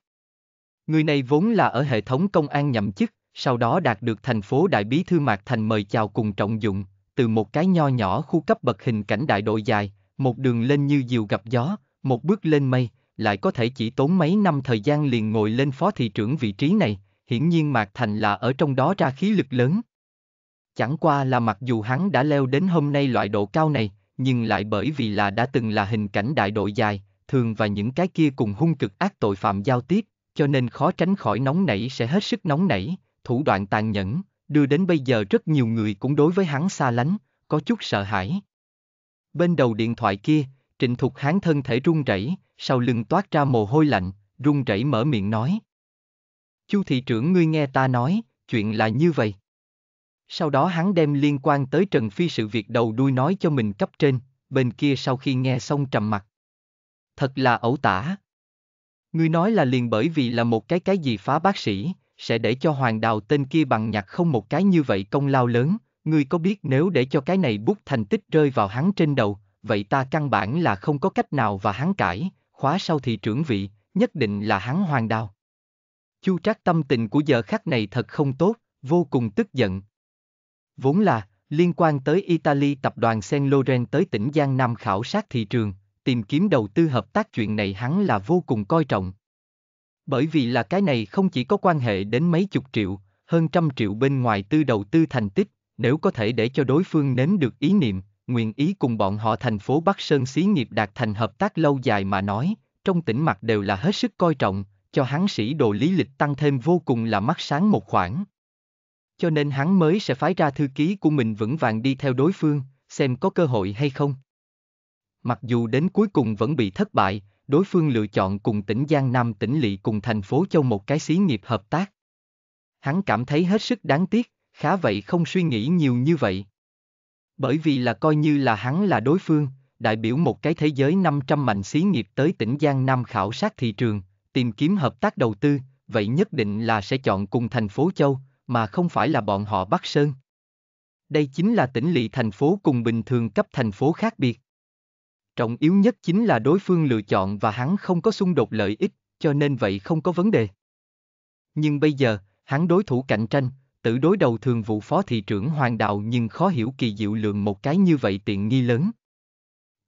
Người này vốn là ở hệ thống công an nhậm chức, sau đó đạt được thành phố Đại Bí Thư Mạc Thành mời chào cùng trọng dụng, từ một cái nho nhỏ khu cấp bậc hình cảnh đại đội dài, một đường lên như diều gặp gió, một bước lên mây, lại có thể chỉ tốn mấy năm thời gian liền ngồi lên phó thị trưởng vị trí này, hiển nhiên Mạc Thành là ở trong đó ra khí lực lớn. Chẳng qua là mặc dù hắn đã leo đến hôm nay loại độ cao này, nhưng lại bởi vì là đã từng là hình cảnh đại đội dài, thường và những cái kia cùng hung cực ác tội phạm giao tiếp, cho nên khó tránh khỏi nóng nảy sẽ hết sức nóng nảy, thủ đoạn tàn nhẫn, đưa đến bây giờ rất nhiều người cũng đối với hắn xa lánh, có chút sợ hãi. Bên đầu điện thoại kia, Trịnh Thục Hán thân thể run rẩy, sau lưng toát ra mồ hôi lạnh, run rẩy mở miệng nói. Chu thị trưởng ngươi nghe ta nói, chuyện là như vậy. Sau đó hắn đem liên quan tới Trần Phi sự việc đầu đuôi nói cho mình cấp trên, bên kia sau khi nghe xong trầm mặt. Thật là ẩu tả. Ngươi nói là liền bởi vì là một cái cái gì phá bác sĩ, sẽ để cho hoàng đào tên kia bằng nhặt không một cái như vậy công lao lớn, ngươi có biết nếu để cho cái này bút thành tích rơi vào hắn trên đầu, vậy ta căn bản là không có cách nào và hắn cãi, khóa sau thị trưởng vị, nhất định là hắn hoàng đào. Chu trác tâm tình của giờ khắc này thật không tốt, vô cùng tức giận, Vốn là, liên quan tới Italy tập đoàn Saint Laurent tới tỉnh Giang Nam khảo sát thị trường, tìm kiếm đầu tư hợp tác chuyện này hắn là vô cùng coi trọng. Bởi vì là cái này không chỉ có quan hệ đến mấy chục triệu, hơn trăm triệu bên ngoài tư đầu tư thành tích, nếu có thể để cho đối phương nếm được ý niệm, nguyện ý cùng bọn họ thành phố Bắc Sơn xí nghiệp đạt thành hợp tác lâu dài mà nói, trong tỉnh mặt đều là hết sức coi trọng, cho hắn sĩ đồ lý lịch tăng thêm vô cùng là mắt sáng một khoản cho nên hắn mới sẽ phái ra thư ký của mình vững vàng đi theo đối phương, xem có cơ hội hay không. Mặc dù đến cuối cùng vẫn bị thất bại, đối phương lựa chọn cùng tỉnh Giang Nam tỉnh lỵ cùng thành phố Châu một cái xí nghiệp hợp tác. Hắn cảm thấy hết sức đáng tiếc, khá vậy không suy nghĩ nhiều như vậy. Bởi vì là coi như là hắn là đối phương, đại biểu một cái thế giới 500 mạnh xí nghiệp tới tỉnh Giang Nam khảo sát thị trường, tìm kiếm hợp tác đầu tư, vậy nhất định là sẽ chọn cùng thành phố Châu, mà không phải là bọn họ Bắc Sơn. Đây chính là tỉnh lỵ thành phố cùng bình thường cấp thành phố khác biệt. Trọng yếu nhất chính là đối phương lựa chọn và hắn không có xung đột lợi ích, cho nên vậy không có vấn đề. Nhưng bây giờ, hắn đối thủ cạnh tranh, tự đối đầu thường vụ phó thị trưởng Hoàng Đạo nhưng khó hiểu kỳ diệu lượng một cái như vậy tiện nghi lớn.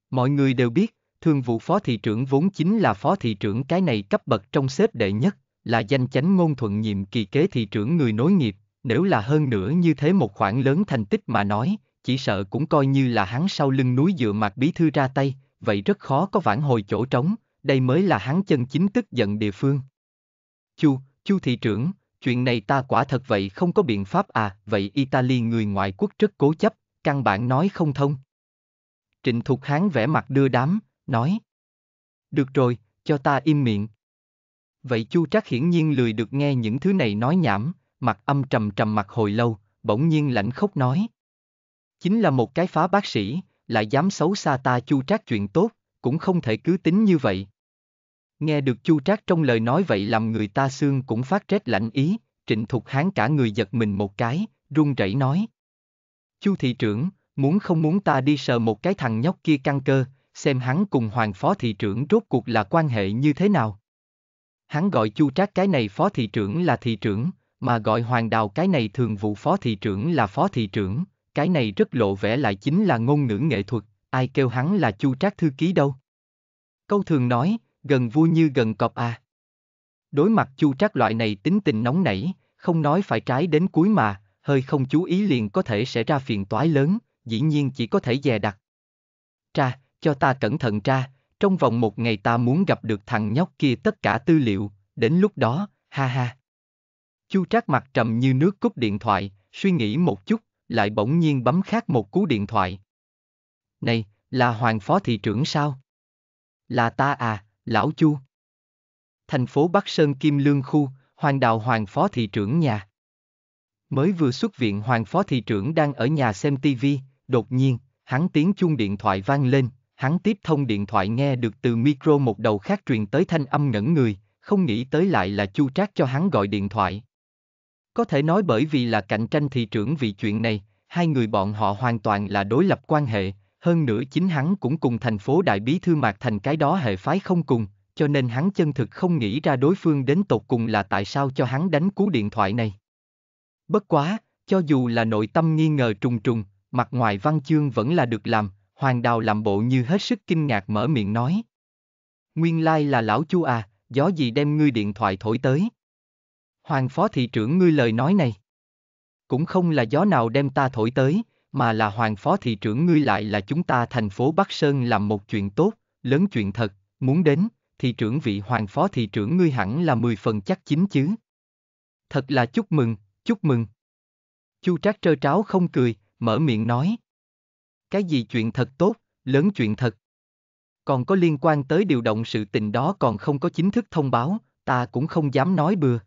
Mọi người đều biết, thường vụ phó thị trưởng vốn chính là phó thị trưởng cái này cấp bậc trong xếp đệ nhất là danh chánh ngôn thuận nhiệm kỳ kế thị trưởng người nối nghiệp, nếu là hơn nữa như thế một khoản lớn thành tích mà nói, chỉ sợ cũng coi như là hắn sau lưng núi dựa mặt bí thư ra tay, vậy rất khó có vãn hồi chỗ trống, đây mới là hắn chân chính tức giận địa phương. Chu, Chu thị trưởng, chuyện này ta quả thật vậy không có biện pháp à, vậy Italy người ngoại quốc rất cố chấp, căn bản nói không thông. Trịnh Thục Hán vẻ mặt đưa đám, nói. Được rồi, cho ta im miệng, Vậy Chu Trác hiển nhiên lười được nghe những thứ này nói nhảm, mặt âm trầm trầm mặt hồi lâu, bỗng nhiên lãnh khốc nói. Chính là một cái phá bác sĩ, lại dám xấu xa ta Chu Trác chuyện tốt, cũng không thể cứ tính như vậy. Nghe được Chu Trác trong lời nói vậy làm người ta xương cũng phát rét lạnh ý, Trịnh Thục Hán cả người giật mình một cái, run rẩy nói. Chu thị trưởng, muốn không muốn ta đi sờ một cái thằng nhóc kia căng cơ, xem hắn cùng hoàng phó thị trưởng rốt cuộc là quan hệ như thế nào hắn gọi Chu Trác cái này phó thị trưởng là thị trưởng, mà gọi Hoàng Đào cái này thường vụ phó thị trưởng là phó thị trưởng, cái này rất lộ vẻ lại chính là ngôn ngữ nghệ thuật, ai kêu hắn là Chu Trác thư ký đâu. Câu thường nói, gần vui như gần cọp à. Đối mặt Chu Trác loại này tính tình nóng nảy, không nói phải trái đến cuối mà, hơi không chú ý liền có thể sẽ ra phiền toái lớn, dĩ nhiên chỉ có thể dè đặt. Tra, cho ta cẩn thận tra, trong vòng một ngày ta muốn gặp được thằng nhóc kia tất cả tư liệu, đến lúc đó, ha ha. Chu Trác mặt trầm như nước cúp điện thoại, suy nghĩ một chút, lại bỗng nhiên bấm khác một cú điện thoại. Này, là Hoàng Phó Thị trưởng sao? Là ta à, Lão Chu. Thành phố Bắc Sơn Kim Lương Khu, Hoàng Đào Hoàng Phó Thị trưởng nhà. Mới vừa xuất viện Hoàng Phó Thị trưởng đang ở nhà xem tivi đột nhiên, hắn tiếng chuông điện thoại vang lên, hắn tiếp thông điện thoại nghe được từ micro một đầu khác truyền tới thanh âm ngẩn người, không nghĩ tới lại là chu trác cho hắn gọi điện thoại. Có thể nói bởi vì là cạnh tranh thị trưởng vì chuyện này, hai người bọn họ hoàn toàn là đối lập quan hệ, hơn nữa chính hắn cũng cùng thành phố đại bí thư mạc thành cái đó hệ phái không cùng, cho nên hắn chân thực không nghĩ ra đối phương đến tột cùng là tại sao cho hắn đánh cú điện thoại này. Bất quá, cho dù là nội tâm nghi ngờ trùng trùng, mặt ngoài văn chương vẫn là được làm, Hoàng Đào làm bộ như hết sức kinh ngạc mở miệng nói. Nguyên lai là lão chu à, gió gì đem ngươi điện thoại thổi tới. Hoàng phó thị trưởng ngươi lời nói này. Cũng không là gió nào đem ta thổi tới, mà là hoàng phó thị trưởng ngươi lại là chúng ta thành phố Bắc Sơn làm một chuyện tốt, lớn chuyện thật, muốn đến, thị trưởng vị hoàng phó thị trưởng ngươi hẳn là 10 phần chắc chính chứ. Thật là chúc mừng, chúc mừng. Chu Trác trơ tráo không cười, mở miệng nói. Cái gì chuyện thật tốt, lớn chuyện thật. Còn có liên quan tới điều động sự tình đó còn không có chính thức thông báo, ta cũng không dám nói bừa.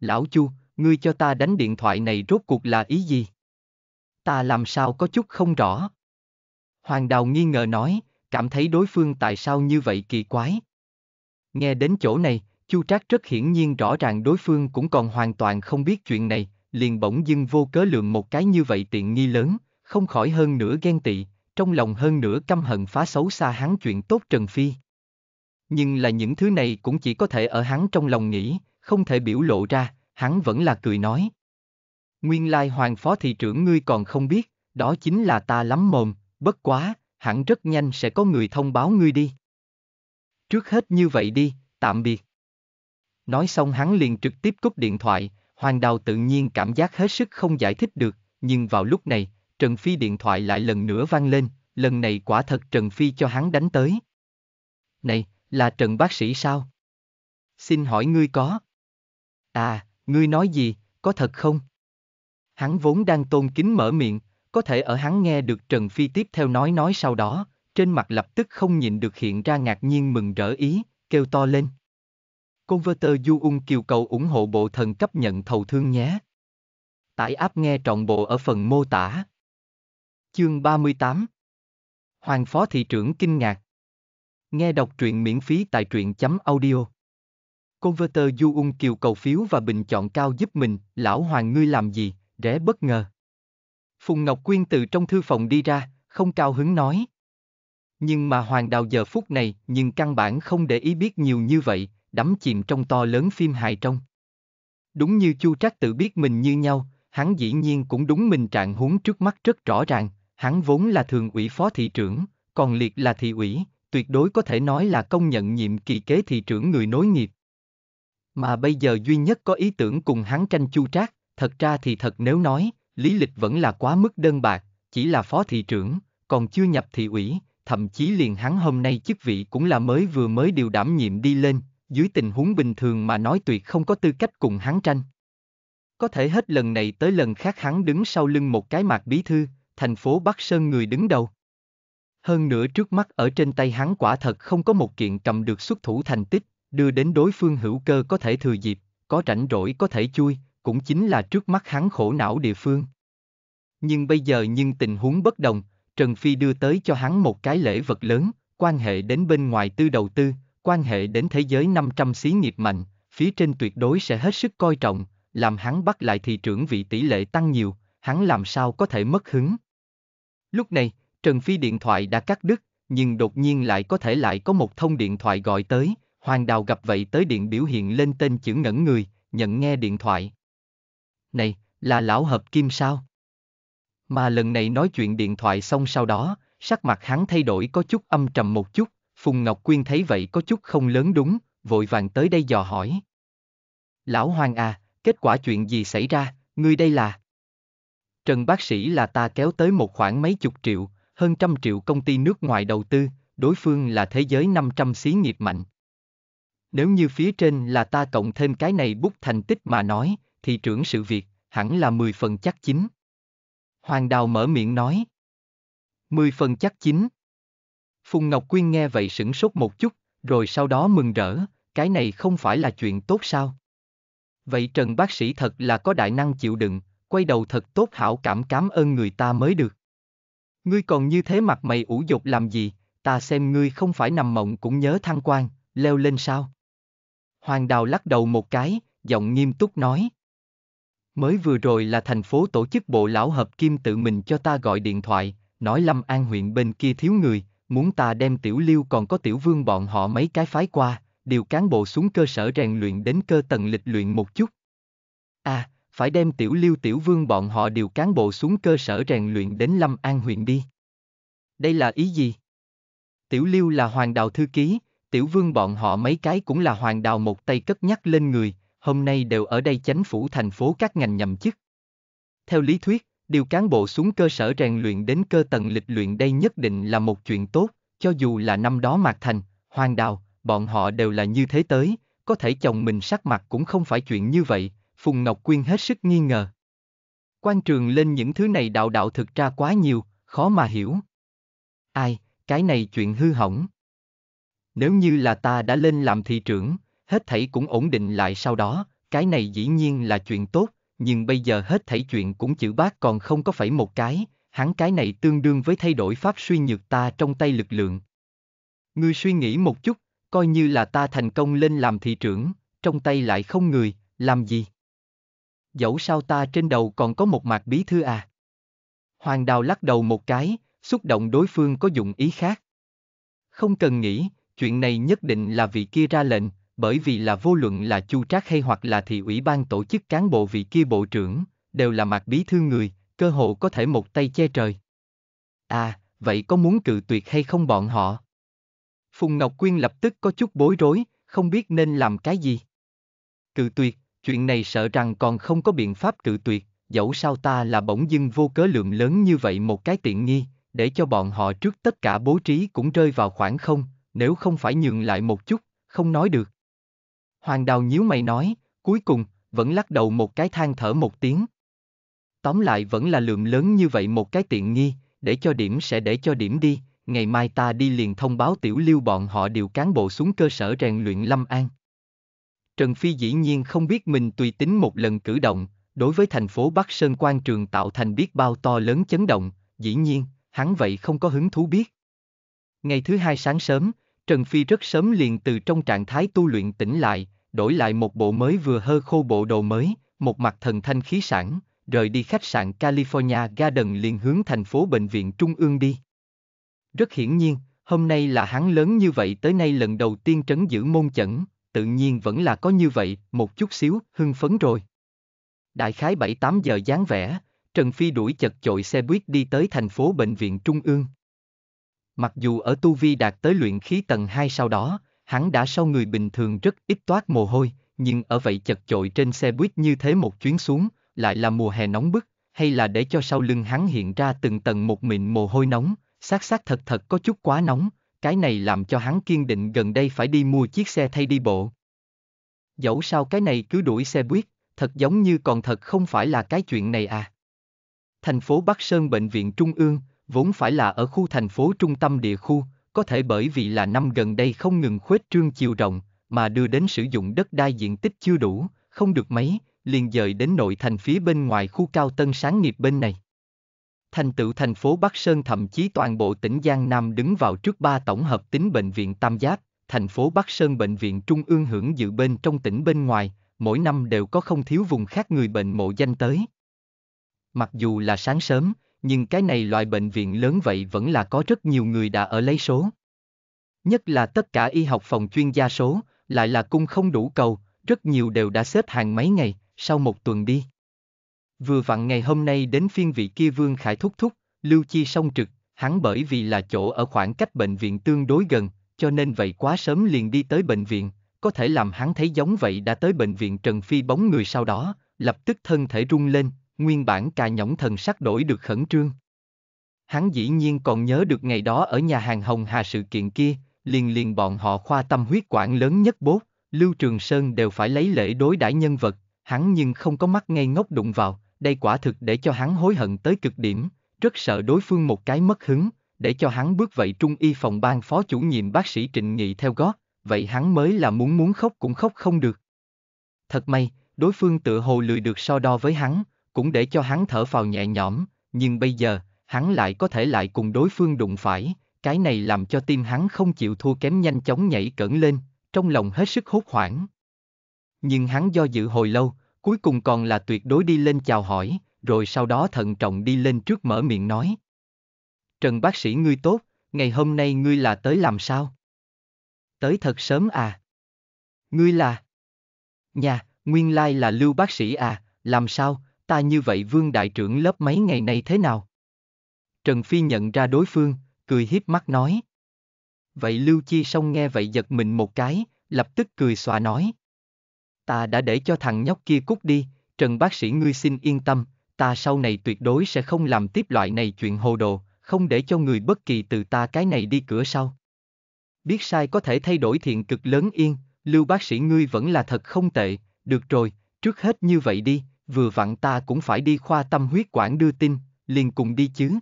Lão Chu, ngươi cho ta đánh điện thoại này rốt cuộc là ý gì? Ta làm sao có chút không rõ. Hoàng Đào nghi ngờ nói, cảm thấy đối phương tại sao như vậy kỳ quái. Nghe đến chỗ này, Chu Trác rất hiển nhiên rõ ràng đối phương cũng còn hoàn toàn không biết chuyện này, liền bỗng dưng vô cớ lượng một cái như vậy tiện nghi lớn, không khỏi hơn nữa ghen tị, trong lòng hơn nữa căm hận phá xấu xa hắn chuyện tốt Trần Phi. Nhưng là những thứ này cũng chỉ có thể ở hắn trong lòng nghĩ, không thể biểu lộ ra, hắn vẫn là cười nói. Nguyên lai hoàng phó thị trưởng ngươi còn không biết, đó chính là ta lắm mồm, bất quá, hẳn rất nhanh sẽ có người thông báo ngươi đi. Trước hết như vậy đi, tạm biệt. Nói xong hắn liền trực tiếp cúp điện thoại, hoàng đào tự nhiên cảm giác hết sức không giải thích được, nhưng vào lúc này, Trần Phi điện thoại lại lần nữa vang lên, lần này quả thật Trần Phi cho hắn đánh tới. Này, là Trần bác sĩ sao? Xin hỏi ngươi có. À, ngươi nói gì, có thật không? Hắn vốn đang tôn kính mở miệng, có thể ở hắn nghe được Trần Phi tiếp theo nói nói sau đó, trên mặt lập tức không nhìn được hiện ra ngạc nhiên mừng rỡ ý, kêu to lên. Converter Du Ung kêu cầu ủng hộ bộ thần cấp nhận thầu thương nhé. Tải app nghe trọn bộ ở phần mô tả. Chương 38 Hoàng Phó Thị trưởng kinh ngạc Nghe đọc truyện miễn phí tại truyện chấm audio Converter Du Ung Kiều cầu phiếu và bình chọn cao giúp mình, lão hoàng ngươi làm gì, rẽ bất ngờ. Phùng Ngọc Quyên từ trong thư phòng đi ra, không cao hứng nói. Nhưng mà hoàng đào giờ phút này, nhưng căn bản không để ý biết nhiều như vậy, đắm chìm trong to lớn phim hài trong. Đúng như Chu Trác tự biết mình như nhau, hắn dĩ nhiên cũng đúng mình trạng huống trước mắt rất rõ ràng, Hắn vốn là thường ủy phó thị trưởng, còn Liệt là thị ủy, tuyệt đối có thể nói là công nhận nhiệm kỳ kế thị trưởng người nối nghiệp. Mà bây giờ duy nhất có ý tưởng cùng hắn tranh chu trác, thật ra thì thật nếu nói, lý lịch vẫn là quá mức đơn bạc, chỉ là phó thị trưởng, còn chưa nhập thị ủy, thậm chí liền hắn hôm nay chức vị cũng là mới vừa mới điều đảm nhiệm đi lên, dưới tình huống bình thường mà nói tuyệt không có tư cách cùng hắn tranh. Có thể hết lần này tới lần khác hắn đứng sau lưng một cái mạc bí thư, thành phố Bắc Sơn người đứng đầu. Hơn nữa trước mắt ở trên tay hắn quả thật không có một kiện cầm được xuất thủ thành tích, đưa đến đối phương hữu cơ có thể thừa dịp, có rảnh rỗi có thể chui, cũng chính là trước mắt hắn khổ não địa phương. Nhưng bây giờ nhưng tình huống bất đồng, Trần Phi đưa tới cho hắn một cái lễ vật lớn, quan hệ đến bên ngoài tư đầu tư, quan hệ đến thế giới 500 xí nghiệp mạnh, phía trên tuyệt đối sẽ hết sức coi trọng, làm hắn bắt lại thị trưởng vị tỷ lệ tăng nhiều, hắn làm sao có thể mất hứng. Lúc này, Trần Phi điện thoại đã cắt đứt, nhưng đột nhiên lại có thể lại có một thông điện thoại gọi tới, Hoàng Đào gặp vậy tới điện biểu hiện lên tên chữ ngẩn người, nhận nghe điện thoại. Này, là lão hợp kim sao? Mà lần này nói chuyện điện thoại xong sau đó, sắc mặt hắn thay đổi có chút âm trầm một chút, Phùng Ngọc Quyên thấy vậy có chút không lớn đúng, vội vàng tới đây dò hỏi. Lão Hoàng à, kết quả chuyện gì xảy ra, ngươi đây là? Trần bác sĩ là ta kéo tới một khoảng mấy chục triệu, hơn trăm triệu công ty nước ngoài đầu tư, đối phương là thế giới 500 xí nghiệp mạnh. Nếu như phía trên là ta cộng thêm cái này bút thành tích mà nói, thì trưởng sự việc, hẳn là 10 phần chắc chính. Hoàng Đào mở miệng nói. 10 phần chắc chính. Phùng Ngọc Quyên nghe vậy sửng sốt một chút, rồi sau đó mừng rỡ, cái này không phải là chuyện tốt sao? Vậy Trần bác sĩ thật là có đại năng chịu đựng, quay đầu thật tốt hảo cảm cảm ơn người ta mới được. Ngươi còn như thế mặt mày ủ dục làm gì, ta xem ngươi không phải nằm mộng cũng nhớ thăng quan, leo lên sao. Hoàng Đào lắc đầu một cái, giọng nghiêm túc nói. Mới vừa rồi là thành phố tổ chức bộ lão hợp kim tự mình cho ta gọi điện thoại, nói Lâm An huyện bên kia thiếu người, muốn ta đem tiểu liêu còn có tiểu vương bọn họ mấy cái phái qua, điều cán bộ xuống cơ sở rèn luyện đến cơ tầng lịch luyện một chút. À, phải đem tiểu liêu tiểu vương bọn họ đều cán bộ xuống cơ sở rèn luyện đến Lâm An huyện đi. Đây là ý gì? Tiểu liêu là hoàng đào thư ký, tiểu vương bọn họ mấy cái cũng là hoàng đào một tay cất nhắc lên người, hôm nay đều ở đây chánh phủ thành phố các ngành nhậm chức. Theo lý thuyết, điều cán bộ xuống cơ sở rèn luyện đến cơ tầng lịch luyện đây nhất định là một chuyện tốt, cho dù là năm đó Mạc Thành, Hoàng Đào, bọn họ đều là như thế tới, có thể chồng mình sắc mặt cũng không phải chuyện như vậy, Phùng Ngọc Quyên hết sức nghi ngờ. Quan trường lên những thứ này đạo đạo thực ra quá nhiều, khó mà hiểu. Ai, cái này chuyện hư hỏng. Nếu như là ta đã lên làm thị trưởng, hết thảy cũng ổn định lại sau đó, cái này dĩ nhiên là chuyện tốt, nhưng bây giờ hết thảy chuyện cũng chữ bác còn không có phải một cái, hắn cái này tương đương với thay đổi pháp suy nhược ta trong tay lực lượng. Ngươi suy nghĩ một chút, coi như là ta thành công lên làm thị trưởng, trong tay lại không người, làm gì? dẫu sao ta trên đầu còn có một mạc bí thư à. Hoàng Đào lắc đầu một cái, xúc động đối phương có dụng ý khác. Không cần nghĩ, chuyện này nhất định là vị kia ra lệnh, bởi vì là vô luận là chu trác hay hoặc là thị ủy ban tổ chức cán bộ vị kia bộ trưởng, đều là mạc bí thư người, cơ hội có thể một tay che trời. À, vậy có muốn cự tuyệt hay không bọn họ? Phùng Ngọc Quyên lập tức có chút bối rối, không biết nên làm cái gì. Cự tuyệt, chuyện này sợ rằng còn không có biện pháp cự tuyệt, dẫu sao ta là bỗng dưng vô cớ lượng lớn như vậy một cái tiện nghi, để cho bọn họ trước tất cả bố trí cũng rơi vào khoảng không, nếu không phải nhường lại một chút, không nói được. Hoàng đào nhíu mày nói, cuối cùng, vẫn lắc đầu một cái than thở một tiếng. Tóm lại vẫn là lượng lớn như vậy một cái tiện nghi, để cho điểm sẽ để cho điểm đi, ngày mai ta đi liền thông báo tiểu lưu bọn họ điều cán bộ xuống cơ sở rèn luyện Lâm An. Trần Phi dĩ nhiên không biết mình tùy tính một lần cử động, đối với thành phố Bắc Sơn Quan Trường tạo thành biết bao to lớn chấn động, dĩ nhiên, hắn vậy không có hứng thú biết. Ngày thứ hai sáng sớm, Trần Phi rất sớm liền từ trong trạng thái tu luyện tỉnh lại, đổi lại một bộ mới vừa hơ khô bộ đồ mới, một mặt thần thanh khí sản, rời đi khách sạn California Garden liền hướng thành phố bệnh viện Trung ương đi. Rất hiển nhiên, hôm nay là hắn lớn như vậy tới nay lần đầu tiên trấn giữ môn chẩn, tự nhiên vẫn là có như vậy, một chút xíu, hưng phấn rồi. Đại khái 7-8 giờ dáng vẻ, Trần Phi đuổi chật chội xe buýt đi tới thành phố Bệnh viện Trung ương. Mặc dù ở Tu Vi đạt tới luyện khí tầng 2 sau đó, hắn đã sau người bình thường rất ít toát mồ hôi, nhưng ở vậy chật chội trên xe buýt như thế một chuyến xuống, lại là mùa hè nóng bức, hay là để cho sau lưng hắn hiện ra từng tầng một mịn mồ hôi nóng, xác xác thật thật có chút quá nóng, cái này làm cho hắn kiên định gần đây phải đi mua chiếc xe thay đi bộ. Dẫu sao cái này cứ đuổi xe buýt, thật giống như còn thật không phải là cái chuyện này à. Thành phố Bắc Sơn Bệnh viện Trung ương, vốn phải là ở khu thành phố trung tâm địa khu, có thể bởi vì là năm gần đây không ngừng khuếch trương chiều rộng, mà đưa đến sử dụng đất đai diện tích chưa đủ, không được mấy, liền dời đến nội thành phía bên ngoài khu cao tân sáng nghiệp bên này thành tựu thành phố Bắc Sơn thậm chí toàn bộ tỉnh Giang Nam đứng vào trước ba tổng hợp tính bệnh viện Tam Giáp, thành phố Bắc Sơn Bệnh viện Trung ương hưởng dự bên trong tỉnh bên ngoài, mỗi năm đều có không thiếu vùng khác người bệnh mộ danh tới. Mặc dù là sáng sớm, nhưng cái này loại bệnh viện lớn vậy vẫn là có rất nhiều người đã ở lấy số. Nhất là tất cả y học phòng chuyên gia số, lại là cung không đủ cầu, rất nhiều đều đã xếp hàng mấy ngày, sau một tuần đi. Vừa vặn ngày hôm nay đến phiên vị kia Vương Khải thúc thúc, Lưu Chi song trực, hắn bởi vì là chỗ ở khoảng cách bệnh viện tương đối gần, cho nên vậy quá sớm liền đi tới bệnh viện, có thể làm hắn thấy giống vậy đã tới bệnh viện Trần Phi bóng người sau đó, lập tức thân thể rung lên, nguyên bản cà nhõng thần sắc đổi được khẩn trương. Hắn dĩ nhiên còn nhớ được ngày đó ở nhà hàng Hồng Hà sự kiện kia, liền liền bọn họ khoa tâm huyết quản lớn nhất bốt, Lưu Trường Sơn đều phải lấy lễ đối đãi nhân vật, hắn nhưng không có mắt ngay ngốc đụng vào, đây quả thực để cho hắn hối hận tới cực điểm, rất sợ đối phương một cái mất hứng, để cho hắn bước vậy trung y phòng ban phó chủ nhiệm bác sĩ Trịnh Nghị theo gót, vậy hắn mới là muốn muốn khóc cũng khóc không được. Thật may, đối phương tựa hồ lười được so đo với hắn, cũng để cho hắn thở phào nhẹ nhõm, nhưng bây giờ, hắn lại có thể lại cùng đối phương đụng phải, cái này làm cho tim hắn không chịu thua kém nhanh chóng nhảy cẩn lên, trong lòng hết sức hốt hoảng. Nhưng hắn do dự hồi lâu, cuối cùng còn là tuyệt đối đi lên chào hỏi, rồi sau đó thận trọng đi lên trước mở miệng nói. Trần bác sĩ ngươi tốt, ngày hôm nay ngươi là tới làm sao? Tới thật sớm à? Ngươi là? Nhà, nguyên lai là lưu bác sĩ à, làm sao, ta như vậy vương đại trưởng lớp mấy ngày nay thế nào? Trần Phi nhận ra đối phương, cười hiếp mắt nói. Vậy Lưu Chi Song nghe vậy giật mình một cái, lập tức cười xòa nói ta đã để cho thằng nhóc kia cút đi, Trần bác sĩ ngươi xin yên tâm, ta sau này tuyệt đối sẽ không làm tiếp loại này chuyện hồ đồ, không để cho người bất kỳ từ ta cái này đi cửa sau. Biết sai có thể thay đổi thiện cực lớn yên, lưu bác sĩ ngươi vẫn là thật không tệ, được rồi, trước hết như vậy đi, vừa vặn ta cũng phải đi khoa tâm huyết quản đưa tin, liền cùng đi chứ.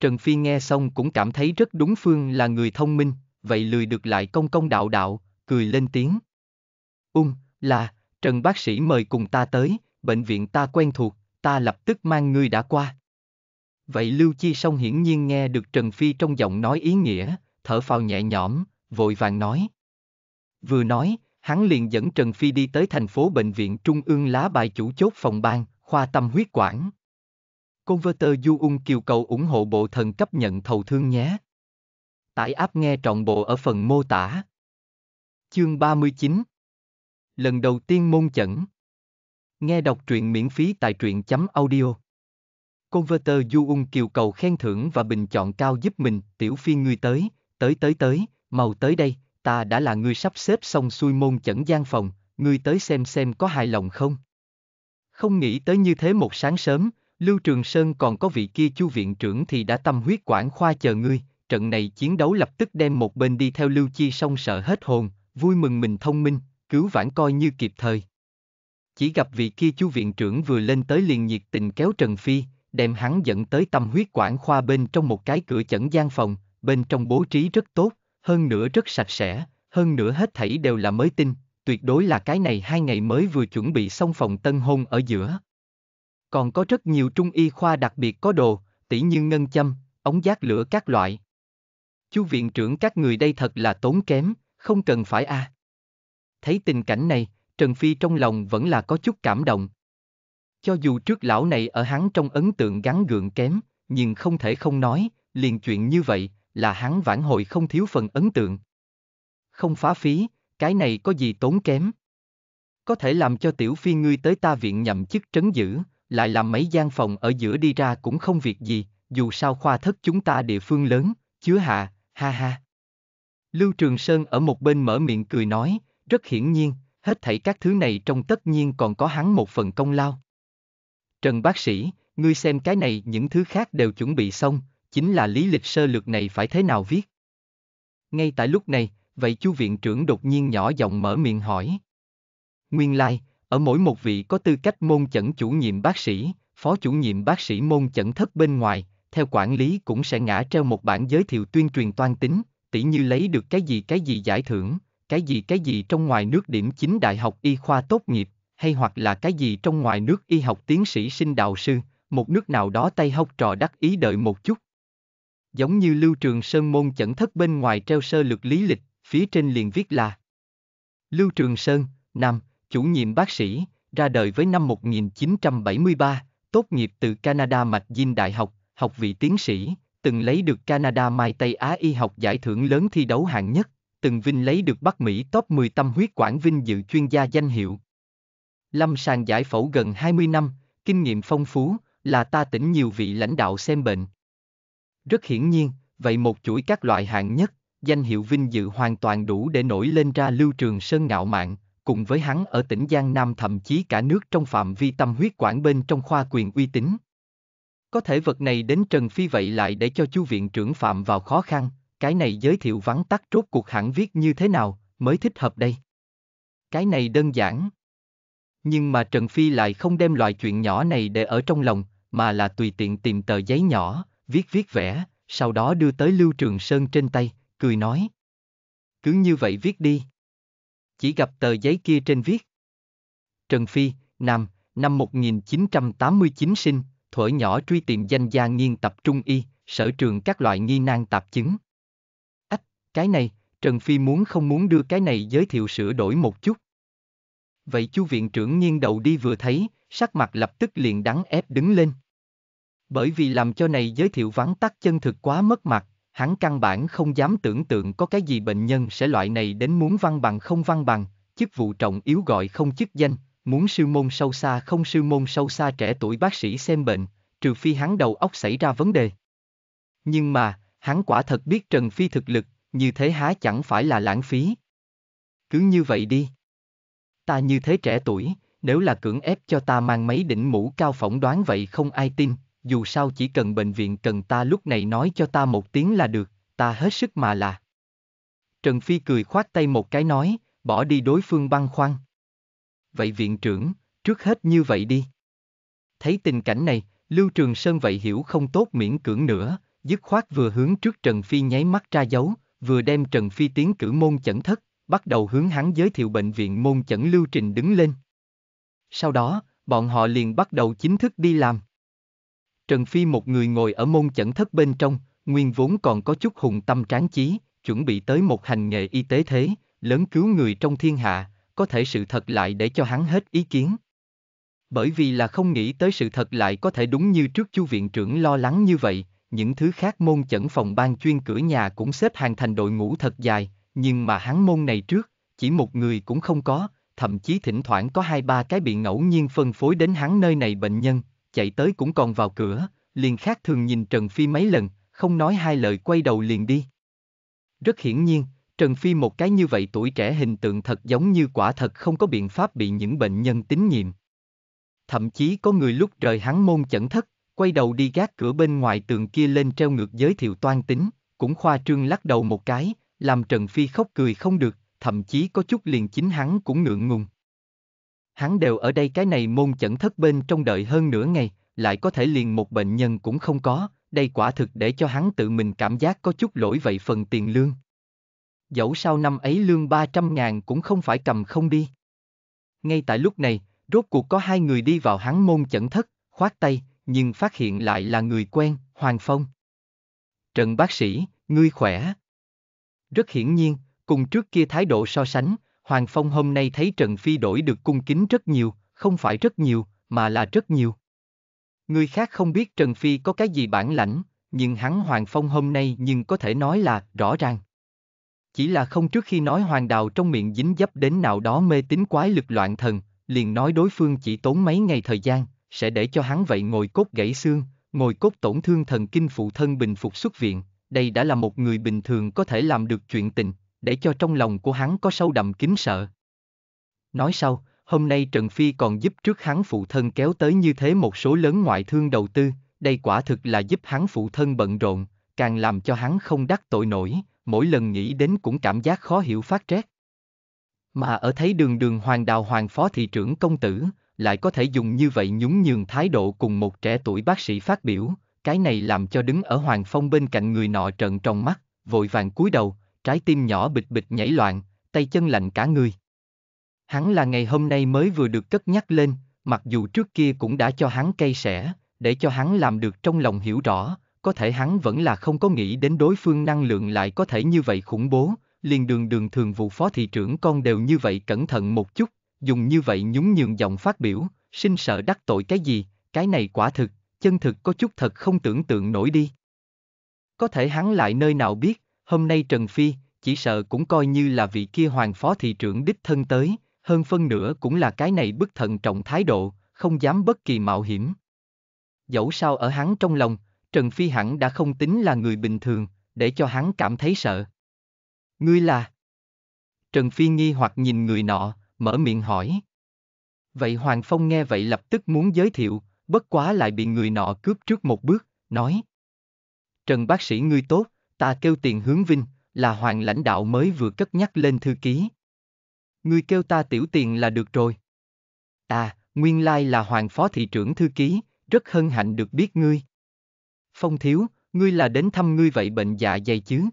Trần Phi nghe xong cũng cảm thấy rất đúng phương là người thông minh, vậy lười được lại công công đạo đạo, cười lên tiếng. Ung, um, là, Trần bác sĩ mời cùng ta tới, bệnh viện ta quen thuộc, ta lập tức mang ngươi đã qua. Vậy Lưu Chi Song hiển nhiên nghe được Trần Phi trong giọng nói ý nghĩa, thở phào nhẹ nhõm, vội vàng nói. Vừa nói, hắn liền dẫn Trần Phi đi tới thành phố bệnh viện Trung ương lá bài chủ chốt phòng ban, khoa tâm huyết quản. Converter Du Ung kiều cầu ủng hộ bộ thần cấp nhận thầu thương nhé. Tải app nghe trọn bộ ở phần mô tả. Chương 39 lần đầu tiên môn chẩn. Nghe đọc truyện miễn phí tại truyện chấm audio. Converter Du Ung Kiều cầu khen thưởng và bình chọn cao giúp mình, tiểu phi ngươi tới, tới tới tới, màu tới đây, ta đã là người sắp xếp xong xuôi môn chẩn gian phòng, ngươi tới xem xem có hài lòng không. Không nghĩ tới như thế một sáng sớm, Lưu Trường Sơn còn có vị kia chu viện trưởng thì đã tâm huyết quản khoa chờ ngươi, trận này chiến đấu lập tức đem một bên đi theo Lưu Chi song sợ hết hồn, vui mừng mình thông minh, cứu vãn coi như kịp thời. Chỉ gặp vị kia chú viện trưởng vừa lên tới liền nhiệt tình kéo Trần Phi, đem hắn dẫn tới tâm huyết quản khoa bên trong một cái cửa chẩn gian phòng, bên trong bố trí rất tốt, hơn nữa rất sạch sẽ, hơn nữa hết thảy đều là mới tinh, tuyệt đối là cái này hai ngày mới vừa chuẩn bị xong phòng tân hôn ở giữa. Còn có rất nhiều trung y khoa đặc biệt có đồ, tỉ như ngân châm, ống giác lửa các loại. Chú viện trưởng các người đây thật là tốn kém, không cần phải a. À. Thấy tình cảnh này, Trần Phi trong lòng vẫn là có chút cảm động. Cho dù trước lão này ở hắn trong ấn tượng gắn gượng kém, nhưng không thể không nói, liền chuyện như vậy là hắn vãn hồi không thiếu phần ấn tượng. Không phá phí, cái này có gì tốn kém. Có thể làm cho tiểu phi ngươi tới ta viện nhậm chức trấn giữ, lại làm mấy gian phòng ở giữa đi ra cũng không việc gì, dù sao khoa thất chúng ta địa phương lớn, chứa hạ, ha ha. Lưu Trường Sơn ở một bên mở miệng cười nói, rất hiển nhiên, hết thảy các thứ này trong tất nhiên còn có hắn một phần công lao. Trần bác sĩ, ngươi xem cái này những thứ khác đều chuẩn bị xong, chính là lý lịch sơ lược này phải thế nào viết. Ngay tại lúc này, vậy chú viện trưởng đột nhiên nhỏ giọng mở miệng hỏi. Nguyên lai, like, ở mỗi một vị có tư cách môn chẩn chủ nhiệm bác sĩ, phó chủ nhiệm bác sĩ môn chẩn thất bên ngoài, theo quản lý cũng sẽ ngã treo một bản giới thiệu tuyên truyền toan tính, tỉ như lấy được cái gì cái gì giải thưởng, cái gì cái gì trong ngoài nước điểm chính đại học y khoa tốt nghiệp, hay hoặc là cái gì trong ngoài nước y học tiến sĩ sinh đạo sư, một nước nào đó tay hốc trò đắc ý đợi một chút. Giống như lưu trường sơn môn chẩn thất bên ngoài treo sơ lược lý lịch, phía trên liền viết là Lưu Trường Sơn, Nam, chủ nhiệm bác sĩ, ra đời với năm 1973, tốt nghiệp từ Canada Mạch Dinh Đại học, học vị tiến sĩ, từng lấy được Canada Mai Tây Á Y học giải thưởng lớn thi đấu hạng nhất từng vinh lấy được Bắc Mỹ top 10 tâm huyết quản vinh dự chuyên gia danh hiệu. Lâm sàng giải phẫu gần 20 năm, kinh nghiệm phong phú, là ta tỉnh nhiều vị lãnh đạo xem bệnh. Rất hiển nhiên, vậy một chuỗi các loại hạng nhất, danh hiệu vinh dự hoàn toàn đủ để nổi lên ra lưu trường sơn ngạo mạng cùng với hắn ở tỉnh Giang Nam thậm chí cả nước trong phạm vi tâm huyết quản bên trong khoa quyền uy tín. Có thể vật này đến Trần Phi vậy lại để cho chu viện trưởng phạm vào khó khăn, cái này giới thiệu vắn tắt rốt cuộc hẳn viết như thế nào, mới thích hợp đây. Cái này đơn giản. Nhưng mà Trần Phi lại không đem loại chuyện nhỏ này để ở trong lòng, mà là tùy tiện tìm tờ giấy nhỏ, viết viết vẽ, sau đó đưa tới Lưu Trường Sơn trên tay, cười nói. Cứ như vậy viết đi. Chỉ gặp tờ giấy kia trên viết. Trần Phi, Nam, năm 1989 sinh, thuở nhỏ truy tìm danh gia nghiên tập trung y, sở trường các loại nghi nan tạp chứng. Cái này, Trần Phi muốn không muốn đưa cái này giới thiệu sửa đổi một chút. Vậy Chu viện trưởng nghiêng đầu đi vừa thấy, sắc mặt lập tức liền đắng ép đứng lên. Bởi vì làm cho này giới thiệu vắng tắt chân thực quá mất mặt, hắn căn bản không dám tưởng tượng có cái gì bệnh nhân sẽ loại này đến muốn văn bằng không văn bằng, chức vụ trọng yếu gọi không chức danh, muốn sư môn sâu xa không sư môn sâu xa trẻ tuổi bác sĩ xem bệnh, trừ phi hắn đầu óc xảy ra vấn đề. Nhưng mà, hắn quả thật biết Trần Phi thực lực, như thế há chẳng phải là lãng phí. Cứ như vậy đi. Ta như thế trẻ tuổi, nếu là cưỡng ép cho ta mang mấy đỉnh mũ cao phỏng đoán vậy không ai tin, dù sao chỉ cần bệnh viện cần ta lúc này nói cho ta một tiếng là được, ta hết sức mà là. Trần Phi cười khoát tay một cái nói, bỏ đi đối phương băng khoăn. Vậy viện trưởng, trước hết như vậy đi. Thấy tình cảnh này, Lưu Trường Sơn vậy hiểu không tốt miễn cưỡng nữa, dứt khoát vừa hướng trước Trần Phi nháy mắt ra dấu, vừa đem Trần Phi tiến cử môn chẩn thất, bắt đầu hướng hắn giới thiệu bệnh viện môn chẩn lưu trình đứng lên. Sau đó, bọn họ liền bắt đầu chính thức đi làm. Trần Phi một người ngồi ở môn chẩn thất bên trong, nguyên vốn còn có chút hùng tâm tráng chí, chuẩn bị tới một hành nghề y tế thế, lớn cứu người trong thiên hạ, có thể sự thật lại để cho hắn hết ý kiến. Bởi vì là không nghĩ tới sự thật lại có thể đúng như trước chu viện trưởng lo lắng như vậy, những thứ khác môn chẩn phòng ban chuyên cửa nhà cũng xếp hàng thành đội ngũ thật dài, nhưng mà hắn môn này trước, chỉ một người cũng không có, thậm chí thỉnh thoảng có hai ba cái bị ngẫu nhiên phân phối đến hắn nơi này bệnh nhân, chạy tới cũng còn vào cửa, liền khác thường nhìn Trần Phi mấy lần, không nói hai lời quay đầu liền đi. Rất hiển nhiên, Trần Phi một cái như vậy tuổi trẻ hình tượng thật giống như quả thật không có biện pháp bị những bệnh nhân tín nhiệm. Thậm chí có người lúc rời hắn môn chẩn thất, quay đầu đi gác cửa bên ngoài tường kia lên treo ngược giới thiệu toan tính, cũng khoa trương lắc đầu một cái, làm Trần Phi khóc cười không được, thậm chí có chút liền chính hắn cũng ngượng ngùng. Hắn đều ở đây cái này môn chẩn thất bên trong đợi hơn nửa ngày, lại có thể liền một bệnh nhân cũng không có, đây quả thực để cho hắn tự mình cảm giác có chút lỗi vậy phần tiền lương. Dẫu sao năm ấy lương 300 ngàn cũng không phải cầm không đi. Ngay tại lúc này, rốt cuộc có hai người đi vào hắn môn chẩn thất, khoát tay, nhưng phát hiện lại là người quen, Hoàng Phong. Trần bác sĩ, ngươi khỏe. Rất hiển nhiên, cùng trước kia thái độ so sánh, Hoàng Phong hôm nay thấy Trần Phi đổi được cung kính rất nhiều, không phải rất nhiều, mà là rất nhiều. Người khác không biết Trần Phi có cái gì bản lãnh, nhưng hắn Hoàng Phong hôm nay nhưng có thể nói là rõ ràng. Chỉ là không trước khi nói Hoàng Đào trong miệng dính dấp đến nào đó mê tín quái lực loạn thần, liền nói đối phương chỉ tốn mấy ngày thời gian, sẽ để cho hắn vậy ngồi cốt gãy xương, ngồi cốt tổn thương thần kinh phụ thân bình phục xuất viện, đây đã là một người bình thường có thể làm được chuyện tình, để cho trong lòng của hắn có sâu đậm kính sợ. Nói sau, hôm nay Trần Phi còn giúp trước hắn phụ thân kéo tới như thế một số lớn ngoại thương đầu tư, đây quả thực là giúp hắn phụ thân bận rộn, càng làm cho hắn không đắc tội nổi, mỗi lần nghĩ đến cũng cảm giác khó hiểu phát rét. Mà ở thấy đường đường hoàng đào hoàng phó thị trưởng công tử, lại có thể dùng như vậy nhún nhường thái độ cùng một trẻ tuổi bác sĩ phát biểu, cái này làm cho đứng ở Hoàng Phong bên cạnh người nọ trợn trong mắt, vội vàng cúi đầu, trái tim nhỏ bịch bịch nhảy loạn, tay chân lạnh cả người. Hắn là ngày hôm nay mới vừa được cất nhắc lên, mặc dù trước kia cũng đã cho hắn cây sẻ, để cho hắn làm được trong lòng hiểu rõ, có thể hắn vẫn là không có nghĩ đến đối phương năng lượng lại có thể như vậy khủng bố, liền đường đường thường vụ phó thị trưởng con đều như vậy cẩn thận một chút, dùng như vậy nhún nhường giọng phát biểu, sinh sợ đắc tội cái gì, cái này quả thực, chân thực có chút thật không tưởng tượng nổi đi. Có thể hắn lại nơi nào biết, hôm nay Trần Phi, chỉ sợ cũng coi như là vị kia hoàng phó thị trưởng đích thân tới, hơn phân nữa cũng là cái này bức thận trọng thái độ, không dám bất kỳ mạo hiểm. Dẫu sao ở hắn trong lòng, Trần Phi hẳn đã không tính là người bình thường, để cho hắn cảm thấy sợ. Ngươi là... Trần Phi nghi hoặc nhìn người nọ, mở miệng hỏi. Vậy Hoàng Phong nghe vậy lập tức muốn giới thiệu, bất quá lại bị người nọ cướp trước một bước, nói. Trần bác sĩ ngươi tốt, ta kêu tiền hướng vinh, là hoàng lãnh đạo mới vừa cất nhắc lên thư ký. Ngươi kêu ta tiểu tiền là được rồi. À, nguyên lai là hoàng phó thị trưởng thư ký, rất hân hạnh được biết ngươi. Phong thiếu, ngươi là đến thăm ngươi vậy bệnh dạ dày chứ?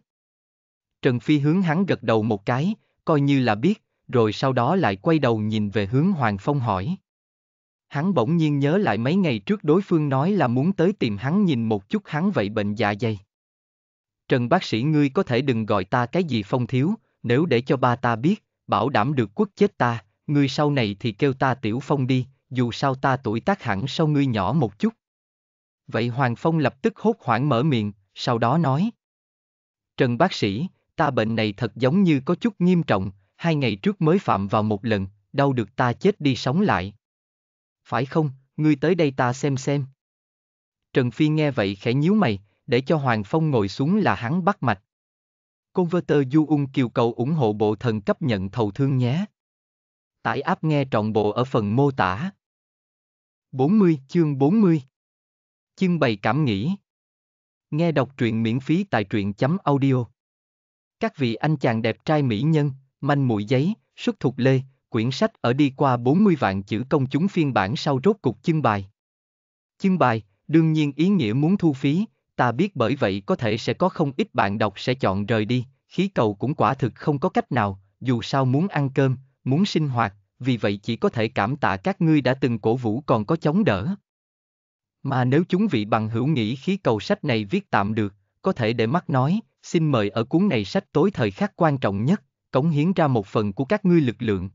Trần Phi hướng hắn gật đầu một cái, coi như là biết, rồi sau đó lại quay đầu nhìn về hướng Hoàng Phong hỏi. Hắn bỗng nhiên nhớ lại mấy ngày trước đối phương nói là muốn tới tìm hắn nhìn một chút hắn vậy bệnh dạ dày. Trần bác sĩ ngươi có thể đừng gọi ta cái gì phong thiếu, nếu để cho ba ta biết, bảo đảm được quốc chết ta, ngươi sau này thì kêu ta tiểu phong đi, dù sao ta tuổi tác hẳn sau ngươi nhỏ một chút. Vậy Hoàng Phong lập tức hốt hoảng mở miệng, sau đó nói. Trần bác sĩ, ta bệnh này thật giống như có chút nghiêm trọng, hai ngày trước mới phạm vào một lần, đau được ta chết đi sống lại. Phải không, ngươi tới đây ta xem xem. Trần Phi nghe vậy khẽ nhíu mày, để cho Hoàng Phong ngồi xuống là hắn bắt mạch. Converter Du Ung kêu cầu ủng hộ bộ thần cấp nhận thầu thương nhé. Tải áp nghe trọn bộ ở phần mô tả. 40 chương 40 Chương bày cảm nghĩ Nghe đọc truyện miễn phí tại truyện chấm audio Các vị anh chàng đẹp trai mỹ nhân, manh mũi giấy, xuất thuộc lê, quyển sách ở đi qua 40 vạn chữ công chúng phiên bản sau rốt cục chương bài. Chương bài, đương nhiên ý nghĩa muốn thu phí, ta biết bởi vậy có thể sẽ có không ít bạn đọc sẽ chọn rời đi, khí cầu cũng quả thực không có cách nào, dù sao muốn ăn cơm, muốn sinh hoạt, vì vậy chỉ có thể cảm tạ các ngươi đã từng cổ vũ còn có chống đỡ. Mà nếu chúng vị bằng hữu nghĩ khí cầu sách này viết tạm được, có thể để mắt nói, xin mời ở cuốn này sách tối thời khắc quan trọng nhất, cống hiến ra một phần của các ngươi lực lượng.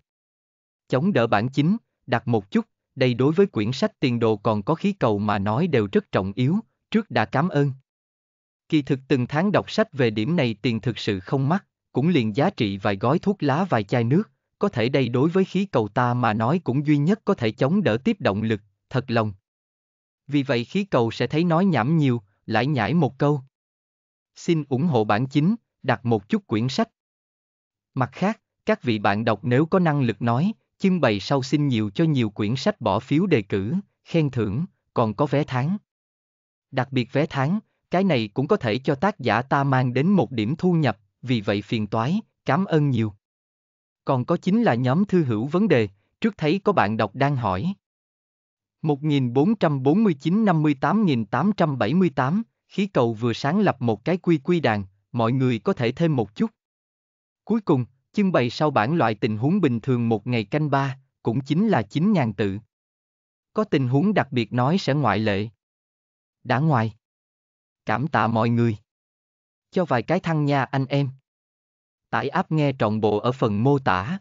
Chống đỡ bản chính, đặt một chút, đây đối với quyển sách tiền đồ còn có khí cầu mà nói đều rất trọng yếu, trước đã cảm ơn. Kỳ thực từng tháng đọc sách về điểm này tiền thực sự không mắc, cũng liền giá trị vài gói thuốc lá vài chai nước, có thể đây đối với khí cầu ta mà nói cũng duy nhất có thể chống đỡ tiếp động lực, thật lòng. Vì vậy khí cầu sẽ thấy nói nhảm nhiều, lại nhảy một câu. Xin ủng hộ bản chính, đặt một chút quyển sách. Mặt khác, các vị bạn đọc nếu có năng lực nói, chương bày sau xin nhiều cho nhiều quyển sách bỏ phiếu đề cử, khen thưởng, còn có vé tháng. Đặc biệt vé tháng, cái này cũng có thể cho tác giả ta mang đến một điểm thu nhập, vì vậy phiền toái, cảm ơn nhiều. Còn có chính là nhóm thư hữu vấn đề, trước thấy có bạn đọc đang hỏi. 1449 58878, khí cầu vừa sáng lập một cái quy quy đàn, mọi người có thể thêm một chút. Cuối cùng, trưng bày sau bản loại tình huống bình thường một ngày canh ba, cũng chính là 9.000 tự. Có tình huống đặc biệt nói sẽ ngoại lệ. Đã ngoài. Cảm tạ mọi người. Cho vài cái thăng nha anh em. Tải app nghe trọn bộ ở phần mô tả.